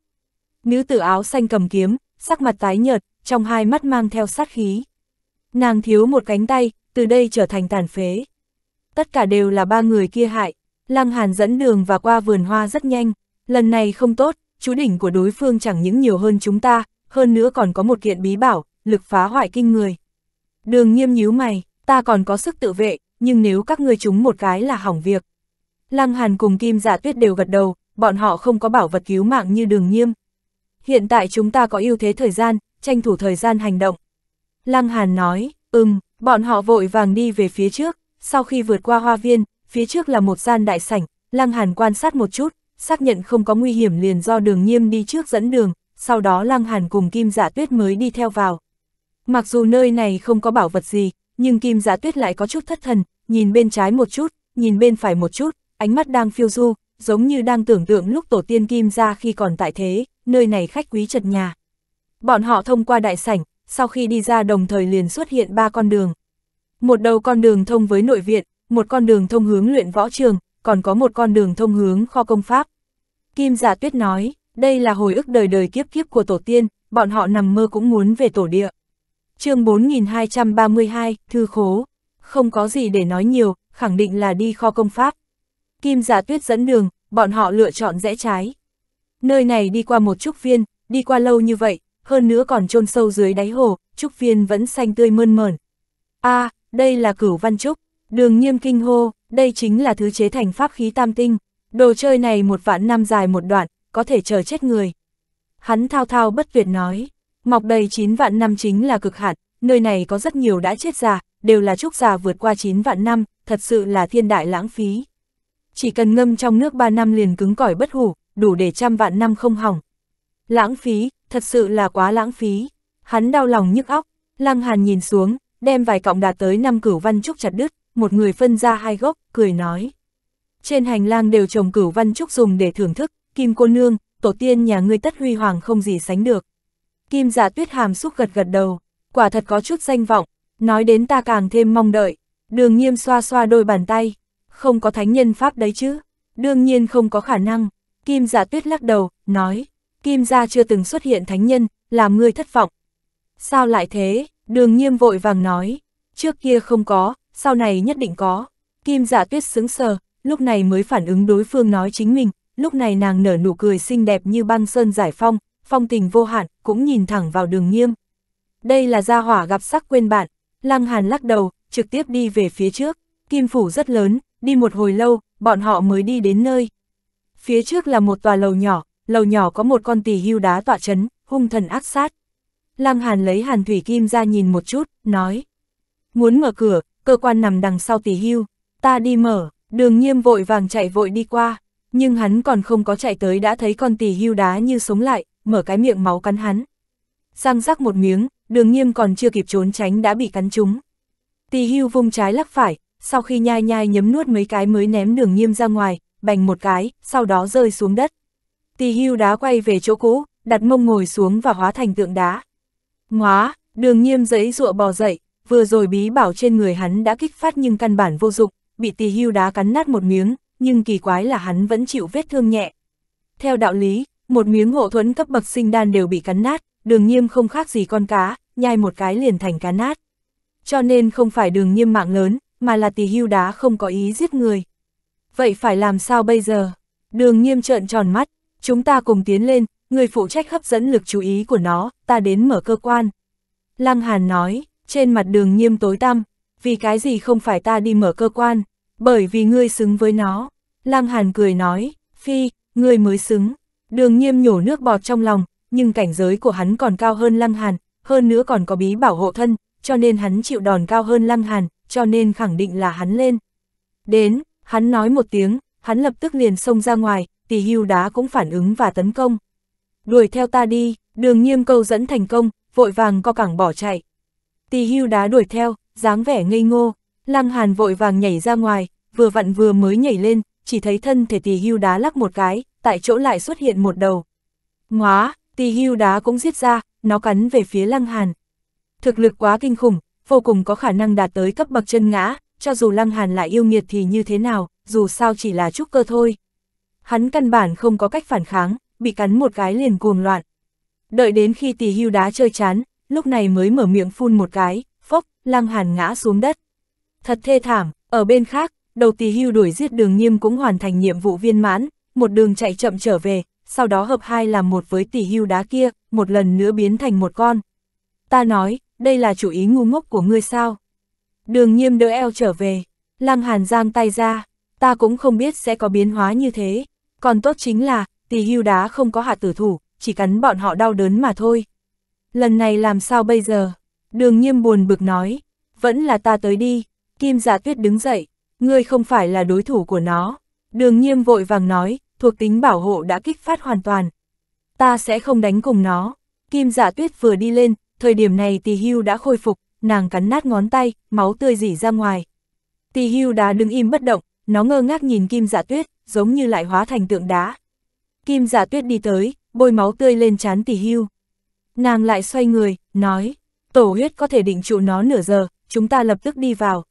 Nữ tử áo xanh cầm kiếm, sắc mặt tái nhợt, trong hai mắt mang theo sát khí. Nàng thiếu một cánh tay, từ đây trở thành tàn phế. Tất cả đều là ba người kia hại, Lăng Hàn dẫn đường và qua vườn hoa rất nhanh, lần này không tốt, chú đỉnh của đối phương chẳng những nhiều hơn chúng ta, hơn nữa còn có một kiện bí bảo, lực phá hoại kinh người. Đường nghiêm nhíu mày, ta còn có sức tự vệ, nhưng nếu các ngươi chúng một cái là hỏng việc. Lăng Hàn cùng Kim Dạ Tuyết đều gật đầu, bọn họ không có bảo vật cứu mạng như đường nghiêm. Hiện tại chúng ta có ưu thế thời gian, tranh thủ thời gian hành động. Lăng Hàn nói, ừm, bọn họ vội vàng đi về phía trước, sau khi vượt qua hoa viên, phía trước là một gian đại sảnh, Lăng Hàn quan sát một chút, xác nhận không có nguy hiểm liền do đường nghiêm đi trước dẫn đường, sau đó Lăng Hàn cùng Kim Dạ Tuyết mới đi theo vào. Mặc dù nơi này không có bảo vật gì, nhưng Kim Giá Tuyết lại có chút thất thần, nhìn bên trái một chút, nhìn bên phải một chút, ánh mắt đang phiêu du, giống như đang tưởng tượng lúc tổ tiên Kim ra khi còn tại thế, nơi này khách quý trật nhà. Bọn họ thông qua đại sảnh, sau khi đi ra đồng thời liền xuất hiện ba con đường. Một đầu con đường thông với nội viện, một con đường thông hướng luyện võ trường, còn có một con đường thông hướng kho công pháp. Kim giả Tuyết nói, đây là hồi ức đời đời kiếp kiếp của tổ tiên, bọn họ nằm mơ cũng muốn về tổ địa chương 4232, thư khố. Không có gì để nói nhiều, khẳng định là đi kho công pháp. Kim giả dạ tuyết dẫn đường, bọn họ lựa chọn rẽ trái. Nơi này đi qua một trúc viên, đi qua lâu như vậy, hơn nữa còn chôn sâu dưới đáy hồ, trúc viên vẫn xanh tươi mơn mởn. a à, đây là cửu văn trúc, đường nghiêm kinh hô, đây chính là thứ chế thành pháp khí tam tinh. Đồ chơi này một vạn năm dài một đoạn, có thể chờ chết người. Hắn thao thao bất tuyệt nói. Mọc đầy 9 vạn năm chính là cực hạn, nơi này có rất nhiều đã chết già, đều là trúc già vượt qua 9 vạn năm, thật sự là thiên đại lãng phí. Chỉ cần ngâm trong nước 3 năm liền cứng cỏi bất hủ, đủ để trăm vạn năm không hỏng. Lãng phí, thật sự là quá lãng phí. Hắn đau lòng nhức óc, Lăng Hàn nhìn xuống, đem vài cọng đạt tới năm cửu văn trúc chặt đứt, một người phân ra hai gốc, cười nói. Trên hành lang đều trồng cửu văn trúc dùng để thưởng thức, kim cô nương, tổ tiên nhà ngươi tất huy hoàng không gì sánh được. Kim giả tuyết hàm xúc gật gật đầu, quả thật có chút danh vọng, nói đến ta càng thêm mong đợi, đường nghiêm xoa xoa đôi bàn tay, không có thánh nhân pháp đấy chứ, đương nhiên không có khả năng, kim giả tuyết lắc đầu, nói, kim gia chưa từng xuất hiện thánh nhân, làm ngươi thất vọng. Sao lại thế, đường nghiêm vội vàng nói, trước kia không có, sau này nhất định có, kim giả tuyết sững sờ, lúc này mới phản ứng đối phương nói chính mình, lúc này nàng nở nụ cười xinh đẹp như băng sơn giải phong, phong tình vô hạn, cũng nhìn thẳng vào đường nghiêm. Đây là gia hỏa gặp sắc quên bạn, Lăng Hàn lắc đầu, trực tiếp đi về phía trước, kim phủ rất lớn, đi một hồi lâu, bọn họ mới đi đến nơi. Phía trước là một tòa lầu nhỏ, lầu nhỏ có một con tỳ hưu đá tọa chấn, hung thần ác sát. Lăng Hàn lấy hàn thủy kim ra nhìn một chút, nói. Muốn mở cửa, cơ quan nằm đằng sau tỳ hưu, ta đi mở, đường nghiêm vội vàng chạy vội đi qua, nhưng hắn còn không có chạy tới đã thấy con tỳ hưu đá như sống lại, mở cái miệng máu cắn hắn. Răng rắc một miếng, đường nghiêm còn chưa kịp trốn tránh đã bị cắn trúng. Tì hưu vung trái lắc phải, sau khi nhai nhai nhấm nuốt mấy cái mới ném đường nghiêm ra ngoài, bành một cái, sau đó rơi xuống đất. Tì hưu đá quay về chỗ cũ, đặt mông ngồi xuống và hóa thành tượng đá. Ngóa, đường nghiêm giấy dụa bò dậy, vừa rồi bí bảo trên người hắn đã kích phát nhưng căn bản vô dụng, bị tì hưu đá cắn nát một miếng, nhưng kỳ quái là hắn vẫn chịu vết thương nhẹ. Theo đạo lý, một miếng hộ thuẫn cấp bậc sinh đan đều bị cắn nát, đường nghiêm không khác gì con cá, nhai một cái liền thành cá nát. Cho nên không phải đường nghiêm mạng lớn, mà là tỷ hưu đá không có ý giết người. Vậy phải làm sao bây giờ? Đường nghiêm trợn tròn mắt, chúng ta cùng tiến lên, người phụ trách hấp dẫn lực chú ý của nó, ta đến mở cơ quan. Lăng Hàn nói, trên mặt đường nghiêm tối tăm, vì cái gì không phải ta đi mở cơ quan, bởi vì ngươi xứng với nó. Lăng Hàn cười nói, phi, ngươi mới xứng. Đường Nhiêm nhổ nước bọt trong lòng, nhưng cảnh giới của hắn còn cao hơn Lăng Hàn, hơn nữa còn có bí bảo hộ thân, cho nên hắn chịu đòn cao hơn Lăng Hàn, cho nên khẳng định là hắn lên. Đến, hắn nói một tiếng, hắn lập tức liền xông ra ngoài, tỷ hưu đá cũng phản ứng và tấn công. Đuổi theo ta đi, đường Nhiêm câu dẫn thành công, vội vàng co cẳng bỏ chạy. Tỷ hưu đá đuổi theo, dáng vẻ ngây ngô, Lăng Hàn vội vàng nhảy ra ngoài, vừa vặn vừa mới nhảy lên, chỉ thấy thân thể tỳ hưu đá lắc một cái, tại chỗ lại xuất hiện một đầu. Ngóa, tỳ hưu đá cũng giết ra, nó cắn về phía lăng hàn. Thực lực quá kinh khủng, vô cùng có khả năng đạt tới cấp bậc chân ngã, cho dù lăng hàn lại yêu nghiệt thì như thế nào, dù sao chỉ là trúc cơ thôi. Hắn căn bản không có cách phản kháng, bị cắn một cái liền cuồng loạn. Đợi đến khi tỳ hưu đá chơi chán, lúc này mới mở miệng phun một cái, phốc, lăng hàn ngã xuống đất. Thật thê thảm, ở bên khác, đầu tỳ hưu đuổi giết đường nghiêm cũng hoàn thành nhiệm vụ viên mãn, một đường chạy chậm trở về, sau đó hợp hai làm một với tỳ hưu đá kia, một lần nữa biến thành một con. Ta nói, đây là chủ ý ngu ngốc của ngươi sao? Đường nghiêm đỡ eo trở về, lăng hàn giang tay ra, ta cũng không biết sẽ có biến hóa như thế, còn tốt chính là, tỳ hưu đá không có hạ tử thủ, chỉ cắn bọn họ đau đớn mà thôi. Lần này làm sao bây giờ? Đường nghiêm buồn bực nói, vẫn là ta tới đi, kim giả dạ tuyết đứng dậy, Ngươi không phải là đối thủ của nó. Đường nghiêm vội vàng nói, thuộc tính bảo hộ đã kích phát hoàn toàn. Ta sẽ không đánh cùng nó. Kim dạ tuyết vừa đi lên, thời điểm này tỳ hưu đã khôi phục, nàng cắn nát ngón tay, máu tươi dỉ ra ngoài. Tỳ hưu đã đứng im bất động, nó ngơ ngác nhìn kim dạ tuyết, giống như lại hóa thành tượng đá. Kim dạ tuyết đi tới, bôi máu tươi lên chán tỳ hưu. Nàng lại xoay người, nói, tổ huyết có thể định trụ nó nửa giờ, chúng ta lập tức đi vào.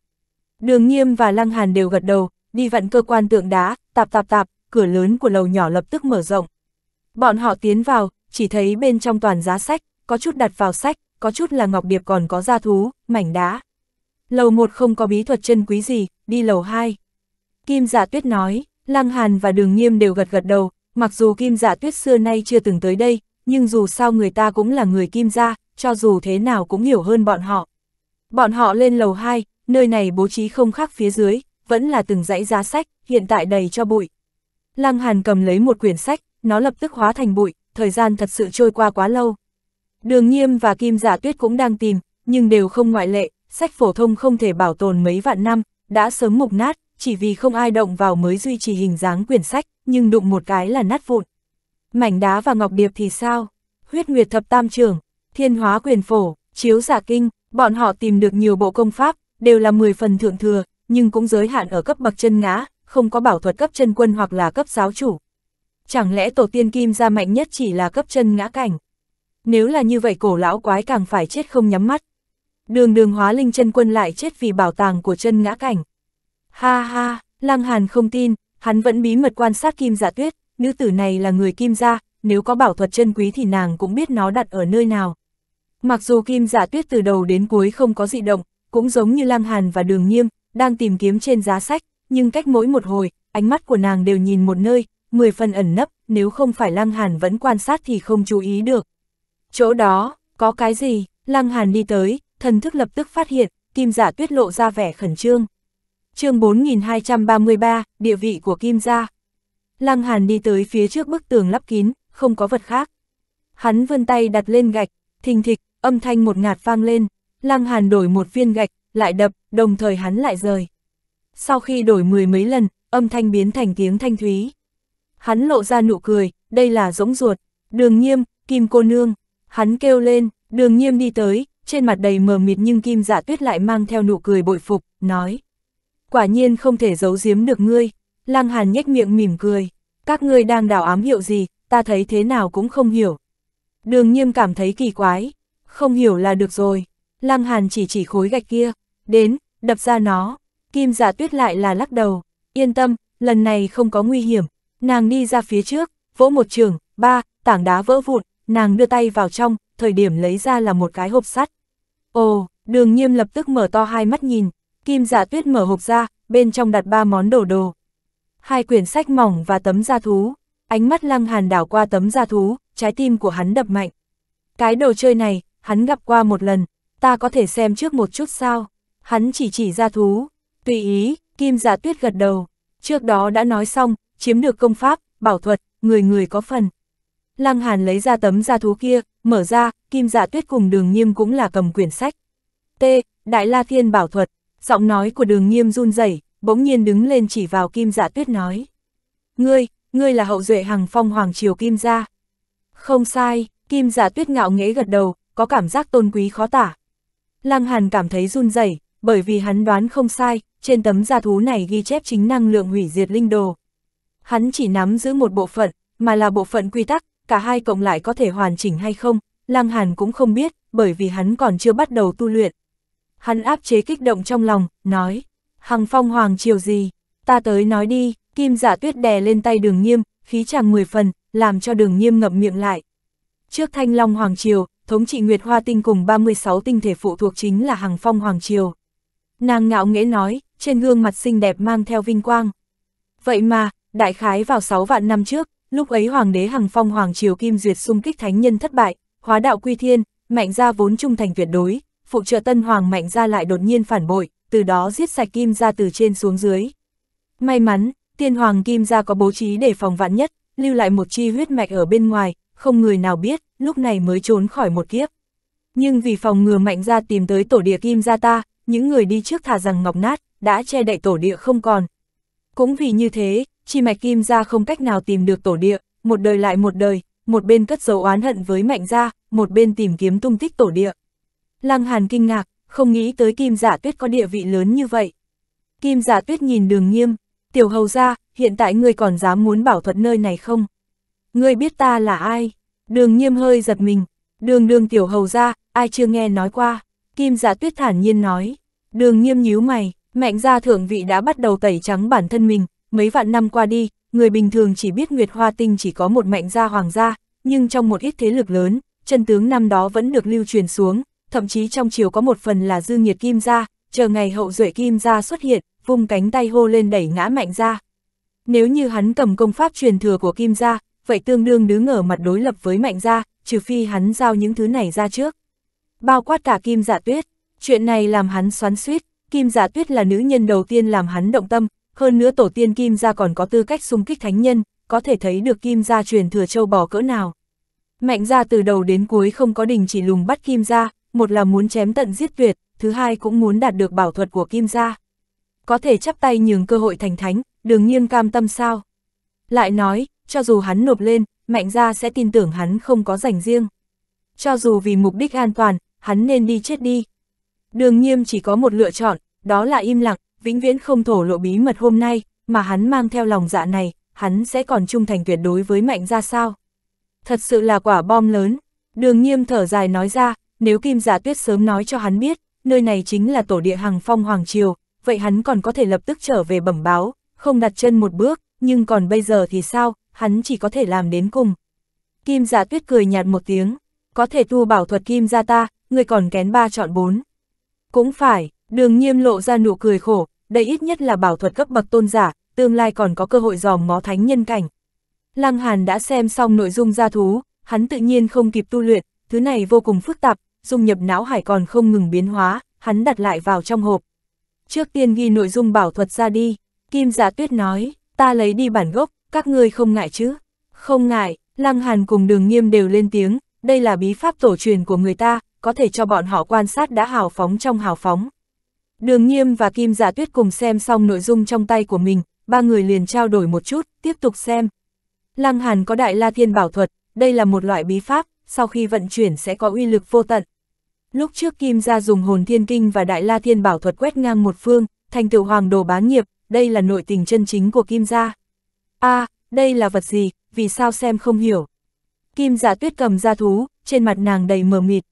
Đường nghiêm và lăng hàn đều gật đầu, đi vặn cơ quan tượng đá, tạp tạp tạp, cửa lớn của lầu nhỏ lập tức mở rộng. Bọn họ tiến vào, chỉ thấy bên trong toàn giá sách, có chút đặt vào sách, có chút là ngọc điệp còn có gia thú, mảnh đá. Lầu 1 không có bí thuật chân quý gì, đi lầu 2. Kim dạ tuyết nói, Lăng Hàn và Đường Nghiêm đều gật gật đầu, mặc dù Kim dạ tuyết xưa nay chưa từng tới đây, nhưng dù sao người ta cũng là người Kim gia, cho dù thế nào cũng hiểu hơn bọn họ. Bọn họ lên lầu 2, nơi này bố trí không khác phía dưới, vẫn là từng dãy giá sách, hiện tại đầy cho bụi. Lăng Hàn cầm lấy một quyển sách, nó lập tức hóa thành bụi, thời gian thật sự trôi qua quá lâu. Đường Nghiêm và Kim Giả dạ Tuyết cũng đang tìm, nhưng đều không ngoại lệ, sách phổ thông không thể bảo tồn mấy vạn năm, đã sớm mục nát, chỉ vì không ai động vào mới duy trì hình dáng quyển sách, nhưng đụng một cái là nát vụn. Mảnh đá và ngọc điệp thì sao? Huyết Nguyệt Thập Tam trưởng Thiên Hóa Quyền Phổ, Chiếu Giả Kinh, bọn họ tìm được nhiều bộ công pháp, đều là 10 phần thượng thừa, nhưng cũng giới hạn ở cấp bậc chân ngã, không có bảo thuật cấp chân quân hoặc là cấp giáo chủ. Chẳng lẽ tổ tiên kim gia mạnh nhất chỉ là cấp chân ngã cảnh? Nếu là như vậy cổ lão quái càng phải chết không nhắm mắt. Đường đường hóa linh chân quân lại chết vì bảo tàng của chân ngã cảnh. Ha ha, Lăng Hàn không tin, hắn vẫn bí mật quan sát kim giả dạ tuyết, nữ tử này là người kim gia, nếu có bảo thuật chân quý thì nàng cũng biết nó đặt ở nơi nào. Mặc dù kim giả dạ tuyết từ đầu đến cuối không có dị động, cũng giống như Lăng Hàn và Đường Nghiêm, đang tìm kiếm trên giá sách, nhưng cách mỗi một hồi, ánh mắt của nàng đều nhìn một nơi, mười phần ẩn nấp, nếu không phải Lăng Hàn vẫn quan sát thì không chú ý được. Chỗ đó, có cái gì? Lăng Hàn đi tới, thần thức lập tức phát hiện, Kim Giả dạ Tuyết lộ ra vẻ khẩn trương. Chương 4233, địa vị của Kim gia. Dạ. Lăng Hàn đi tới phía trước bức tường lắp kín, không có vật khác. Hắn vươn tay đặt lên gạch, thình thịch, âm thanh một ngạt vang lên. Lăng Hàn đổi một viên gạch, lại đập, đồng thời hắn lại rời. Sau khi đổi mười mấy lần, âm thanh biến thành tiếng thanh thúy. Hắn lộ ra nụ cười, đây là rỗng ruột, đường nghiêm, kim cô nương. Hắn kêu lên, đường nghiêm đi tới, trên mặt đầy mờ mịt nhưng kim dạ tuyết lại mang theo nụ cười bội phục, nói. Quả nhiên không thể giấu giếm được ngươi, lang hàn nhếch miệng mỉm cười, các ngươi đang đào ám hiệu gì, ta thấy thế nào cũng không hiểu. Đường nghiêm cảm thấy kỳ quái, không hiểu là được rồi, Lăng Hàn chỉ chỉ khối gạch kia, đến, đập ra nó, kim giả dạ tuyết lại là lắc đầu, yên tâm, lần này không có nguy hiểm, nàng đi ra phía trước, vỗ một trường, ba, tảng đá vỡ vụn, nàng đưa tay vào trong, thời điểm lấy ra là một cái hộp sắt. Ồ, đường nghiêm lập tức mở to hai mắt nhìn, kim giả dạ tuyết mở hộp ra, bên trong đặt ba món đồ đồ. Hai quyển sách mỏng và tấm da thú, ánh mắt lăng hàn đảo qua tấm da thú, trái tim của hắn đập mạnh. Cái đồ chơi này, hắn gặp qua một lần, ta có thể xem trước một chút sao? Hắn chỉ chỉ ra thú, tùy ý, kim giả dạ tuyết gật đầu, trước đó đã nói xong, chiếm được công pháp, bảo thuật, người người có phần. Lăng Hàn lấy ra tấm da thú kia, mở ra, kim dạ tuyết cùng đường nghiêm cũng là cầm quyển sách. T. Đại La Thiên bảo thuật, giọng nói của đường nghiêm run rẩy, bỗng nhiên đứng lên chỉ vào kim dạ tuyết nói. Ngươi, ngươi là hậu duệ hàng phong hoàng triều kim gia. Không sai, kim dạ tuyết ngạo nghễ gật đầu, có cảm giác tôn quý khó tả, Lăng Hàn cảm thấy run rẩy, bởi vì hắn đoán không sai, trên tấm gia thú này ghi chép chính năng lượng hủy diệt linh đồ. Hắn chỉ nắm giữ một bộ phận, mà là bộ phận quy tắc, cả hai cộng lại có thể hoàn chỉnh hay không, Lăng Hàn cũng không biết, bởi vì hắn còn chưa bắt đầu tu luyện. Hắn áp chế kích động trong lòng, nói, Hằng Phong Hoàng chiều gì, ta tới nói đi, kim giả dạ tuyết đè lên tay đường nghiêm, khí chàng mười phần, làm cho đường nghiêm ngậm miệng lại. Trước thanh long hoàng triều, thống trị Nguyệt Hoa Tinh cùng 36 tinh thể phụ thuộc chính là Hằng Phong Hoàng Triều. Nàng ngạo nghễ nói, trên gương mặt xinh đẹp mang theo vinh quang. Vậy mà, đại khái vào 6 vạn năm trước, lúc ấy Hoàng đế Hằng Phong Hoàng Triều Kim Duyệt xung kích thánh nhân thất bại, hóa đạo quy thiên, mạnh gia vốn trung thành tuyệt đối, phụ trợ tân Hoàng mạnh gia lại đột nhiên phản bội, từ đó giết sạch Kim gia từ trên xuống dưới. May mắn, tiên Hoàng Kim gia có bố trí để phòng vạn nhất, lưu lại một chi huyết mạch ở bên ngoài, không người nào biết, lúc này mới trốn khỏi một kiếp. Nhưng vì phòng ngừa mạnh ra tìm tới tổ địa kim gia ta, những người đi trước thả rằng ngọc nát, đã che đậy tổ địa không còn. Cũng vì như thế, chi mạch kim gia không cách nào tìm được tổ địa, một đời lại một đời, một bên cất dấu oán hận với mạnh gia, một bên tìm kiếm tung tích tổ địa. Lăng Hàn kinh ngạc, không nghĩ tới kim giả tuyết có địa vị lớn như vậy. Kim giả tuyết nhìn đường nghiêm, tiểu hầu gia hiện tại ngươi còn dám muốn bảo thuật nơi này không? Ngươi biết ta là ai? Đường nhiêm hơi giật mình. Đường đường tiểu hầu ra, ai chưa nghe nói qua? Kim Giả dạ tuyết thản nhiên nói. Đường nhiêm nhíu mày, mạnh gia thượng vị đã bắt đầu tẩy trắng bản thân mình. Mấy vạn năm qua đi, người bình thường chỉ biết Nguyệt Hoa Tinh chỉ có một mạnh gia hoàng gia, nhưng trong một ít thế lực lớn, chân tướng năm đó vẫn được lưu truyền xuống, thậm chí trong chiều có một phần là dư nghiệt kim gia, chờ ngày hậu duệ kim gia xuất hiện, vung cánh tay hô lên đẩy ngã mạnh gia. Nếu như hắn cầm công pháp truyền thừa của kim gia, vậy tương đương đứng ở mặt đối lập với mạnh gia, trừ phi hắn giao những thứ này ra trước. Bao quát cả kim dạ tuyết, chuyện này làm hắn xoắn suýt, kim dạ tuyết là nữ nhân đầu tiên làm hắn động tâm, hơn nữa tổ tiên kim gia còn có tư cách xung kích thánh nhân, có thể thấy được kim gia truyền thừa châu bò cỡ nào. Mạnh gia từ đầu đến cuối không có đình chỉ lùng bắt kim gia, một là muốn chém tận giết tuyệt, thứ hai cũng muốn đạt được bảo thuật của kim gia. Có thể chắp tay nhường cơ hội thành thánh, đương nhiên cam tâm sao. Lại nói, cho dù hắn nộp lên, mạnh ra sẽ tin tưởng hắn không có rảnh riêng. Cho dù vì mục đích an toàn, hắn nên đi chết đi. Đường nghiêm chỉ có một lựa chọn, đó là im lặng, vĩnh viễn không thổ lộ bí mật hôm nay, mà hắn mang theo lòng dạ này, hắn sẽ còn trung thành tuyệt đối với mạnh ra sao. Thật sự là quả bom lớn, đường nghiêm thở dài nói ra, nếu kim giả dạ tuyết sớm nói cho hắn biết, nơi này chính là tổ địa hàng phong Hoàng Triều, vậy hắn còn có thể lập tức trở về bẩm báo, không đặt chân một bước, nhưng còn bây giờ thì sao, hắn chỉ có thể làm đến cùng. Kim Dạ Tuyết cười nhạt một tiếng, có thể tu bảo thuật kim gia ta, người còn kén ba chọn bốn. Cũng phải, đường nghiêm lộ ra nụ cười khổ, đây ít nhất là bảo thuật cấp bậc tôn giả, tương lai còn có cơ hội dòm ngó thánh nhân cảnh. Lăng Hàn đã xem xong nội dung gia thú, hắn tự nhiên không kịp tu luyện, thứ này vô cùng phức tạp, dung nhập não hải còn không ngừng biến hóa, hắn đặt lại vào trong hộp. Trước tiên ghi nội dung bảo thuật ra đi, Kim Dạ Tuyết nói, ta lấy đi bản gốc, các ngươi không ngại chứ? Không ngại, Lăng Hàn cùng đường nghiêm đều lên tiếng, đây là bí pháp tổ truyền của người ta, có thể cho bọn họ quan sát đã hào phóng trong hào phóng. Đường nghiêm và Kim giả Tuyết cùng xem xong nội dung trong tay của mình, ba người liền trao đổi một chút, tiếp tục xem. Lăng Hàn có Đại La Thiên Bảo Thuật, đây là một loại bí pháp, sau khi vận chuyển sẽ có uy lực vô tận. Lúc trước Kim Gia dùng hồn thiên kinh và Đại La Thiên Bảo Thuật quét ngang một phương, thành tựu hoàng đồ bá nghiệp, đây là nội tình chân chính của Kim Gia a à, đây là vật gì, vì sao xem không hiểu. Kim giả dạ tuyết cầm ra thú, trên mặt nàng đầy mờ mịt.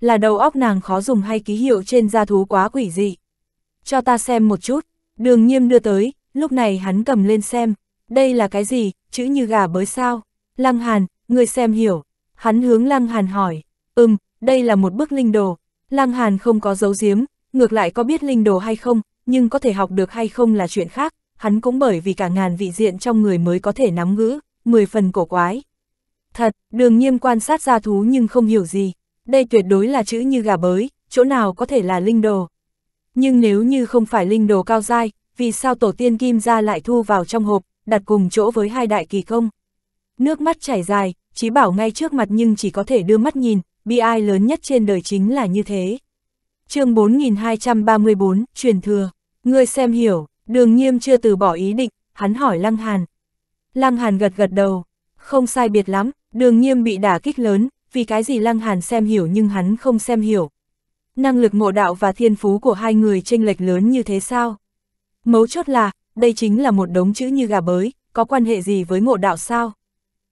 Là đầu óc nàng khó dùng hay ký hiệu trên da thú quá quỷ dị. Cho ta xem một chút, đường nhiêm đưa tới, lúc này hắn cầm lên xem. Đây là cái gì, chữ như gà bới sao? Lăng Hàn, người xem hiểu. Hắn hướng Lăng Hàn hỏi, ừm, đây là một bức linh đồ. Lăng Hàn không có dấu giếm, ngược lại có biết linh đồ hay không, nhưng có thể học được hay không là chuyện khác, hắn cũng bởi vì cả ngàn vị diện trong người mới có thể nắm ngữ, mười phần cổ quái. Thật, đường nghiêm quan sát ra thú nhưng không hiểu gì, đây tuyệt đối là chữ như gà bới, chỗ nào có thể là linh đồ. Nhưng nếu như không phải linh đồ cao dai, vì sao tổ tiên kim ra lại thu vào trong hộp, đặt cùng chỗ với hai đại kỳ công. Nước mắt chảy dài, chí bảo ngay trước mặt nhưng chỉ có thể đưa mắt nhìn, bi ai lớn nhất trên đời chính là như thế. chương 4234, truyền thừa, ngươi xem hiểu, Đường nhiêm chưa từ bỏ ý định, hắn hỏi Lăng Hàn. Lăng Hàn gật gật đầu, không sai biệt lắm, đường nhiêm bị đả kích lớn, vì cái gì Lăng Hàn xem hiểu nhưng hắn không xem hiểu. Năng lực ngộ đạo và thiên phú của hai người tranh lệch lớn như thế sao? Mấu chốt là, đây chính là một đống chữ như gà bới, có quan hệ gì với ngộ đạo sao?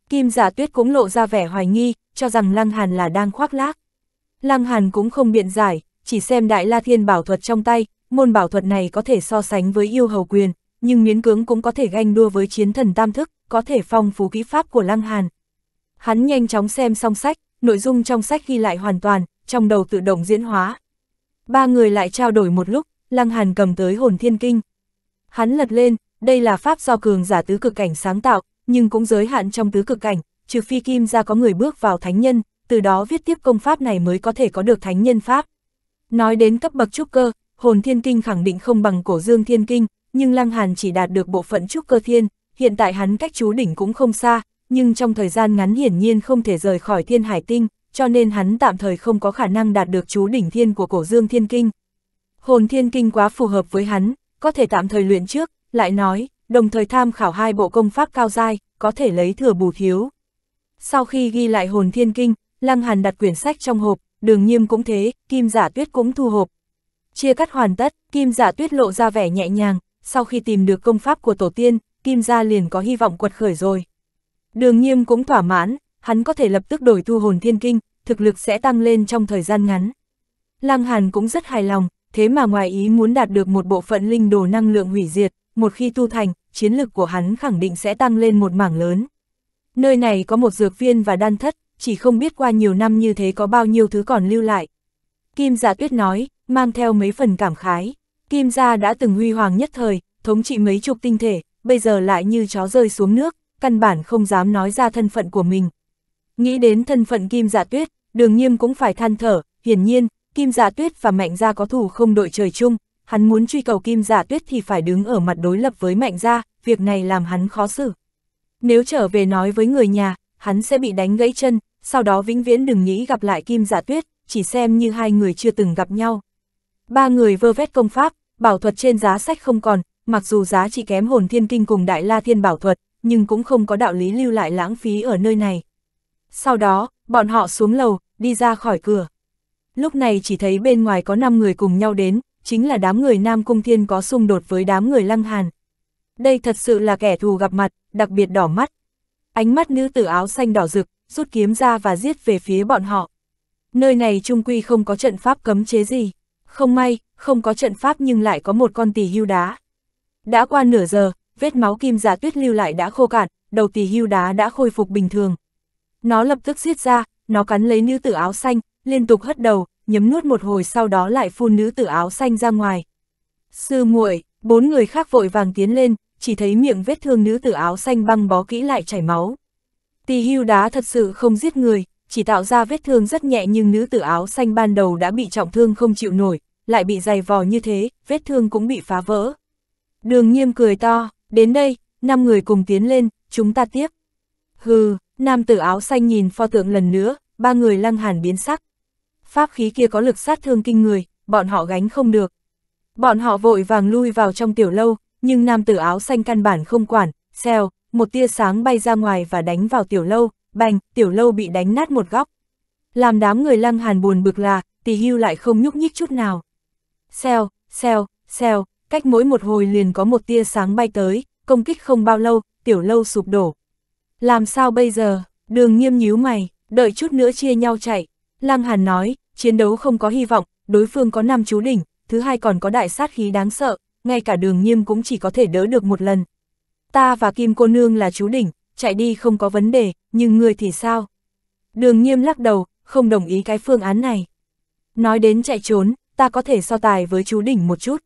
Kim giả tuyết cũng lộ ra vẻ hoài nghi, cho rằng Lăng Hàn là đang khoác lác. Lăng Hàn cũng không biện giải, chỉ xem đại la thiên bảo thuật trong tay, môn bảo thuật này có thể so sánh với yêu hầu quyền, nhưng miến cứng cũng có thể ganh đua với chiến thần tam thức, có thể phong phú kỹ pháp của Lăng Hàn. Hắn nhanh chóng xem xong sách, nội dung trong sách ghi lại hoàn toàn, trong đầu tự động diễn hóa. Ba người lại trao đổi một lúc, Lăng Hàn cầm tới hồn thiên kinh. Hắn lật lên, đây là pháp do cường giả tứ cực cảnh sáng tạo, nhưng cũng giới hạn trong tứ cực cảnh, trừ phi kim ra có người bước vào thánh nhân, từ đó viết tiếp công pháp này mới có thể có được thánh nhân pháp. Nói đến cấp bậc trúc cơ, hồn thiên kinh khẳng định không bằng cổ dương thiên kinh, nhưng Lăng Hàn chỉ đạt được bộ phận trúc cơ thiên, hiện tại hắn cách chú đỉnh cũng không xa, nhưng trong thời gian ngắn hiển nhiên không thể rời khỏi thiên hải tinh, cho nên hắn tạm thời không có khả năng đạt được chú đỉnh thiên của cổ dương thiên kinh. Hồn thiên kinh quá phù hợp với hắn, có thể tạm thời luyện trước, lại nói, đồng thời tham khảo hai bộ công pháp cao dai, có thể lấy thừa bù thiếu. Sau khi ghi lại hồn thiên kinh, Lăng Hàn đặt quyển sách trong hộp, đường nhiêm cũng thế, kim giả tuyết cũng thu hộp, Chia cắt hoàn tất, Kim Dạ Tuyết lộ ra vẻ nhẹ nhàng, sau khi tìm được công pháp của tổ tiên, Kim Gia dạ liền có hy vọng quật khởi rồi. Đường nghiêm cũng thỏa mãn, hắn có thể lập tức đổi thu hồn thiên kinh, thực lực sẽ tăng lên trong thời gian ngắn. Lăng Hàn cũng rất hài lòng, thế mà ngoài ý muốn đạt được một bộ phận linh đồ năng lượng hủy diệt, một khi tu thành, chiến lực của hắn khẳng định sẽ tăng lên một mảng lớn. Nơi này có một dược viên và đan thất, chỉ không biết qua nhiều năm như thế có bao nhiêu thứ còn lưu lại. Kim Dạ Tuyết nói, mang theo mấy phần cảm khái. Kim gia đã từng huy hoàng nhất thời, thống trị mấy chục tinh thể, bây giờ lại như chó rơi xuống nước, căn bản không dám nói ra thân phận của mình. Nghĩ đến thân phận Kim Dạ Tuyết, Đường Nghiêm cũng phải than thở, hiển nhiên, Kim Dạ Tuyết và Mạnh Gia có thủ không đội trời chung, hắn muốn truy cầu Kim Dạ Tuyết thì phải đứng ở mặt đối lập với Mạnh Gia, việc này làm hắn khó xử. Nếu trở về nói với người nhà, hắn sẽ bị đánh gãy chân, sau đó vĩnh viễn đừng nghĩ gặp lại Kim Dạ Tuyết, chỉ xem như hai người chưa từng gặp nhau. Ba người vơ vét công pháp, bảo thuật trên giá sách không còn, mặc dù giá chỉ kém hồn thiên kinh cùng đại la thiên bảo thuật, nhưng cũng không có đạo lý lưu lại lãng phí ở nơi này. Sau đó, bọn họ xuống lầu, đi ra khỏi cửa. Lúc này chỉ thấy bên ngoài có 5 người cùng nhau đến, chính là đám người Nam Cung Thiên có xung đột với đám người Lăng Hàn. Đây thật sự là kẻ thù gặp mặt, đặc biệt đỏ mắt. Ánh mắt nữ tử áo xanh đỏ rực, rút kiếm ra và giết về phía bọn họ. Nơi này trung quy không có trận pháp cấm chế gì. Không may, không có trận pháp nhưng lại có một con tỳ hưu đá. Đã qua nửa giờ, vết máu kim giả dạ tuyết lưu lại đã khô cạn, đầu tỳ hưu đá đã khôi phục bình thường. Nó lập tức giết ra, nó cắn lấy nữ tử áo xanh, liên tục hất đầu, nhấm nuốt một hồi sau đó lại phun nữ tử áo xanh ra ngoài. Sư muội, bốn người khác vội vàng tiến lên, chỉ thấy miệng vết thương nữ tử áo xanh băng bó kỹ lại chảy máu. Tỳ hưu đá thật sự không giết người, chỉ tạo ra vết thương rất nhẹ nhưng nữ tử áo xanh ban đầu đã bị trọng thương không chịu nổi, lại bị dày vò như thế, vết thương cũng bị phá vỡ. Đường nghiêm cười to, đến đây, năm người cùng tiến lên, chúng ta tiếp. Hừ, nam tử áo xanh nhìn pho tượng lần nữa, ba người lăng hàn biến sắc. Pháp khí kia có lực sát thương kinh người, bọn họ gánh không được. Bọn họ vội vàng lui vào trong tiểu lâu, nhưng nam tử áo xanh căn bản không quản, xèo, một tia sáng bay ra ngoài và đánh vào tiểu lâu, bành, tiểu lâu bị đánh nát một góc. Làm đám người lăng hàn buồn bực là, tỷ hưu lại không nhúc nhích chút nào. xeo xeo xeo cách mỗi một hồi liền có một tia sáng bay tới, công kích không bao lâu, tiểu lâu sụp đổ. Làm sao bây giờ, đường nghiêm nhíu mày, đợi chút nữa chia nhau chạy. Lăng hàn nói, chiến đấu không có hy vọng, đối phương có năm chú đỉnh, thứ hai còn có đại sát khí đáng sợ, ngay cả đường nghiêm cũng chỉ có thể đỡ được một lần. Ta và Kim cô nương là chú đỉnh, chạy đi không có vấn đề, nhưng ngươi thì sao? Đường nghiêm lắc đầu, không đồng ý cái phương án này. Nói đến chạy trốn, ta có thể so tài với chú đỉnh một chút.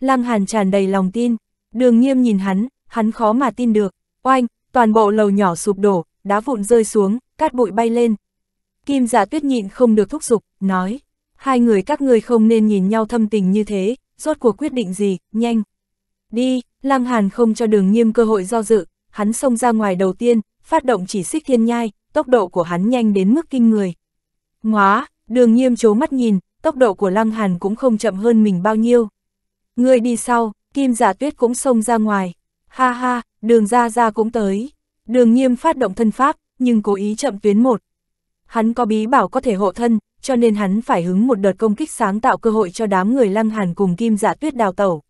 Lăng Hàn tràn đầy lòng tin, đường nghiêm nhìn hắn, hắn khó mà tin được. Oanh, toàn bộ lầu nhỏ sụp đổ, đá vụn rơi xuống, cát bụi bay lên. Kim Giả dạ tuyết nhịn không được thúc giục, nói. Hai người các ngươi không nên nhìn nhau thâm tình như thế, rốt cuộc quyết định gì, nhanh. Đi, Lăng Hàn không cho đường nghiêm cơ hội do dự, hắn xông ra ngoài đầu tiên, phát động chỉ xích thiên nhai, tốc độ của hắn nhanh đến mức kinh người. Ngóa, đường nghiêm chố mắt nhìn, tốc độ của Lăng Hàn cũng không chậm hơn mình bao nhiêu. Người đi sau, kim giả tuyết cũng xông ra ngoài. Ha ha, đường ra ra cũng tới. Đường nghiêm phát động thân pháp, nhưng cố ý chậm tuyến một. Hắn có bí bảo có thể hộ thân, cho nên hắn phải hứng một đợt công kích sáng tạo cơ hội cho đám người lăng hàn cùng kim giả tuyết đào tẩu.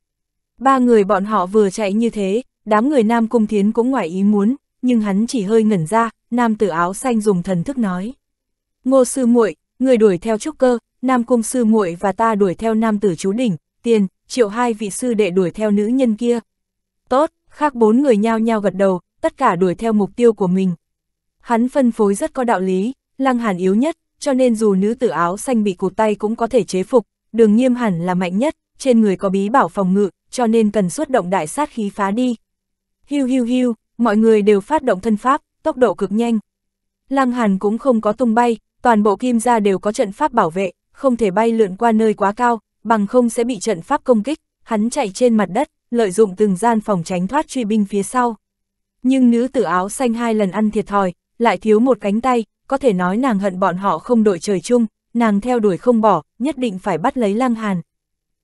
Ba người bọn họ vừa chạy như thế, đám người Nam Cung Thiến cũng ngoài ý muốn, nhưng hắn chỉ hơi ngẩn ra, Nam tử áo xanh dùng thần thức nói. Ngô sư muội, người đuổi theo trúc cơ, Nam Cung sư muội và ta đuổi theo Nam tử chú đỉnh, tiền, triệu hai vị sư đệ đuổi theo nữ nhân kia. Tốt, khác bốn người nhao nhao gật đầu, tất cả đuổi theo mục tiêu của mình. Hắn phân phối rất có đạo lý, lăng hàn yếu nhất, cho nên dù nữ tử áo xanh bị cụt tay cũng có thể chế phục, đường nghiêm hẳn là mạnh nhất, trên người có bí bảo phòng ngự, cho nên cần xuất động đại sát khí phá đi. Hiu hiu hiu, mọi người đều phát động thân pháp, tốc độ cực nhanh. Lăng Hàn cũng không có tung bay, toàn bộ kim gia đều có trận pháp bảo vệ, không thể bay lượn qua nơi quá cao, bằng không sẽ bị trận pháp công kích, hắn chạy trên mặt đất, lợi dụng từng gian phòng tránh thoát truy binh phía sau. Nhưng nữ tử áo xanh hai lần ăn thiệt thòi, lại thiếu một cánh tay, có thể nói nàng hận bọn họ không đội trời chung, nàng theo đuổi không bỏ, nhất định phải bắt lấy Lăng Hàn.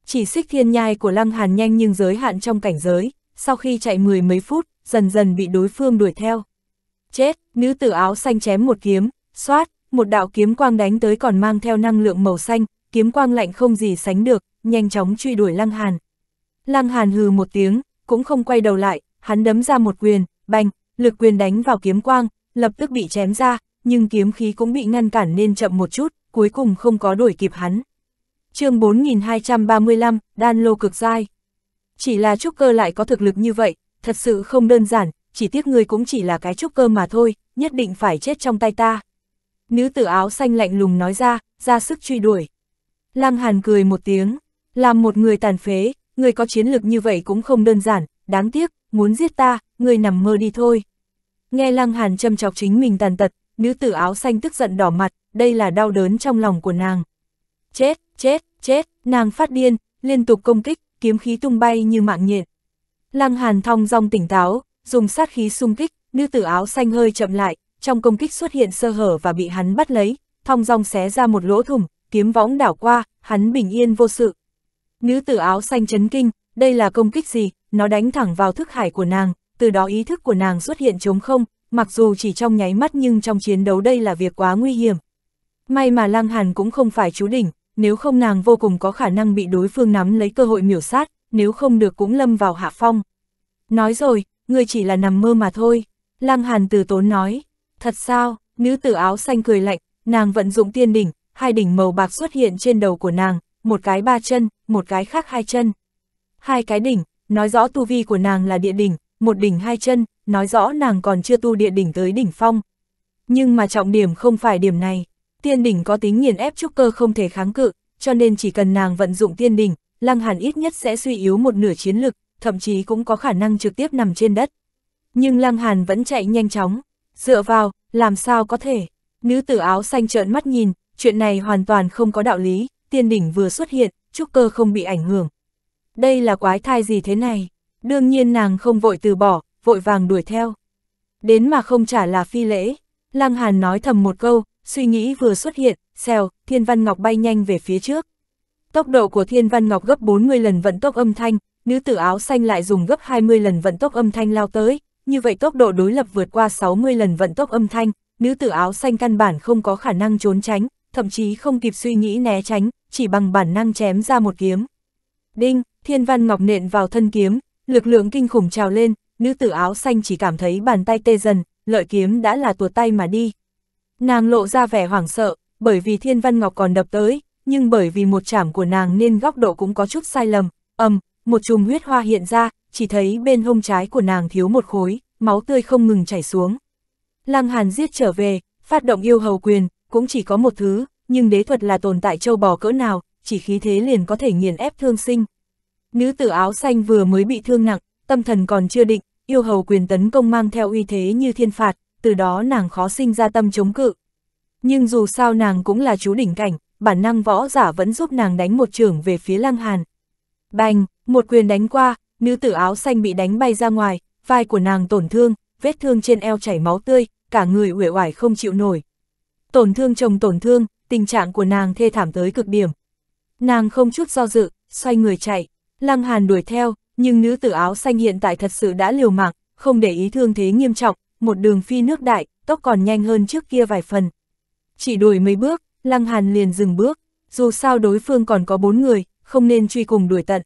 Chỉ xích thiên nhai của Lăng Hàn nhanh nhưng giới hạn trong cảnh giới, sau khi chạy mười mấy phút, dần dần bị đối phương đuổi theo. Chết, nữ tử áo xanh chém một kiếm, xoát, một đạo kiếm quang đánh tới còn mang theo năng lượng màu xanh, kiếm quang lạnh không gì sánh được, nhanh chóng truy đuổi Lăng Hàn. Lăng Hàn hừ một tiếng, cũng không quay đầu lại, hắn đấm ra một quyền, bành, lực quyền đánh vào kiếm quang, lập tức bị chém ra, nhưng kiếm khí cũng bị ngăn cản nên chậm một chút, cuối cùng không có đuổi kịp hắn. chương 4235, Đan Lô Cực Giai chỉ là trúc cơ lại có thực lực như vậy, thật sự không đơn giản, chỉ tiếc ngươi cũng chỉ là cái trúc cơ mà thôi, nhất định phải chết trong tay ta. Nữ tử áo xanh lạnh lùng nói ra, ra sức truy đuổi. Lăng Hàn cười một tiếng, làm một người tàn phế, người có chiến lực như vậy cũng không đơn giản, đáng tiếc, muốn giết ta, người nằm mơ đi thôi. Nghe Lăng Hàn châm chọc chính mình tàn tật, nữ tử áo xanh tức giận đỏ mặt, đây là đau đớn trong lòng của nàng. Chết, chết, chết, nàng phát điên, liên tục công kích, kiếm khí tung bay như mạng nhện. Lăng Hàn thong dong tỉnh táo, dùng sát khí xung kích, nữ tử áo xanh hơi chậm lại, trong công kích xuất hiện sơ hở và bị hắn bắt lấy, thong dong xé ra một lỗ thủng, kiếm võng đảo qua, hắn bình yên vô sự. Nữ tử áo xanh chấn kinh, đây là công kích gì, nó đánh thẳng vào thức hải của nàng, từ đó ý thức của nàng xuất hiện trống không, mặc dù chỉ trong nháy mắt nhưng trong chiến đấu đây là việc quá nguy hiểm. May mà Lăng Hàn cũng không phải chú đỉnh, nếu không nàng vô cùng có khả năng bị đối phương nắm lấy cơ hội miểu sát, nếu không được cũng lâm vào hạ phong. Nói rồi, người chỉ là nằm mơ mà thôi, lang Hàn từ tốn nói, thật sao, nữ tử áo xanh cười lạnh, nàng vận dụng tiên đỉnh, hai đỉnh màu bạc xuất hiện trên đầu của nàng, một cái ba chân, một cái khác hai chân. Hai cái đỉnh, nói rõ tu vi của nàng là địa đỉnh, một đỉnh hai chân, nói rõ nàng còn chưa tu địa đỉnh tới đỉnh phong. Nhưng mà trọng điểm không phải điểm này, tiên đỉnh có tính nghiền ép trúc cơ không thể kháng cự, cho nên chỉ cần nàng vận dụng tiên đỉnh, Lăng Hàn ít nhất sẽ suy yếu một nửa chiến lực, thậm chí cũng có khả năng trực tiếp nằm trên đất. Nhưng Lăng Hàn vẫn chạy nhanh chóng, dựa vào, làm sao có thể? Nữ tử áo xanh trợn mắt nhìn, chuyện này hoàn toàn không có đạo lý, tiên đỉnh vừa xuất hiện, trúc cơ không bị ảnh hưởng. Đây là quái thai gì thế này? Đương nhiên nàng không vội từ bỏ, vội vàng đuổi theo. Đến mà không trả là phi lễ. Lăng Hàn nói thầm một câu, Suy nghĩ vừa xuất hiện, xèo, Thiên Văn Ngọc bay nhanh về phía trước. Tốc độ của Thiên Văn Ngọc gấp 40 lần vận tốc âm thanh, nữ tử áo xanh lại dùng gấp 20 lần vận tốc âm thanh lao tới, như vậy tốc độ đối lập vượt qua 60 lần vận tốc âm thanh, nữ tử áo xanh căn bản không có khả năng trốn tránh, thậm chí không kịp suy nghĩ né tránh, chỉ bằng bản năng chém ra một kiếm. Đinh, Thiên Văn Ngọc nện vào thân kiếm, lực lượng kinh khủng trào lên, nữ tử áo xanh chỉ cảm thấy bàn tay tê dần, lợi kiếm đã là tuột tay mà đi, Nàng lộ ra vẻ hoảng sợ, bởi vì Thiên Văn Ngọc còn đập tới, nhưng bởi vì một chảm của nàng nên góc độ cũng có chút sai lầm, ầm, một chùm huyết hoa hiện ra, chỉ thấy bên hông trái của nàng thiếu một khối, máu tươi không ngừng chảy xuống. Lăng Hàn giết trở về, phát động yêu hầu quyền, cũng chỉ có một thứ, nhưng đế thuật là tồn tại châu bò cỡ nào, chỉ khí thế liền có thể nghiền ép thương sinh. Nữ tử áo xanh vừa mới bị thương nặng, tâm thần còn chưa định, yêu hầu quyền tấn công mang theo uy thế như thiên phạt, từ đó nàng khó sinh ra tâm chống cự. Nhưng dù sao nàng cũng là chú đỉnh cảnh, bản năng võ giả vẫn giúp nàng đánh một trưởng về phía Lăng Hàn. Bành, một quyền đánh qua, nữ tử áo xanh bị đánh bay ra ngoài, vai của nàng tổn thương, vết thương trên eo chảy máu tươi, cả người uể oải không chịu nổi. Tổn thương chồng tổn thương, tình trạng của nàng thê thảm tới cực điểm. Nàng không chút do dự, xoay người chạy, Lăng Hàn đuổi theo, nhưng nữ tử áo xanh hiện tại thật sự đã liều mạng, không để ý thương thế nghiêm trọng, một đường phi nước đại, tốc còn nhanh hơn trước kia vài phần. Chỉ đuổi mấy bước, Lăng Hàn liền dừng bước, dù sao đối phương còn có bốn người, không nên truy cùng đuổi tận.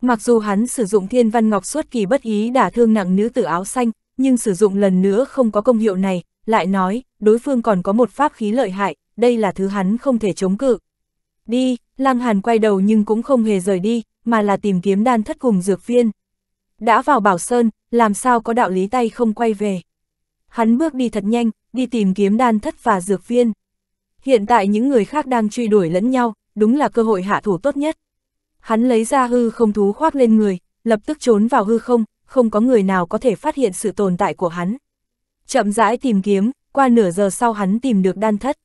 Mặc dù hắn sử dụng thiên văn ngọc suốt kỳ bất ý đả thương nặng nữ tử áo xanh, nhưng sử dụng lần nữa không có công hiệu này, lại nói, đối phương còn có một pháp khí lợi hại, đây là thứ hắn không thể chống cự. Đi, Lăng Hàn quay đầu nhưng cũng không hề rời đi, mà là tìm kiếm đan thất cùng dược viên. Đã vào Bảo Sơn, làm sao có đạo lý tay không quay về. Hắn bước đi thật nhanh, đi tìm kiếm đan thất và dược viên. Hiện tại những người khác đang truy đuổi lẫn nhau, đúng là cơ hội hạ thủ tốt nhất. Hắn lấy ra hư không thú khoác lên người, lập tức trốn vào hư không, không có người nào có thể phát hiện sự tồn tại của hắn. Chậm rãi tìm kiếm, qua nửa giờ sau hắn tìm được đan thất.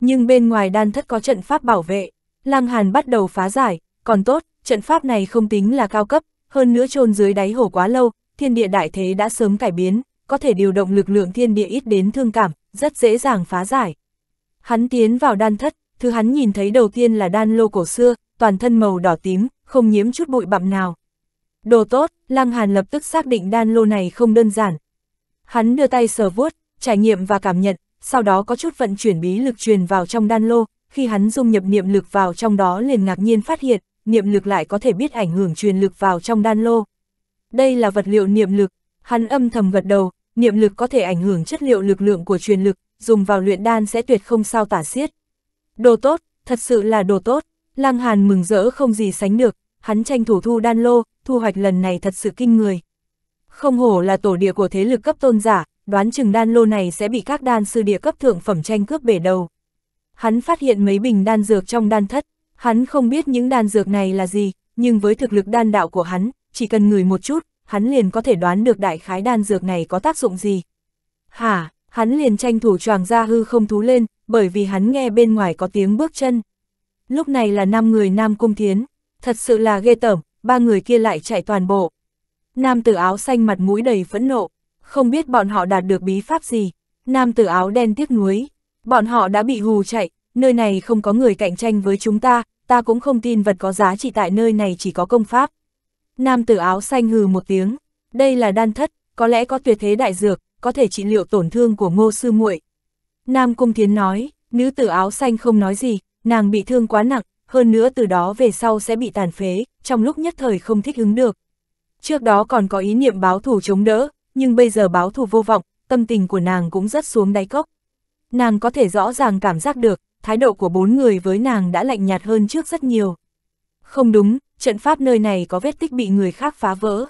Nhưng bên ngoài đan thất có trận pháp bảo vệ, Lăng Hàn bắt đầu phá giải, còn tốt, trận pháp này không tính là cao cấp, hơn nữa chôn dưới đáy hồ quá lâu, thiên địa đại thế đã sớm cải biến có thể điều động lực lượng thiên địa ít đến thương cảm, rất dễ dàng phá giải. Hắn tiến vào đan thất, thứ hắn nhìn thấy đầu tiên là đan lô cổ xưa, toàn thân màu đỏ tím, không nhiễm chút bụi bặm nào. Đồ tốt, Lăng Hàn lập tức xác định đan lô này không đơn giản. Hắn đưa tay sờ vuốt, trải nghiệm và cảm nhận, sau đó có chút vận chuyển bí lực truyền vào trong đan lô, khi hắn dung nhập niệm lực vào trong đó liền ngạc nhiên phát hiện, niệm lực lại có thể biết ảnh hưởng truyền lực vào trong đan lô. Đây là vật liệu niệm lực, hắn âm thầm gật đầu, niệm lực có thể ảnh hưởng chất liệu lực lượng của truyền lực, dùng vào luyện đan sẽ tuyệt không sao tả xiết. Đồ tốt, thật sự là đồ tốt, Lăng Hàn mừng rỡ không gì sánh được, hắn tranh thủ thu đan lô, thu hoạch lần này thật sự kinh người. Không hổ là tổ địa của thế lực cấp tôn giả, đoán chừng đan lô này sẽ bị các đan sư địa cấp thượng phẩm tranh cướp bể đầu. Hắn phát hiện mấy bình đan dược trong đan thất, hắn không biết những đan dược này là gì, nhưng với thực lực đan đạo của hắn, chỉ cần ngửi một chút, hắn liền có thể đoán được đại khái đan dược này có tác dụng gì. Hả, hắn liền tranh thủ choàng ra hư không thú lên, bởi vì hắn nghe bên ngoài có tiếng bước chân. Lúc này là năm người Nam Cung Thiến, thật sự là ghê tởm, ba người kia lại chạy toàn bộ. Nam tử áo xanh mặt mũi đầy phẫn nộ, không biết bọn họ đạt được bí pháp gì. Nam tử áo đen tiếc nuối, bọn họ đã bị hù chạy, nơi này không có người cạnh tranh với chúng ta, ta cũng không tin vật có giá trị tại nơi này chỉ có công pháp. Nam tử áo xanh hừ một tiếng, đây là đan thất, có lẽ có tuyệt thế đại dược, có thể trị liệu tổn thương của ngô sư muội. Nam Cung Thiến nói, nữ tử áo xanh không nói gì, nàng bị thương quá nặng, hơn nữa từ đó về sau sẽ bị tàn phế, trong lúc nhất thời không thích ứng được. Trước đó còn có ý niệm báo thù chống đỡ, nhưng bây giờ báo thù vô vọng, tâm tình của nàng cũng rất xuống đáy cốc. Nàng có thể rõ ràng cảm giác được, thái độ của bốn người với nàng đã lạnh nhạt hơn trước rất nhiều. Không đúng, trận pháp nơi này có vết tích bị người khác phá vỡ.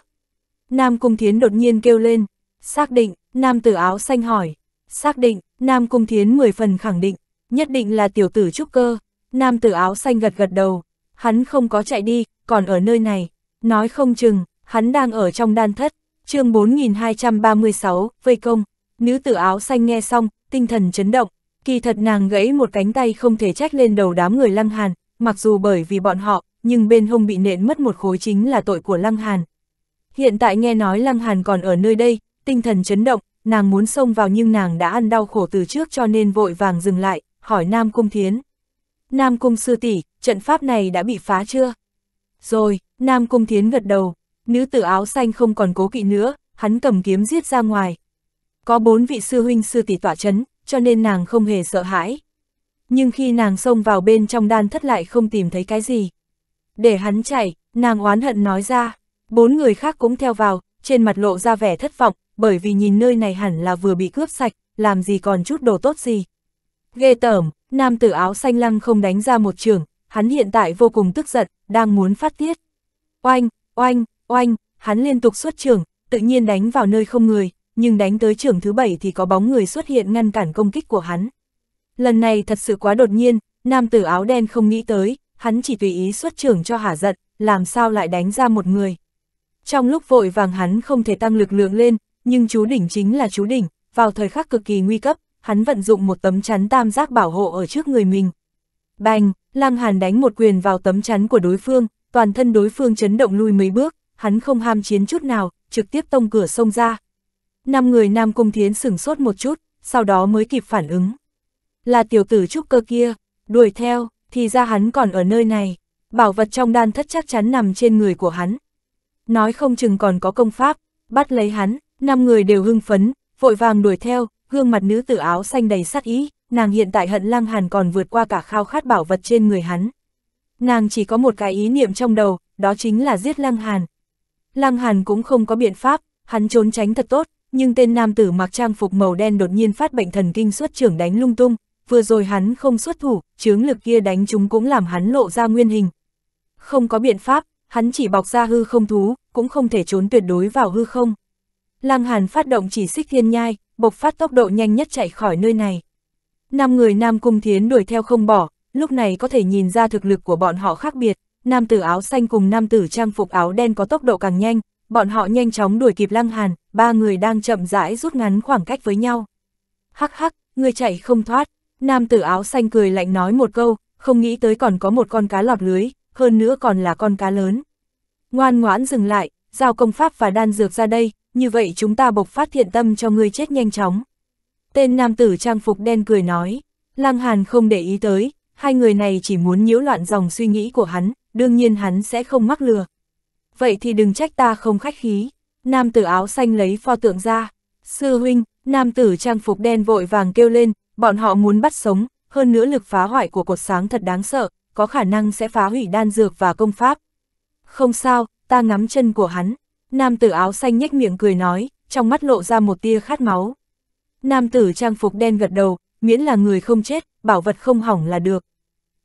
Nam Cung Thiến đột nhiên kêu lên, xác định, Nam tử áo xanh hỏi, xác định, Nam Cung Thiến mười phần khẳng định, nhất định là tiểu tử trúc cơ, Nam tử áo xanh gật gật đầu, hắn không có chạy đi, còn ở nơi này, nói không chừng, hắn đang ở trong đan thất, chương 4236, vây công, nữ tử áo xanh nghe xong, tinh thần chấn động, kỳ thật nàng gãy một cánh tay không thể trách lên đầu đám người lăng hàn, mặc dù bởi vì bọn họ, nhưng bên hông bị nện mất một khối chính là tội của Lăng Hàn. Hiện tại nghe nói Lăng Hàn còn ở nơi đây, tinh thần chấn động, nàng muốn xông vào nhưng nàng đã ăn đau khổ từ trước cho nên vội vàng dừng lại, hỏi Nam Cung Thiến. Nam Cung Sư tỷ trận pháp này đã bị phá chưa? Rồi, Nam Cung Thiến gật đầu, nữ tử áo xanh không còn cố kỵ nữa, hắn cầm kiếm giết ra ngoài. Có bốn vị sư huynh sư tỷ tỏa chấn, cho nên nàng không hề sợ hãi. Nhưng khi nàng xông vào bên trong đan thất lại không tìm thấy cái gì để hắn chạy, nàng oán hận nói ra. Bốn người khác cũng theo vào, trên mặt lộ ra vẻ thất vọng, bởi vì nhìn nơi này hẳn là vừa bị cướp sạch, làm gì còn chút đồ tốt gì. Ghê tởm, nam tử áo xanh lăng không đánh ra một trường, hắn hiện tại vô cùng tức giận, đang muốn phát tiết. Oanh, oanh, oanh, hắn liên tục xuất trường, tự nhiên đánh vào nơi không người, nhưng đánh tới trường thứ bảy thì có bóng người xuất hiện ngăn cản công kích của hắn. Lần này thật sự quá đột nhiên, nam tử áo đen không nghĩ tới, hắn chỉ tùy ý xuất trưởng cho hả giận, làm sao lại đánh ra một người. Trong lúc vội vàng hắn không thể tăng lực lượng lên, nhưng chú đỉnh chính là chú đỉnh, vào thời khắc cực kỳ nguy cấp, hắn vận dụng một tấm chắn tam giác bảo hộ ở trước người mình. Bành, Lăng Hàn đánh một quyền vào tấm chắn của đối phương, toàn thân đối phương chấn động lui mấy bước, hắn không ham chiến chút nào, trực tiếp tông cửa sông ra. Năm người Nam Cung Thiến sửng sốt một chút, sau đó mới kịp phản ứng. Là tiểu tử trúc cơ kia, đuổi theo, thì ra hắn còn ở nơi này, bảo vật trong đan thất chắc chắn nằm trên người của hắn. Nói không chừng còn có công pháp, bắt lấy hắn, năm người đều hưng phấn, vội vàng đuổi theo, gương mặt nữ tử áo xanh đầy sát ý, nàng hiện tại hận Lăng Hàn còn vượt qua cả khao khát bảo vật trên người hắn. Nàng chỉ có một cái ý niệm trong đầu, đó chính là giết Lăng Hàn. Lăng Hàn cũng không có biện pháp, hắn trốn tránh thật tốt, nhưng tên nam tử mặc trang phục màu đen đột nhiên phát bệnh thần kinh suốt trưởng đánh lung tung, vừa rồi hắn không xuất thủ, chướng lực kia đánh chúng cũng làm hắn lộ ra nguyên hình. Không có biện pháp, hắn chỉ bọc ra hư không thú, cũng không thể trốn tuyệt đối vào hư không. Lăng Hàn phát động chỉ xích thiên nhai, bộc phát tốc độ nhanh nhất chạy khỏi nơi này. Năm người Nam Cung Thiến đuổi theo không bỏ, lúc này có thể nhìn ra thực lực của bọn họ khác biệt, nam tử áo xanh cùng nam tử trang phục áo đen có tốc độ càng nhanh, bọn họ nhanh chóng đuổi kịp Lăng Hàn, ba người đang chậm rãi rút ngắn khoảng cách với nhau. Hắc hắc, người chạy không thoát, Nam tử áo xanh cười lạnh nói một câu, không nghĩ tới còn có một con cá lọt lưới, hơn nữa còn là con cá lớn. Ngoan ngoãn dừng lại, giao công pháp và đan dược ra đây, như vậy chúng ta bộc phát thiện tâm cho ngươi chết nhanh chóng. Tên nam tử trang phục đen cười nói, Lăng Hàn không để ý tới, hai người này chỉ muốn nhiễu loạn dòng suy nghĩ của hắn, đương nhiên hắn sẽ không mắc lừa. Vậy thì đừng trách ta không khách khí. Nam tử áo xanh lấy pho tượng ra. Sư huynh, nam tử trang phục đen vội vàng kêu lên, Bọn họ muốn bắt sống, hơn nữa lực phá hoại của cột sáng thật đáng sợ, có khả năng sẽ phá hủy đan dược và công pháp. Không sao, ta ngắm chân của hắn. Nam tử áo xanh nhếch miệng cười nói, trong mắt lộ ra một tia khát máu. Nam tử trang phục đen gật đầu, miễn là người không chết, bảo vật không hỏng là được.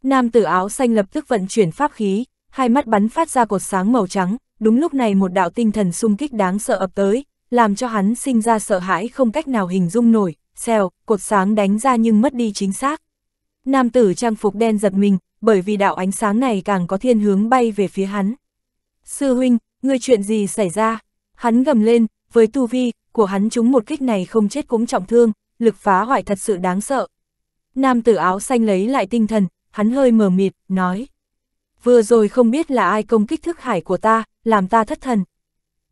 Nam tử áo xanh lập tức vận chuyển pháp khí, hai mắt bắn phát ra cột sáng màu trắng, đúng lúc này một đạo tinh thần xung kích đáng sợ ập tới, làm cho hắn sinh ra sợ hãi không cách nào hình dung nổi, xèo, cột sáng đánh ra nhưng mất đi chính xác. Nam tử trang phục đen giật mình, bởi vì đạo ánh sáng này càng có thiên hướng bay về phía hắn. Sư huynh, ngươi chuyện gì xảy ra? Hắn gầm lên, với tu vi của hắn chúng một kích này không chết cũng trọng thương, lực phá hoại thật sự đáng sợ. Nam tử áo xanh lấy lại tinh thần, hắn hơi mờ mịt, nói. Vừa rồi không biết là ai công kích thức hải của ta, làm ta thất thần.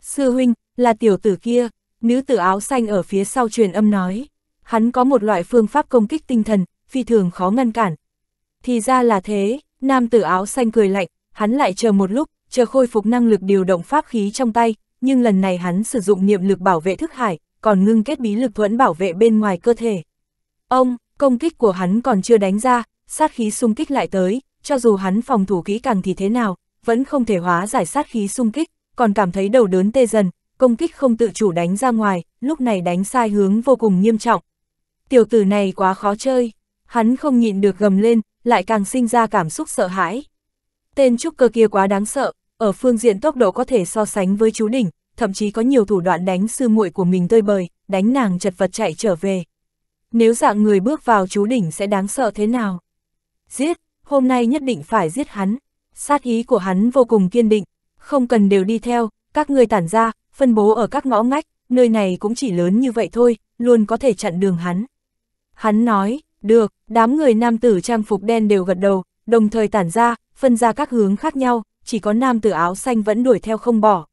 Sư huynh, là tiểu tử kia, nữ tử áo xanh ở phía sau truyền âm nói hắn có một loại phương pháp công kích tinh thần, phi thường khó ngăn cản. Thì ra là thế, nam tử áo xanh cười lạnh, hắn lại chờ một lúc, chờ khôi phục năng lực điều động pháp khí trong tay, nhưng lần này hắn sử dụng niệm lực bảo vệ thức hải, còn ngưng kết bí lực thuẫn bảo vệ bên ngoài cơ thể. Ông, công kích của hắn còn chưa đánh ra, sát khí xung kích lại tới, cho dù hắn phòng thủ kỹ càng thì thế nào, vẫn không thể hóa giải sát khí xung kích, còn cảm thấy đầu đớn tê dần, công kích không tự chủ đánh ra ngoài, lúc này đánh sai hướng vô cùng nghiêm trọng, tiểu tử này quá khó chơi, hắn không nhịn được gầm lên, lại càng sinh ra cảm xúc sợ hãi. Tên trúc cơ kia quá đáng sợ, ở phương diện tốc độ có thể so sánh với chú đỉnh, thậm chí có nhiều thủ đoạn đánh sư muội của mình tơi bời, đánh nàng chật vật chạy trở về. Nếu dạng người bước vào chú đỉnh sẽ đáng sợ thế nào? Giết, hôm nay nhất định phải giết hắn. Sát ý của hắn vô cùng kiên định, không cần đều đi theo, các người tản ra, phân bố ở các ngõ ngách, nơi này cũng chỉ lớn như vậy thôi, luôn có thể chặn đường hắn. Hắn nói, được, đám người nam tử trang phục đen đều gật đầu, đồng thời tản ra, phân ra các hướng khác nhau, chỉ có nam tử áo xanh vẫn đuổi theo không bỏ.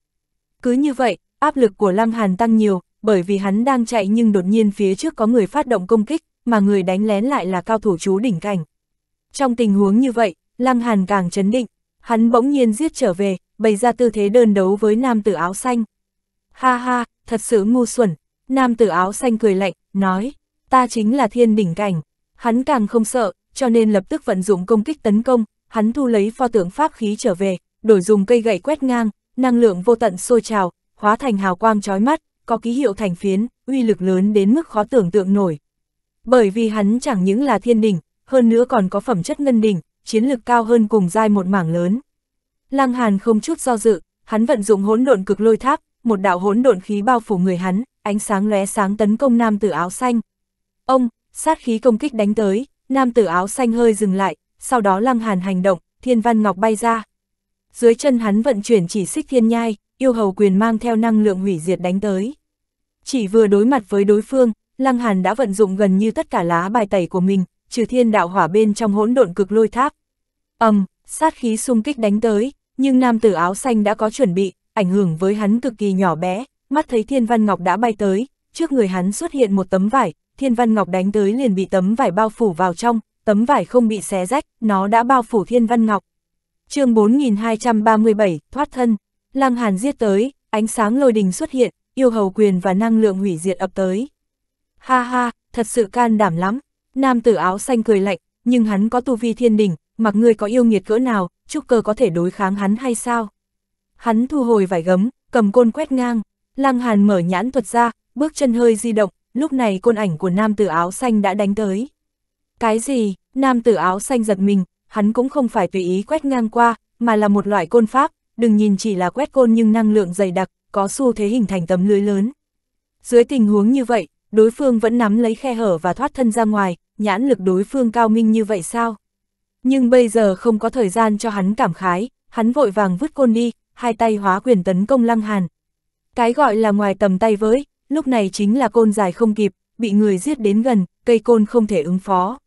Cứ như vậy, áp lực của Lam Hàn tăng nhiều, bởi vì hắn đang chạy nhưng đột nhiên phía trước có người phát động công kích, mà người đánh lén lại là cao thủ chú đỉnh cảnh. Trong tình huống như vậy, Lăng Hàn càng chấn định, hắn bỗng nhiên giết trở về, bày ra tư thế đơn đấu với nam tử áo xanh. Ha ha, thật sự ngu xuẩn, nam tử áo xanh cười lạnh, nói, ta chính là thiên đỉnh cảnh. Hắn càng không sợ, cho nên lập tức vận dụng công kích tấn công, hắn thu lấy pho tượng pháp khí trở về, đổi dùng cây gậy quét ngang, năng lượng vô tận sôi trào, hóa thành hào quang chói mắt, có ký hiệu thành phiến, uy lực lớn đến mức khó tưởng tượng nổi. Bởi vì hắn chẳng những là thiên đỉnh, hơn nữa còn có phẩm chất ngân đỉnh, chiến lực cao hơn cùng giai một mảng lớn. Lăng Hàn không chút do dự, hắn vận dụng hỗn độn cực lôi tháp, một đạo hỗn độn khí bao phủ người hắn, ánh sáng lóe sáng tấn công nam tử áo xanh, Ông, sát khí công kích đánh tới, nam tử áo xanh hơi dừng lại, sau đó lăng hàn hành động, thiên văn ngọc bay ra. Dưới chân hắn vận chuyển chỉ xích thiên nhai, yêu hầu quyền mang theo năng lượng hủy diệt đánh tới. Chỉ vừa đối mặt với đối phương, lăng hàn đã vận dụng gần như tất cả lá bài tẩy của mình, trừ thiên đạo hỏa bên trong hỗn độn cực lôi tháp. ầm, sát khí xung kích đánh tới, nhưng nam tử áo xanh đã có chuẩn bị, ảnh hưởng với hắn cực kỳ nhỏ bé, mắt thấy thiên văn ngọc đã bay tới, trước người hắn xuất hiện một tấm vải, Thiên Văn Ngọc đánh tới liền bị tấm vải bao phủ vào trong, tấm vải không bị xé rách, nó đã bao phủ Thiên Văn Ngọc. chương 4237, thoát thân, Lăng Hàn giết tới, ánh sáng lôi đình xuất hiện, yêu hầu quyền và năng lượng hủy diệt ập tới. Ha ha, thật sự can đảm lắm, nam tử áo xanh cười lạnh, nhưng hắn có tu vi thiên đỉnh, mặc ngươi có yêu nghiệt cỡ nào, trúc cơ có thể đối kháng hắn hay sao? Hắn thu hồi vải gấm, cầm côn quét ngang, Lăng Hàn mở nhãn thuật ra, bước chân hơi di động, lúc này côn ảnh của nam tử áo xanh đã đánh tới. Cái gì, nam tử áo xanh giật mình, hắn cũng không phải tùy ý quét ngang qua, mà là một loại côn pháp, đừng nhìn chỉ là quét côn nhưng năng lượng dày đặc, có xu thế hình thành tấm lưới lớn. Dưới tình huống như vậy, đối phương vẫn nắm lấy khe hở và thoát thân ra ngoài, nhãn lực đối phương cao minh như vậy sao? Nhưng bây giờ không có thời gian cho hắn cảm khái, hắn vội vàng vứt côn đi, hai tay hóa quyền tấn công Lăng Hàn. Cái gọi là ngoài tầm tay với, lúc này chính là côn dài không kịp, bị người giết đến gần, cây côn không thể ứng phó.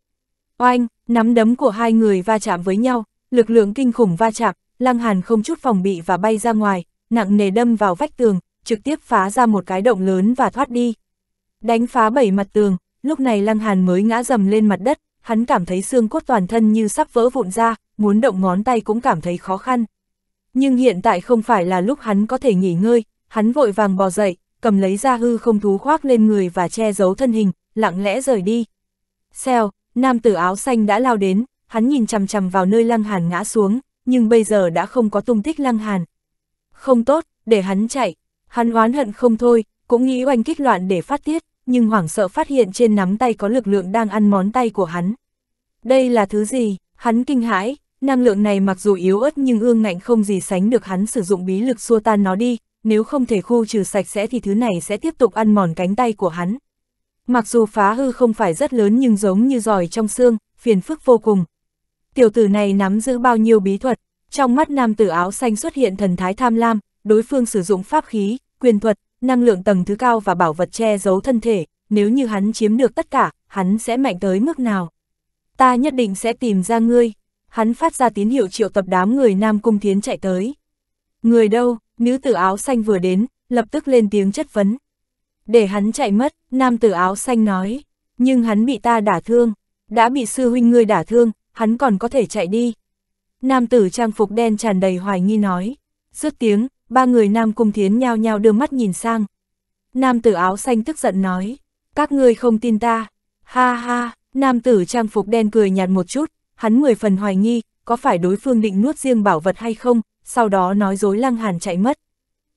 Oanh, nắm đấm của hai người va chạm với nhau, lực lượng kinh khủng va chạm, Lăng Hàn không chút phòng bị và bay ra ngoài, nặng nề đâm vào vách tường, trực tiếp phá ra một cái động lớn và thoát đi. Đánh phá bảy mặt tường, lúc này Lăng Hàn mới ngã dầm lên mặt đất, hắn cảm thấy xương cốt toàn thân như sắp vỡ vụn ra, muốn động ngón tay cũng cảm thấy khó khăn. Nhưng hiện tại không phải là lúc hắn có thể nghỉ ngơi, hắn vội vàng bò dậy, cầm lấy ra hư không thú khoác lên người và che giấu thân hình, lặng lẽ rời đi. Xèo, nam tử áo xanh đã lao đến, hắn nhìn chằm chằm vào nơi lăng hàn ngã xuống, nhưng bây giờ đã không có tung tích lăng hàn. Không tốt, để hắn chạy, hắn oán hận không thôi, cũng nghĩ oanh kích loạn để phát tiết, nhưng hoảng sợ phát hiện trên nắm tay có lực lượng đang ăn món tay của hắn. Đây là thứ gì? Hắn kinh hãi, năng lượng này mặc dù yếu ớt nhưng ương ngạnh không gì sánh được hắn sử dụng bí lực xua tan nó đi, nếu không thể khu trừ sạch sẽ thì thứ này sẽ tiếp tục ăn mòn cánh tay của hắn. Mặc dù phá hư không phải rất lớn nhưng giống như giỏi trong xương, phiền phức vô cùng. Tiểu tử này nắm giữ bao nhiêu bí thuật, trong mắt nam tử áo xanh xuất hiện thần thái tham lam, đối phương sử dụng pháp khí, quyền thuật, năng lượng tầng thứ cao và bảo vật che giấu thân thể, nếu như hắn chiếm được tất cả, hắn sẽ mạnh tới mức nào. Ta nhất định sẽ tìm ra ngươi. Hắn phát ra tín hiệu triệu tập đám người Nam Cung Thiến chạy tới. Người đâu, Nữ tử áo xanh vừa đến, lập tức lên tiếng chất vấn. Để hắn chạy mất, nam tử áo xanh nói. Nhưng hắn bị ta đả thương. Đã bị sư huynh ngươi đả thương, hắn còn có thể chạy đi. Nam tử trang phục đen tràn đầy hoài nghi nói. Dứt tiếng, ba người nam cung thiến nhao nhao đưa mắt nhìn sang. Nam tử áo xanh tức giận nói. Các ngươi không tin ta. Ha ha, nam tử trang phục đen cười nhạt một chút. Hắn mười phần hoài nghi, có phải đối phương định nuốt riêng bảo vật hay không, sau đó nói dối Lăng Hàn chạy mất.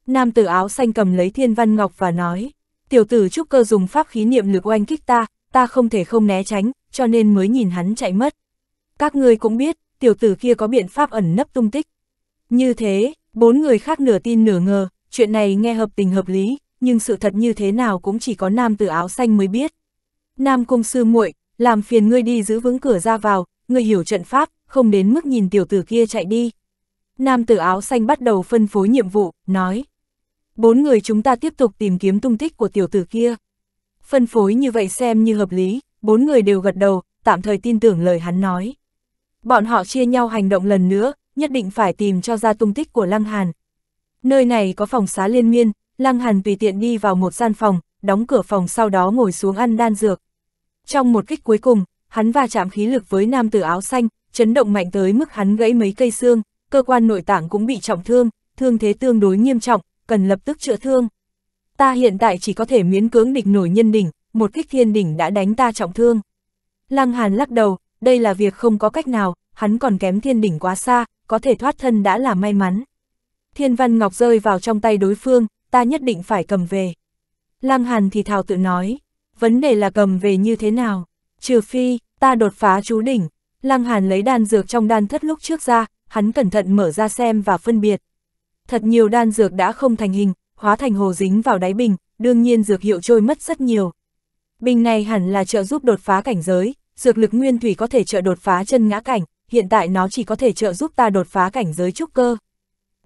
Nam tử áo xanh cầm lấy thiên văn ngọc và nói, tiểu tử trúc cơ dùng pháp khí niệm lực oanh kích ta, ta không thể không né tránh, cho nên mới nhìn hắn chạy mất. Các ngươi cũng biết, tiểu tử kia có biện pháp ẩn nấp tung tích. Như thế, bốn người khác nửa tin nửa ngờ, chuyện này nghe hợp tình hợp lý, nhưng sự thật như thế nào cũng chỉ có nam tử áo xanh mới biết. Nam cung sư muội, làm phiền ngươi đi giữ vững cửa ra vào, ngươi hiểu trận pháp, không đến mức nhìn tiểu tử kia chạy đi nam tử áo xanh bắt đầu phân phối nhiệm vụ, nói. Bốn người chúng ta tiếp tục tìm kiếm tung tích của tiểu tử kia. Phân phối như vậy xem như hợp lý, bốn người đều gật đầu, tạm thời tin tưởng lời hắn nói. Bọn họ chia nhau hành động lần nữa, nhất định phải tìm cho ra tung tích của Lăng Hàn. Nơi này có phòng xá liên miên, Lăng Hàn tùy tiện đi vào một gian phòng, đóng cửa phòng sau đó ngồi xuống ăn đan dược. Trong một kích cuối cùng, hắn va chạm khí lực với nam tử áo xanh, chấn động mạnh tới mức hắn gãy mấy cây xương, cơ quan nội tạng cũng bị trọng thương, thương thế tương đối nghiêm trọng, cần lập tức chữa thương. Ta hiện tại chỉ có thể miễn cưỡng địch nổi nhân đỉnh, một kích thiên đỉnh đã đánh ta trọng thương. Lăng Hàn lắc đầu, đây là việc không có cách nào, hắn còn kém thiên đỉnh quá xa, có thể thoát thân đã là may mắn. Thiên văn ngọc rơi vào trong tay đối phương, ta nhất định phải cầm về. Lăng Hàn thì thào tự nói, vấn đề là cầm về như thế nào, trừ phi, ta đột phá chú đỉnh. Lăng Hàn lấy đan dược trong đan thất lúc trước ra, hắn cẩn thận mở ra xem và phân biệt. Thật nhiều đan dược đã không thành hình, hóa thành hồ dính vào đáy bình, đương nhiên dược hiệu trôi mất rất nhiều. Bình này hẳn là trợ giúp đột phá cảnh giới, dược lực nguyên thủy có thể trợ đột phá chân ngã cảnh, hiện tại nó chỉ có thể trợ giúp ta đột phá cảnh giới trúc cơ.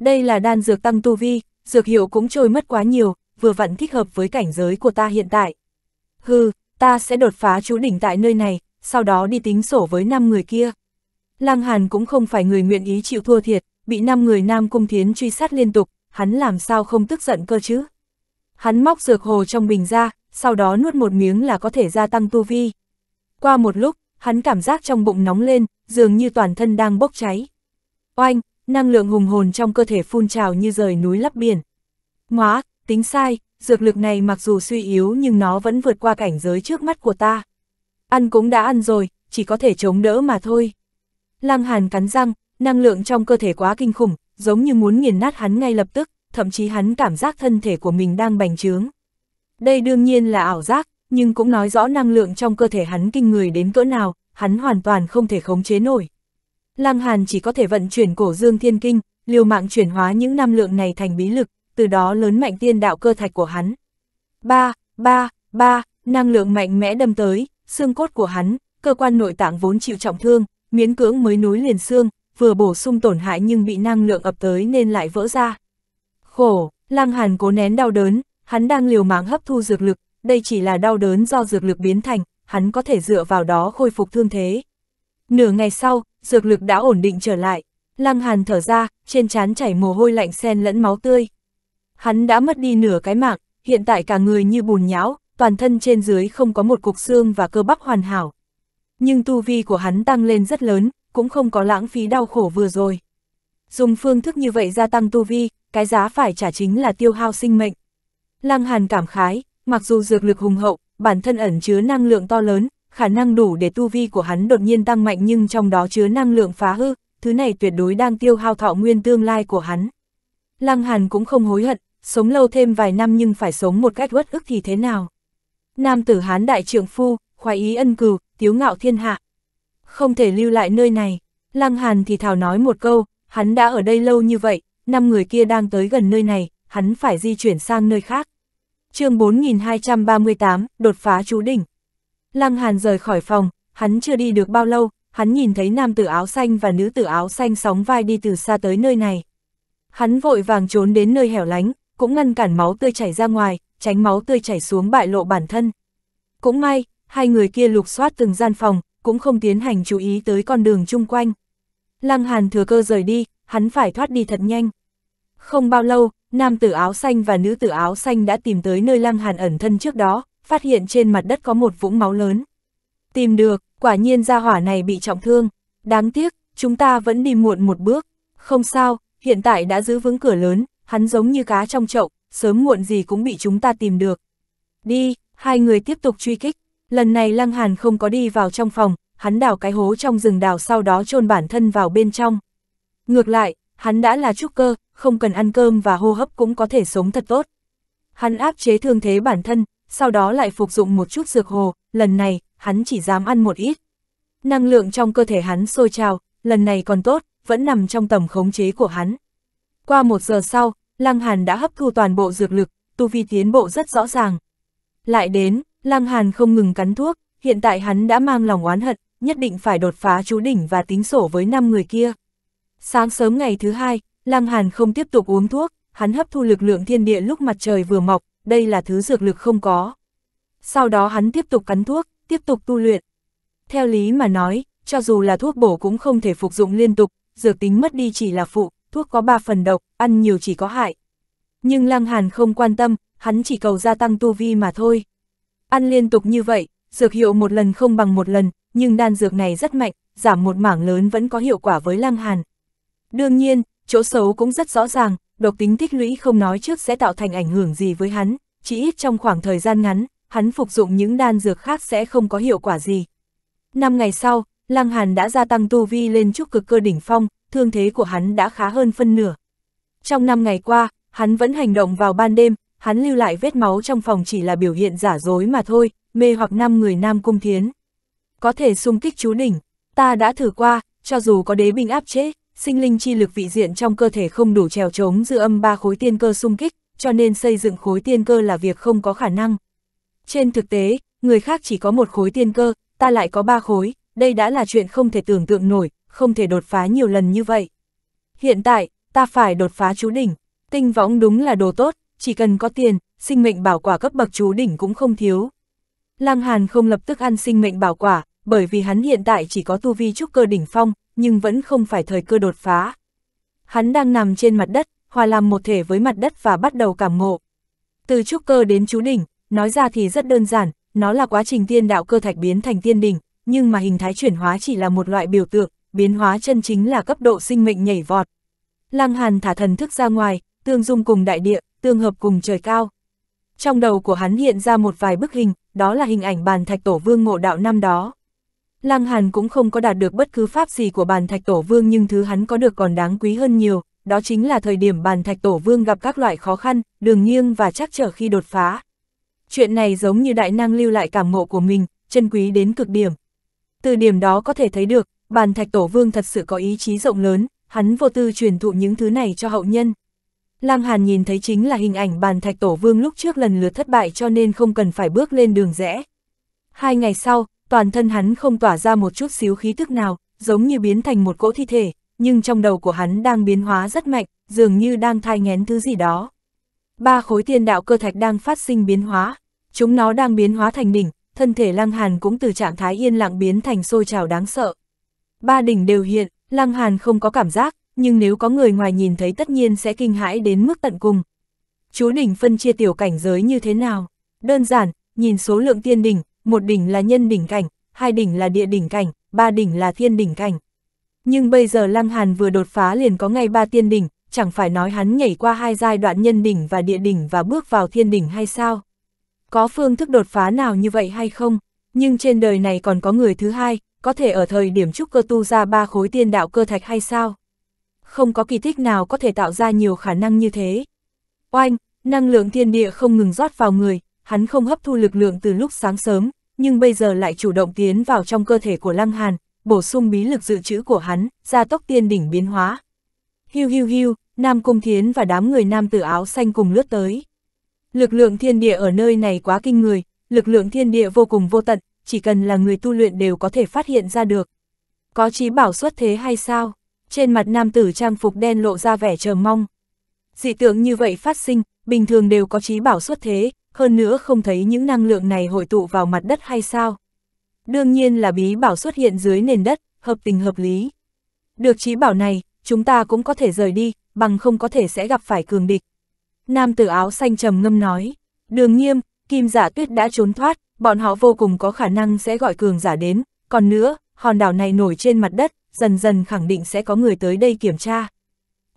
Đây là đan dược tăng tu vi, dược hiệu cũng trôi mất quá nhiều, vừa vặn thích hợp với cảnh giới của ta hiện tại. Hừ, ta sẽ đột phá chú đỉnh tại nơi này, sau đó đi tính sổ với năm người kia. Lăng Hàn cũng không phải người nguyện ý chịu thua thiệt, bị năm người Nam Cung Thiến truy sát liên tục, hắn làm sao không tức giận cơ chứ. Hắn móc dược hồ trong bình ra, sau đó nuốt một miếng là có thể gia tăng tu vi. Qua một lúc, hắn cảm giác trong bụng nóng lên, dường như toàn thân đang bốc cháy. Oanh, năng lượng hùng hồn trong cơ thể phun trào như rời núi lấp biển. Ngoá, tính sai, dược lực này mặc dù suy yếu nhưng nó vẫn vượt qua cảnh giới trước mắt của ta. Ăn cũng đã ăn rồi, chỉ có thể chống đỡ mà thôi. Lăng Hàn cắn răng, năng lượng trong cơ thể quá kinh khủng, giống như muốn nghiền nát hắn ngay lập tức, thậm chí hắn cảm giác thân thể của mình đang bành trướng. Đây đương nhiên là ảo giác, nhưng cũng nói rõ năng lượng trong cơ thể hắn kinh người đến cỡ nào, hắn hoàn toàn không thể khống chế nổi. Lăng Hàn chỉ có thể vận chuyển cổ dương thiên kinh, liều mạng chuyển hóa những năng lượng này thành bí lực, từ đó lớn mạnh tiên đạo cơ thạch của hắn. Ba, ba, ba, năng lượng mạnh mẽ đâm tới, xương cốt của hắn, cơ quan nội tạng vốn chịu trọng thương, miễn cưỡng mới núi liền xương, vừa bổ sung tổn hại nhưng bị năng lượng ập tới nên lại vỡ ra. Khổ, Lăng Hàn cố nén đau đớn, hắn đang liều mạng hấp thu dược lực, đây chỉ là đau đớn do dược lực biến thành, hắn có thể dựa vào đó khôi phục thương thế. Nửa ngày sau, dược lực đã ổn định trở lại, Lăng Hàn thở ra, trên trán chảy mồ hôi lạnh xen lẫn máu tươi. Hắn đã mất đi nửa cái mạng, hiện tại cả người như bùn nhão, toàn thân trên dưới không có một cục xương và cơ bắp hoàn hảo nhưng tu vi của hắn tăng lên rất lớn, cũng không có lãng phí đau khổ vừa rồi. Dùng phương thức như vậy gia tăng tu vi, cái giá phải trả chính là tiêu hao sinh mệnh. Lăng Hàn cảm khái, mặc dù dược lực hùng hậu, bản thân ẩn chứa năng lượng to lớn, khả năng đủ để tu vi của hắn đột nhiên tăng mạnh nhưng trong đó chứa năng lượng phá hư, thứ này tuyệt đối đang tiêu hao thọ nguyên tương lai của hắn. Lăng Hàn cũng không hối hận, sống lâu thêm vài năm nhưng phải sống một cách uất ức thì thế nào. Nam tử Hán đại trượng phu, khoái ý ân cừu, tiếu ngạo thiên hạ. Không thể lưu lại nơi này, Lăng Hàn thì thảo nói một câu, hắn đã ở đây lâu như vậy, năm người kia đang tới gần nơi này, hắn phải di chuyển sang nơi khác. chương 4238, đột phá chú đỉnh. Lăng Hàn rời khỏi phòng, hắn chưa đi được bao lâu, hắn nhìn thấy nam tử áo xanh và nữ tử áo xanh sóng vai đi từ xa tới nơi này. Hắn vội vàng trốn đến nơi hẻo lánh, cũng ngăn cản máu tươi chảy ra ngoài, tránh máu tươi chảy xuống bại lộ bản thân. Cũng may, hai người kia lục soát từng gian phòng, cũng không tiến hành chú ý tới con đường chung quanh. Lăng Hàn thừa cơ rời đi, hắn phải thoát đi thật nhanh. Không bao lâu, nam tử áo xanh và nữ tử áo xanh đã tìm tới nơi Lăng Hàn ẩn thân trước đó, phát hiện trên mặt đất có một vũng máu lớn. Tìm được, quả nhiên gia hỏa này bị trọng thương. Đáng tiếc, chúng ta vẫn đi muộn một bước. Không sao, hiện tại đã giữ vững cửa lớn, hắn giống như cá trong chậu, sớm muộn gì cũng bị chúng ta tìm được. Đi, hai người tiếp tục truy kích. Lần này Lăng Hàn không có đi vào trong phòng, hắn đào cái hố trong rừng đào sau đó chôn bản thân vào bên trong. Ngược lại, hắn đã là trúc cơ, không cần ăn cơm và hô hấp cũng có thể sống thật tốt. Hắn áp chế thương thế bản thân, sau đó lại phục dụng một chút dược hồ, lần này, hắn chỉ dám ăn một ít. Năng lượng trong cơ thể hắn sôi trào, lần này còn tốt, vẫn nằm trong tầm khống chế của hắn. Qua một giờ sau, Lăng Hàn đã hấp thu toàn bộ dược lực, tu vi tiến bộ rất rõ ràng. Lại đến, Lăng Hàn không ngừng cắn thuốc, hiện tại hắn đã mang lòng oán hận, nhất định phải đột phá chú đỉnh và tính sổ với 5 người kia. Sáng sớm ngày thứ hai, Lăng Hàn không tiếp tục uống thuốc, hắn hấp thu lực lượng thiên địa lúc mặt trời vừa mọc, đây là thứ dược lực không có. Sau đó hắn tiếp tục cắn thuốc, tiếp tục tu luyện. Theo lý mà nói, cho dù là thuốc bổ cũng không thể phục dụng liên tục, dược tính mất đi chỉ là phụ, thuốc có 3 phần độc, ăn nhiều chỉ có hại. Nhưng Lăng Hàn không quan tâm, hắn chỉ cầu gia tăng tu vi mà thôi. Ăn liên tục như vậy, dược hiệu một lần không bằng một lần, nhưng đan dược này rất mạnh, giảm một mảng lớn vẫn có hiệu quả với Lăng Hàn. Đương nhiên, chỗ xấu cũng rất rõ ràng, độc tính tích lũy không nói trước sẽ tạo thành ảnh hưởng gì với hắn, chỉ ít trong khoảng thời gian ngắn, hắn phục dụng những đan dược khác sẽ không có hiệu quả gì. Năm ngày sau, Lăng Hàn đã gia tăng tu vi lên trúc cực cơ đỉnh phong, thương thế của hắn đã khá hơn phân nửa. Trong năm ngày qua, hắn vẫn hành động vào ban đêm, hắn lưu lại vết máu trong phòng chỉ là biểu hiện giả dối mà thôi, mê hoặc năm người nam cung thiến. Có thể xung kích chú đỉnh, ta đã thử qua, cho dù có đế binh áp chế, sinh linh chi lực vị diện trong cơ thể không đủ trèo trống dư âm ba khối tiên cơ xung kích, cho nên xây dựng khối tiên cơ là việc không có khả năng. Trên thực tế, người khác chỉ có một khối tiên cơ, ta lại có ba khối, đây đã là chuyện không thể tưởng tượng nổi, không thể đột phá nhiều lần như vậy. Hiện tại, ta phải đột phá chú đỉnh, tinh võng đúng là đồ tốt, chỉ cần có tiền, sinh mệnh bảo quả cấp bậc chú đỉnh cũng không thiếu. Lăng Hàn không lập tức ăn sinh mệnh bảo quả, bởi vì hắn hiện tại chỉ có tu vi trúc cơ đỉnh phong, nhưng vẫn không phải thời cơ đột phá. Hắn đang nằm trên mặt đất, hòa làm một thể với mặt đất và bắt đầu cảm ngộ. Từ trúc cơ đến chú đỉnh, nói ra thì rất đơn giản, nó là quá trình tiên đạo cơ thạch biến thành tiên đỉnh, nhưng mà hình thái chuyển hóa chỉ là một loại biểu tượng, biến hóa chân chính là cấp độ sinh mệnh nhảy vọt. Lăng Hàn thả thần thức ra ngoài, tương dung cùng đại địa, tương hợp cùng trời cao. Trong đầu của hắn hiện ra một vài bức hình, đó là hình ảnh bàn thạch tổ vương ngộ đạo năm đó. Lăng Hàn cũng không có đạt được bất cứ pháp gì của bàn thạch tổ vương nhưng thứ hắn có được còn đáng quý hơn nhiều, đó chính là thời điểm bàn thạch tổ vương gặp các loại khó khăn, đường nghiêng và chắc trở khi đột phá. Chuyện này giống như đại năng lưu lại cảm ngộ của mình, chân quý đến cực điểm. Từ điểm đó có thể thấy được, bàn thạch tổ vương thật sự có ý chí rộng lớn, hắn vô tư truyền thụ những thứ này cho hậu nhân. Lam Hàn nhìn thấy chính là hình ảnh bàn thạch tổ vương lúc trước lần lượt thất bại cho nên không cần phải bước lên đường rẽ. Hai ngày sau, toàn thân hắn không tỏa ra một chút xíu khí tức nào, giống như biến thành một cỗ thi thể, nhưng trong đầu của hắn đang biến hóa rất mạnh, dường như đang thai ngén thứ gì đó. Ba khối tiên đạo cơ thạch đang phát sinh biến hóa, chúng nó đang biến hóa thành đỉnh, thân thể Lăng Hàn cũng từ trạng thái yên lặng biến thành sôi trào đáng sợ. Ba đỉnh đều hiện, Lăng Hàn không có cảm giác, nhưng nếu có người ngoài nhìn thấy tất nhiên sẽ kinh hãi đến mức tận cùng. Chú đỉnh phân chia tiểu cảnh giới như thế nào? Đơn giản, nhìn số lượng tiên đỉnh, một đỉnh là nhân đỉnh cảnh, hai đỉnh là địa đỉnh cảnh, ba đỉnh là thiên đỉnh cảnh. Nhưng bây giờ Lăng Hàn vừa đột phá liền có ngay ba tiên đỉnh, chẳng phải nói hắn nhảy qua hai giai đoạn nhân đỉnh và địa đỉnh và bước vào thiên đỉnh hay sao? Có phương thức đột phá nào như vậy hay không? Nhưng trên đời này còn có người thứ hai, có thể ở thời điểm trúc cơ tu ra ba khối tiên đạo cơ thạch hay sao? không có kỳ tích nào có thể tạo ra nhiều khả năng như thế. Oanh, năng lượng thiên địa không ngừng rót vào người, hắn không hấp thu lực lượng từ lúc sáng sớm, nhưng bây giờ lại chủ động tiến vào trong cơ thể của Lăng Hàn, bổ sung bí lực dự trữ của hắn, gia tốc tiên đỉnh biến hóa. Hiu hiu hiu, Nam Cung Thiến và đám người nam tử áo xanh cùng lướt tới. Lực lượng thiên địa ở nơi này quá kinh người, lực lượng thiên địa vô cùng vô tận, chỉ cần là người tu luyện đều có thể phát hiện ra được. Có trí bảo xuất thế hay sao? trên mặt nam tử trang phục đen lộ ra vẻ chờ mong. Dị tượng như vậy phát sinh, bình thường đều có trí bảo xuất thế, hơn nữa không thấy những năng lượng này hội tụ vào mặt đất hay sao. Đương nhiên là bí bảo xuất hiện dưới nền đất, hợp tình hợp lý. Được trí bảo này, chúng ta cũng có thể rời đi, bằng không có thể sẽ gặp phải cường địch. Nam tử áo xanh trầm ngâm nói, đường nghiêm, kim giả dạ tuyết đã trốn thoát, bọn họ vô cùng có khả năng sẽ gọi cường giả đến, còn nữa, hòn đảo này nổi trên mặt đất, dần dần khẳng định sẽ có người tới đây kiểm tra.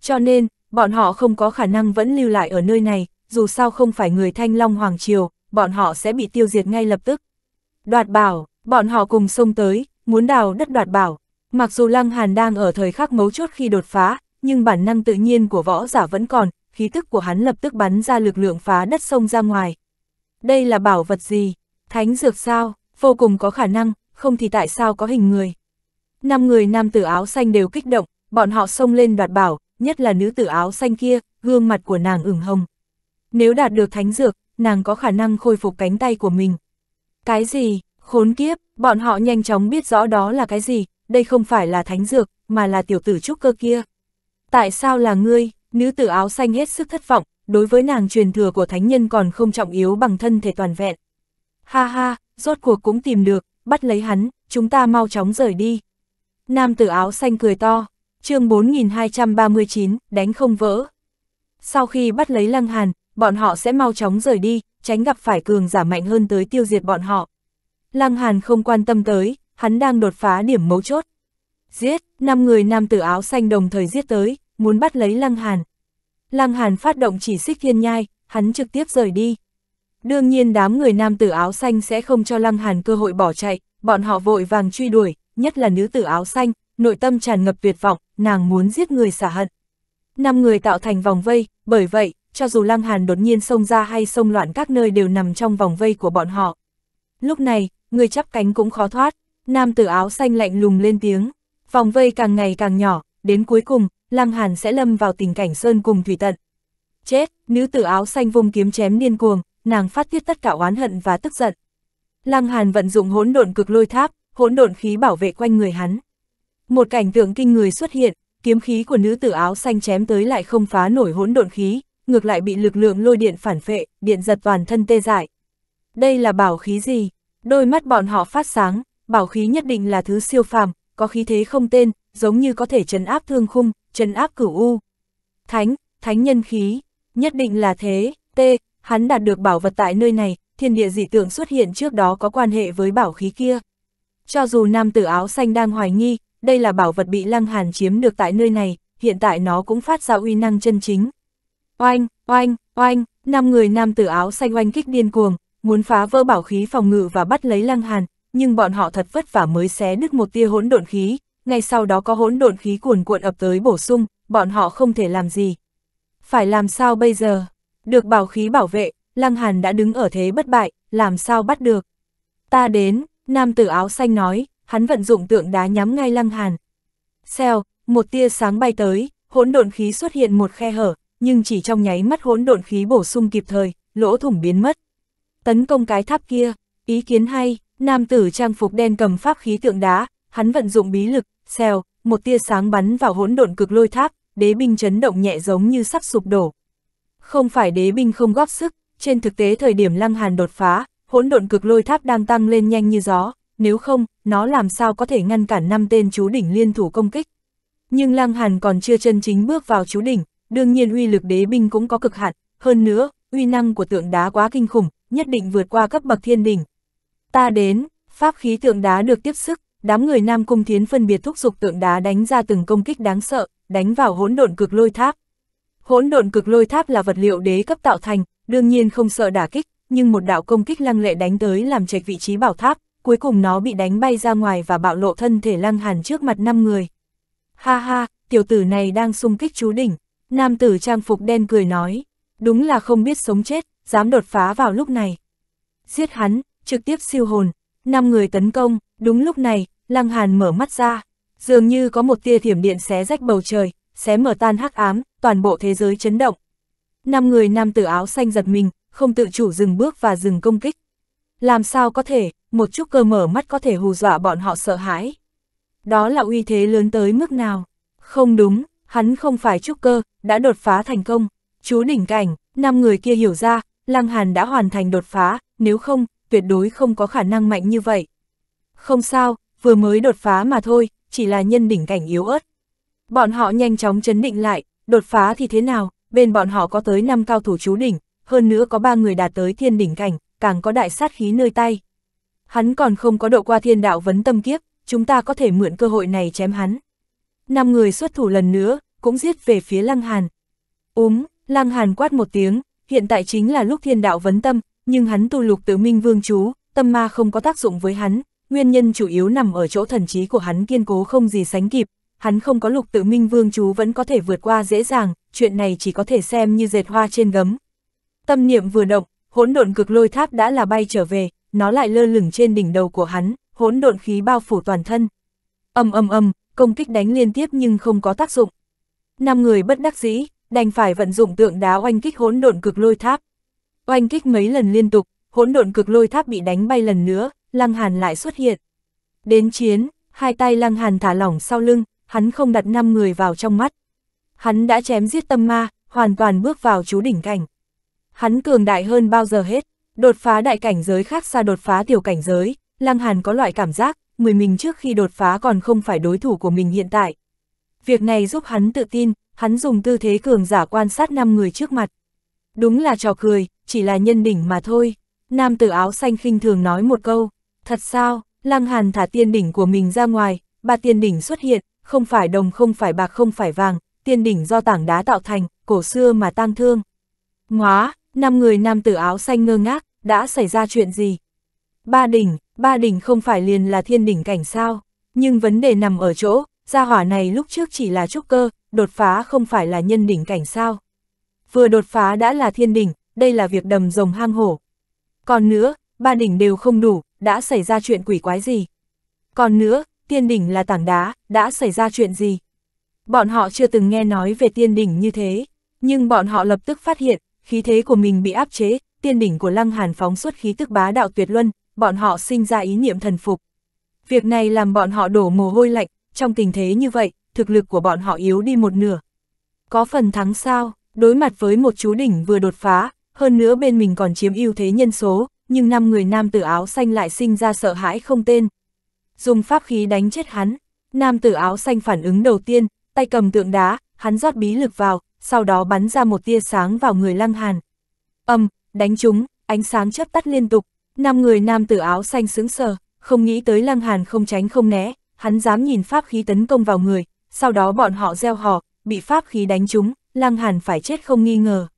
Cho nên, bọn họ không có khả năng vẫn lưu lại ở nơi này, dù sao không phải người Thanh Long Hoàng Triều, bọn họ sẽ bị tiêu diệt ngay lập tức. Đoạt bảo, bọn họ cùng xông tới, muốn đào đất đoạt bảo. Mặc dù Lăng Hàn đang ở thời khắc mấu chốt khi đột phá, nhưng bản năng tự nhiên của võ giả vẫn còn, khí tức của hắn lập tức bắn ra lực lượng phá đất sông ra ngoài. Đây là bảo vật gì? Thánh dược sao? Vô cùng có khả năng, không thì tại sao có hình người? Năm người nam tử áo xanh đều kích động, bọn họ xông lên đoạt bảo, nhất là nữ tử áo xanh kia, gương mặt của nàng ửng hồng. Nếu đạt được thánh dược, nàng có khả năng khôi phục cánh tay của mình. Cái gì, khốn kiếp, bọn họ nhanh chóng biết rõ đó là cái gì, đây không phải là thánh dược, mà là tiểu tử trúc cơ kia. Tại sao là ngươi, nữ tử áo xanh hết sức thất vọng, đối với nàng truyền thừa của thánh nhân còn không trọng yếu bằng thân thể toàn vẹn. Ha ha, rốt cuộc cũng tìm được, bắt lấy hắn, chúng ta mau chóng rời đi, Nam tử áo xanh cười to, chương 4239, đánh không vỡ. Sau khi bắt lấy Lăng Hàn, bọn họ sẽ mau chóng rời đi, tránh gặp phải cường giả mạnh hơn tới tiêu diệt bọn họ. Lăng Hàn không quan tâm tới, hắn đang đột phá điểm mấu chốt. Giết, năm người nam tử áo xanh đồng thời giết tới, muốn bắt lấy Lăng Hàn. Lăng Hàn phát động chỉ xích thiên nhai, hắn trực tiếp rời đi. Đương nhiên đám người nam tử áo xanh sẽ không cho Lăng Hàn cơ hội bỏ chạy, bọn họ vội vàng truy đuổi, nhất là nữ tử áo xanh, nội tâm tràn ngập tuyệt vọng, nàng muốn giết người xả hận. Năm người tạo thành vòng vây, bởi vậy, cho dù Lăng Hàn đột nhiên xông ra hay xông loạn các nơi đều nằm trong vòng vây của bọn họ. Lúc này, người chắp cánh cũng khó thoát, nam tử áo xanh lạnh lùng lên tiếng, vòng vây càng ngày càng nhỏ, đến cuối cùng, Lăng Hàn sẽ lâm vào tình cảnh sơn cùng thủy tận. Chết, nữ tử áo xanh vung kiếm chém điên cuồng, nàng phát tiết tất cả oán hận và tức giận. Lăng Hàn vận dụng hỗn độn cực lôi tháp, hỗn độn khí bảo vệ quanh người hắn. Một cảnh tượng kinh người xuất hiện, kiếm khí của nữ tử áo xanh chém tới lại không phá nổi hỗn độn khí, ngược lại bị lực lượng lôi điện phản phệ, điện giật toàn thân tê dại. Đây là bảo khí gì? Đôi mắt bọn họ phát sáng, bảo khí nhất định là thứ siêu phàm, có khí thế không tên, giống như có thể trấn áp thương khung, trấn áp cửu u. Thánh, thánh nhân khí, nhất định là thế, tê hắn đạt được bảo vật tại nơi này, thiên địa dị tượng xuất hiện trước đó có quan hệ với bảo khí kia. Cho dù nam tử áo xanh đang hoài nghi, đây là bảo vật bị Lăng Hàn chiếm được tại nơi này, hiện tại nó cũng phát ra uy năng chân chính. Oanh, oanh, oanh, năm người nam tử áo xanh oanh kích điên cuồng, muốn phá vỡ bảo khí phòng ngự và bắt lấy Lăng Hàn, nhưng bọn họ thật vất vả mới xé đứt một tia hỗn độn khí, ngay sau đó có hỗn độn khí cuồn cuộn ập tới bổ sung, bọn họ không thể làm gì. Phải làm sao bây giờ? Được bảo khí bảo vệ, Lăng Hàn đã đứng ở thế bất bại, làm sao bắt được? Ta đến, Nam tử áo xanh nói, hắn vận dụng tượng đá nhắm ngay Lăng Hàn. Xèo, một tia sáng bay tới, hỗn độn khí xuất hiện một khe hở, nhưng chỉ trong nháy mắt hỗn độn khí bổ sung kịp thời, lỗ thủng biến mất. Tấn công cái tháp kia, ý kiến hay, nam tử trang phục đen cầm pháp khí tượng đá, hắn vận dụng bí lực, xèo, một tia sáng bắn vào hỗn độn cực lôi tháp, đế binh chấn động nhẹ giống như sắp sụp đổ. Không phải đế binh không góp sức, trên thực tế thời điểm Lăng Hàn đột phá, hỗn độn cực lôi tháp đang tăng lên nhanh như gió, nếu không, nó làm sao có thể ngăn cản năm tên chú đỉnh liên thủ công kích. Nhưng Lăng Hàn còn chưa chân chính bước vào chú đỉnh, đương nhiên uy lực đế binh cũng có cực hạn, hơn nữa, uy năng của tượng đá quá kinh khủng, nhất định vượt qua cấp bậc thiên đỉnh. Ta đến, pháp khí tượng đá được tiếp sức, đám người Nam Cung Thiến phân biệt thúc giục tượng đá đánh ra từng công kích đáng sợ, đánh vào hỗn độn cực lôi tháp. Hỗn độn cực lôi tháp là vật liệu đế cấp tạo thành, đương nhiên không sợ đả kích, nhưng một đạo công kích lăng lệ đánh tới làm chệch vị trí bảo tháp, cuối cùng nó bị đánh bay ra ngoài và bạo lộ thân thể lăng hàn trước mặt năm người. Ha ha, tiểu tử này đang xung kích chú đỉnh, nam tử trang phục đen cười nói, đúng là không biết sống chết, dám đột phá vào lúc này. Giết hắn, trực tiếp siêu hồn, năm người tấn công, đúng lúc này, lăng hàn mở mắt ra, dường như có một tia thiểm điện xé rách bầu trời, xé mở tan hắc ám, toàn bộ thế giới chấn động. Năm người nam tử áo xanh giật mình, không tự chủ dừng bước và dừng công kích. Làm sao có thể, một chút cơ mở mắt có thể hù dọa bọn họ sợ hãi. Đó là uy thế lớn tới mức nào? Không đúng, hắn không phải trúc cơ, đã đột phá thành công. Chú đỉnh cảnh, năm người kia hiểu ra, Lăng Hàn đã hoàn thành đột phá, nếu không, tuyệt đối không có khả năng mạnh như vậy. Không sao, vừa mới đột phá mà thôi, chỉ là nhân đỉnh cảnh yếu ớt. Bọn họ nhanh chóng chấn định lại, đột phá thì thế nào, bên bọn họ có tới 5 cao thủ chú đỉnh, hơn nữa có ba người đạt tới thiên đỉnh cảnh, càng có đại sát khí nơi tay. Hắn còn không có độ qua thiên đạo vấn tâm kiếp, chúng ta có thể mượn cơ hội này chém hắn. Năm người xuất thủ lần nữa, cũng giết về phía Lăng Hàn. Úm, Lăng Hàn quát một tiếng, hiện tại chính là lúc thiên đạo vấn tâm, nhưng hắn tu lục tự minh vương chú, tâm ma không có tác dụng với hắn, nguyên nhân chủ yếu nằm ở chỗ thần trí của hắn kiên cố không gì sánh kịp, hắn không có lục tự minh vương chú vẫn có thể vượt qua dễ dàng, chuyện này chỉ có thể xem như dệt hoa trên gấm. Tâm niệm vừa động, hỗn độn cực lôi tháp đã là bay trở về, nó lại lơ lửng trên đỉnh đầu của hắn, hỗn độn khí bao phủ toàn thân. Âm âm âm, công kích đánh liên tiếp nhưng không có tác dụng. Năm người bất đắc dĩ, đành phải vận dụng tượng đá oanh kích hỗn độn cực lôi tháp. Oanh kích mấy lần liên tục, hỗn độn cực lôi tháp bị đánh bay lần nữa, Lăng Hàn lại xuất hiện. Đến chiến, hai tay Lăng Hàn thả lỏng sau lưng, hắn không đặt năm người vào trong mắt. Hắn đã chém giết tâm ma, hoàn toàn bước vào chú đỉnh cảnh. Hắn cường đại hơn bao giờ hết, đột phá đại cảnh giới khác xa đột phá tiểu cảnh giới, Lăng Hàn có loại cảm giác, người mình trước khi đột phá còn không phải đối thủ của mình hiện tại. Việc này giúp hắn tự tin, hắn dùng tư thế cường giả quan sát 5 người trước mặt. Đúng là trò cười, chỉ là nhân đỉnh mà thôi. Nam tử áo xanh khinh thường nói một câu, thật sao, Lăng Hàn thả tiên đỉnh của mình ra ngoài, ba tiên đỉnh xuất hiện, không phải đồng không phải bạc không phải vàng, tiên đỉnh do tảng đá tạo thành, cổ xưa mà tang thương. Ngóa, Năm người nam tử áo xanh ngơ ngác, đã xảy ra chuyện gì? Ba đỉnh, ba đỉnh không phải liền là thiên đỉnh cảnh sao? Nhưng vấn đề nằm ở chỗ, gia hỏa này lúc trước chỉ là trúc cơ, đột phá không phải là nhân đỉnh cảnh sao? Vừa đột phá đã là thiên đỉnh, đây là việc đầm rồng hang hổ. Còn nữa, ba đỉnh đều không đủ, đã xảy ra chuyện quỷ quái gì? Còn nữa, tiên đỉnh là tảng đá, đã xảy ra chuyện gì? Bọn họ chưa từng nghe nói về tiên đỉnh như thế, nhưng bọn họ lập tức phát hiện, khí thế của mình bị áp chế, tiên đỉnh của Lăng Hàn phóng xuất khí tức bá đạo tuyệt luân, bọn họ sinh ra ý niệm thần phục. Việc này làm bọn họ đổ mồ hôi lạnh, trong tình thế như vậy, thực lực của bọn họ yếu đi một nửa. Có phần thắng sao, đối mặt với một chú đỉnh vừa đột phá, hơn nữa bên mình còn chiếm ưu thế nhân số, nhưng năm người nam tử áo xanh lại sinh ra sợ hãi không tên. Dùng pháp khí đánh chết hắn, nam tử áo xanh phản ứng đầu tiên, tay cầm tượng đá, hắn rót bí lực vào, sau đó bắn ra một tia sáng vào người Lăng Hàn. Âm, đánh chúng, ánh sáng chớp tắt liên tục, năm người nam tử áo xanh sững sờ, không nghĩ tới Lăng Hàn không tránh không né, hắn dám nhìn pháp khí tấn công vào người, sau đó bọn họ gieo hò, bị pháp khí đánh trúng, Lăng Hàn phải chết không nghi ngờ.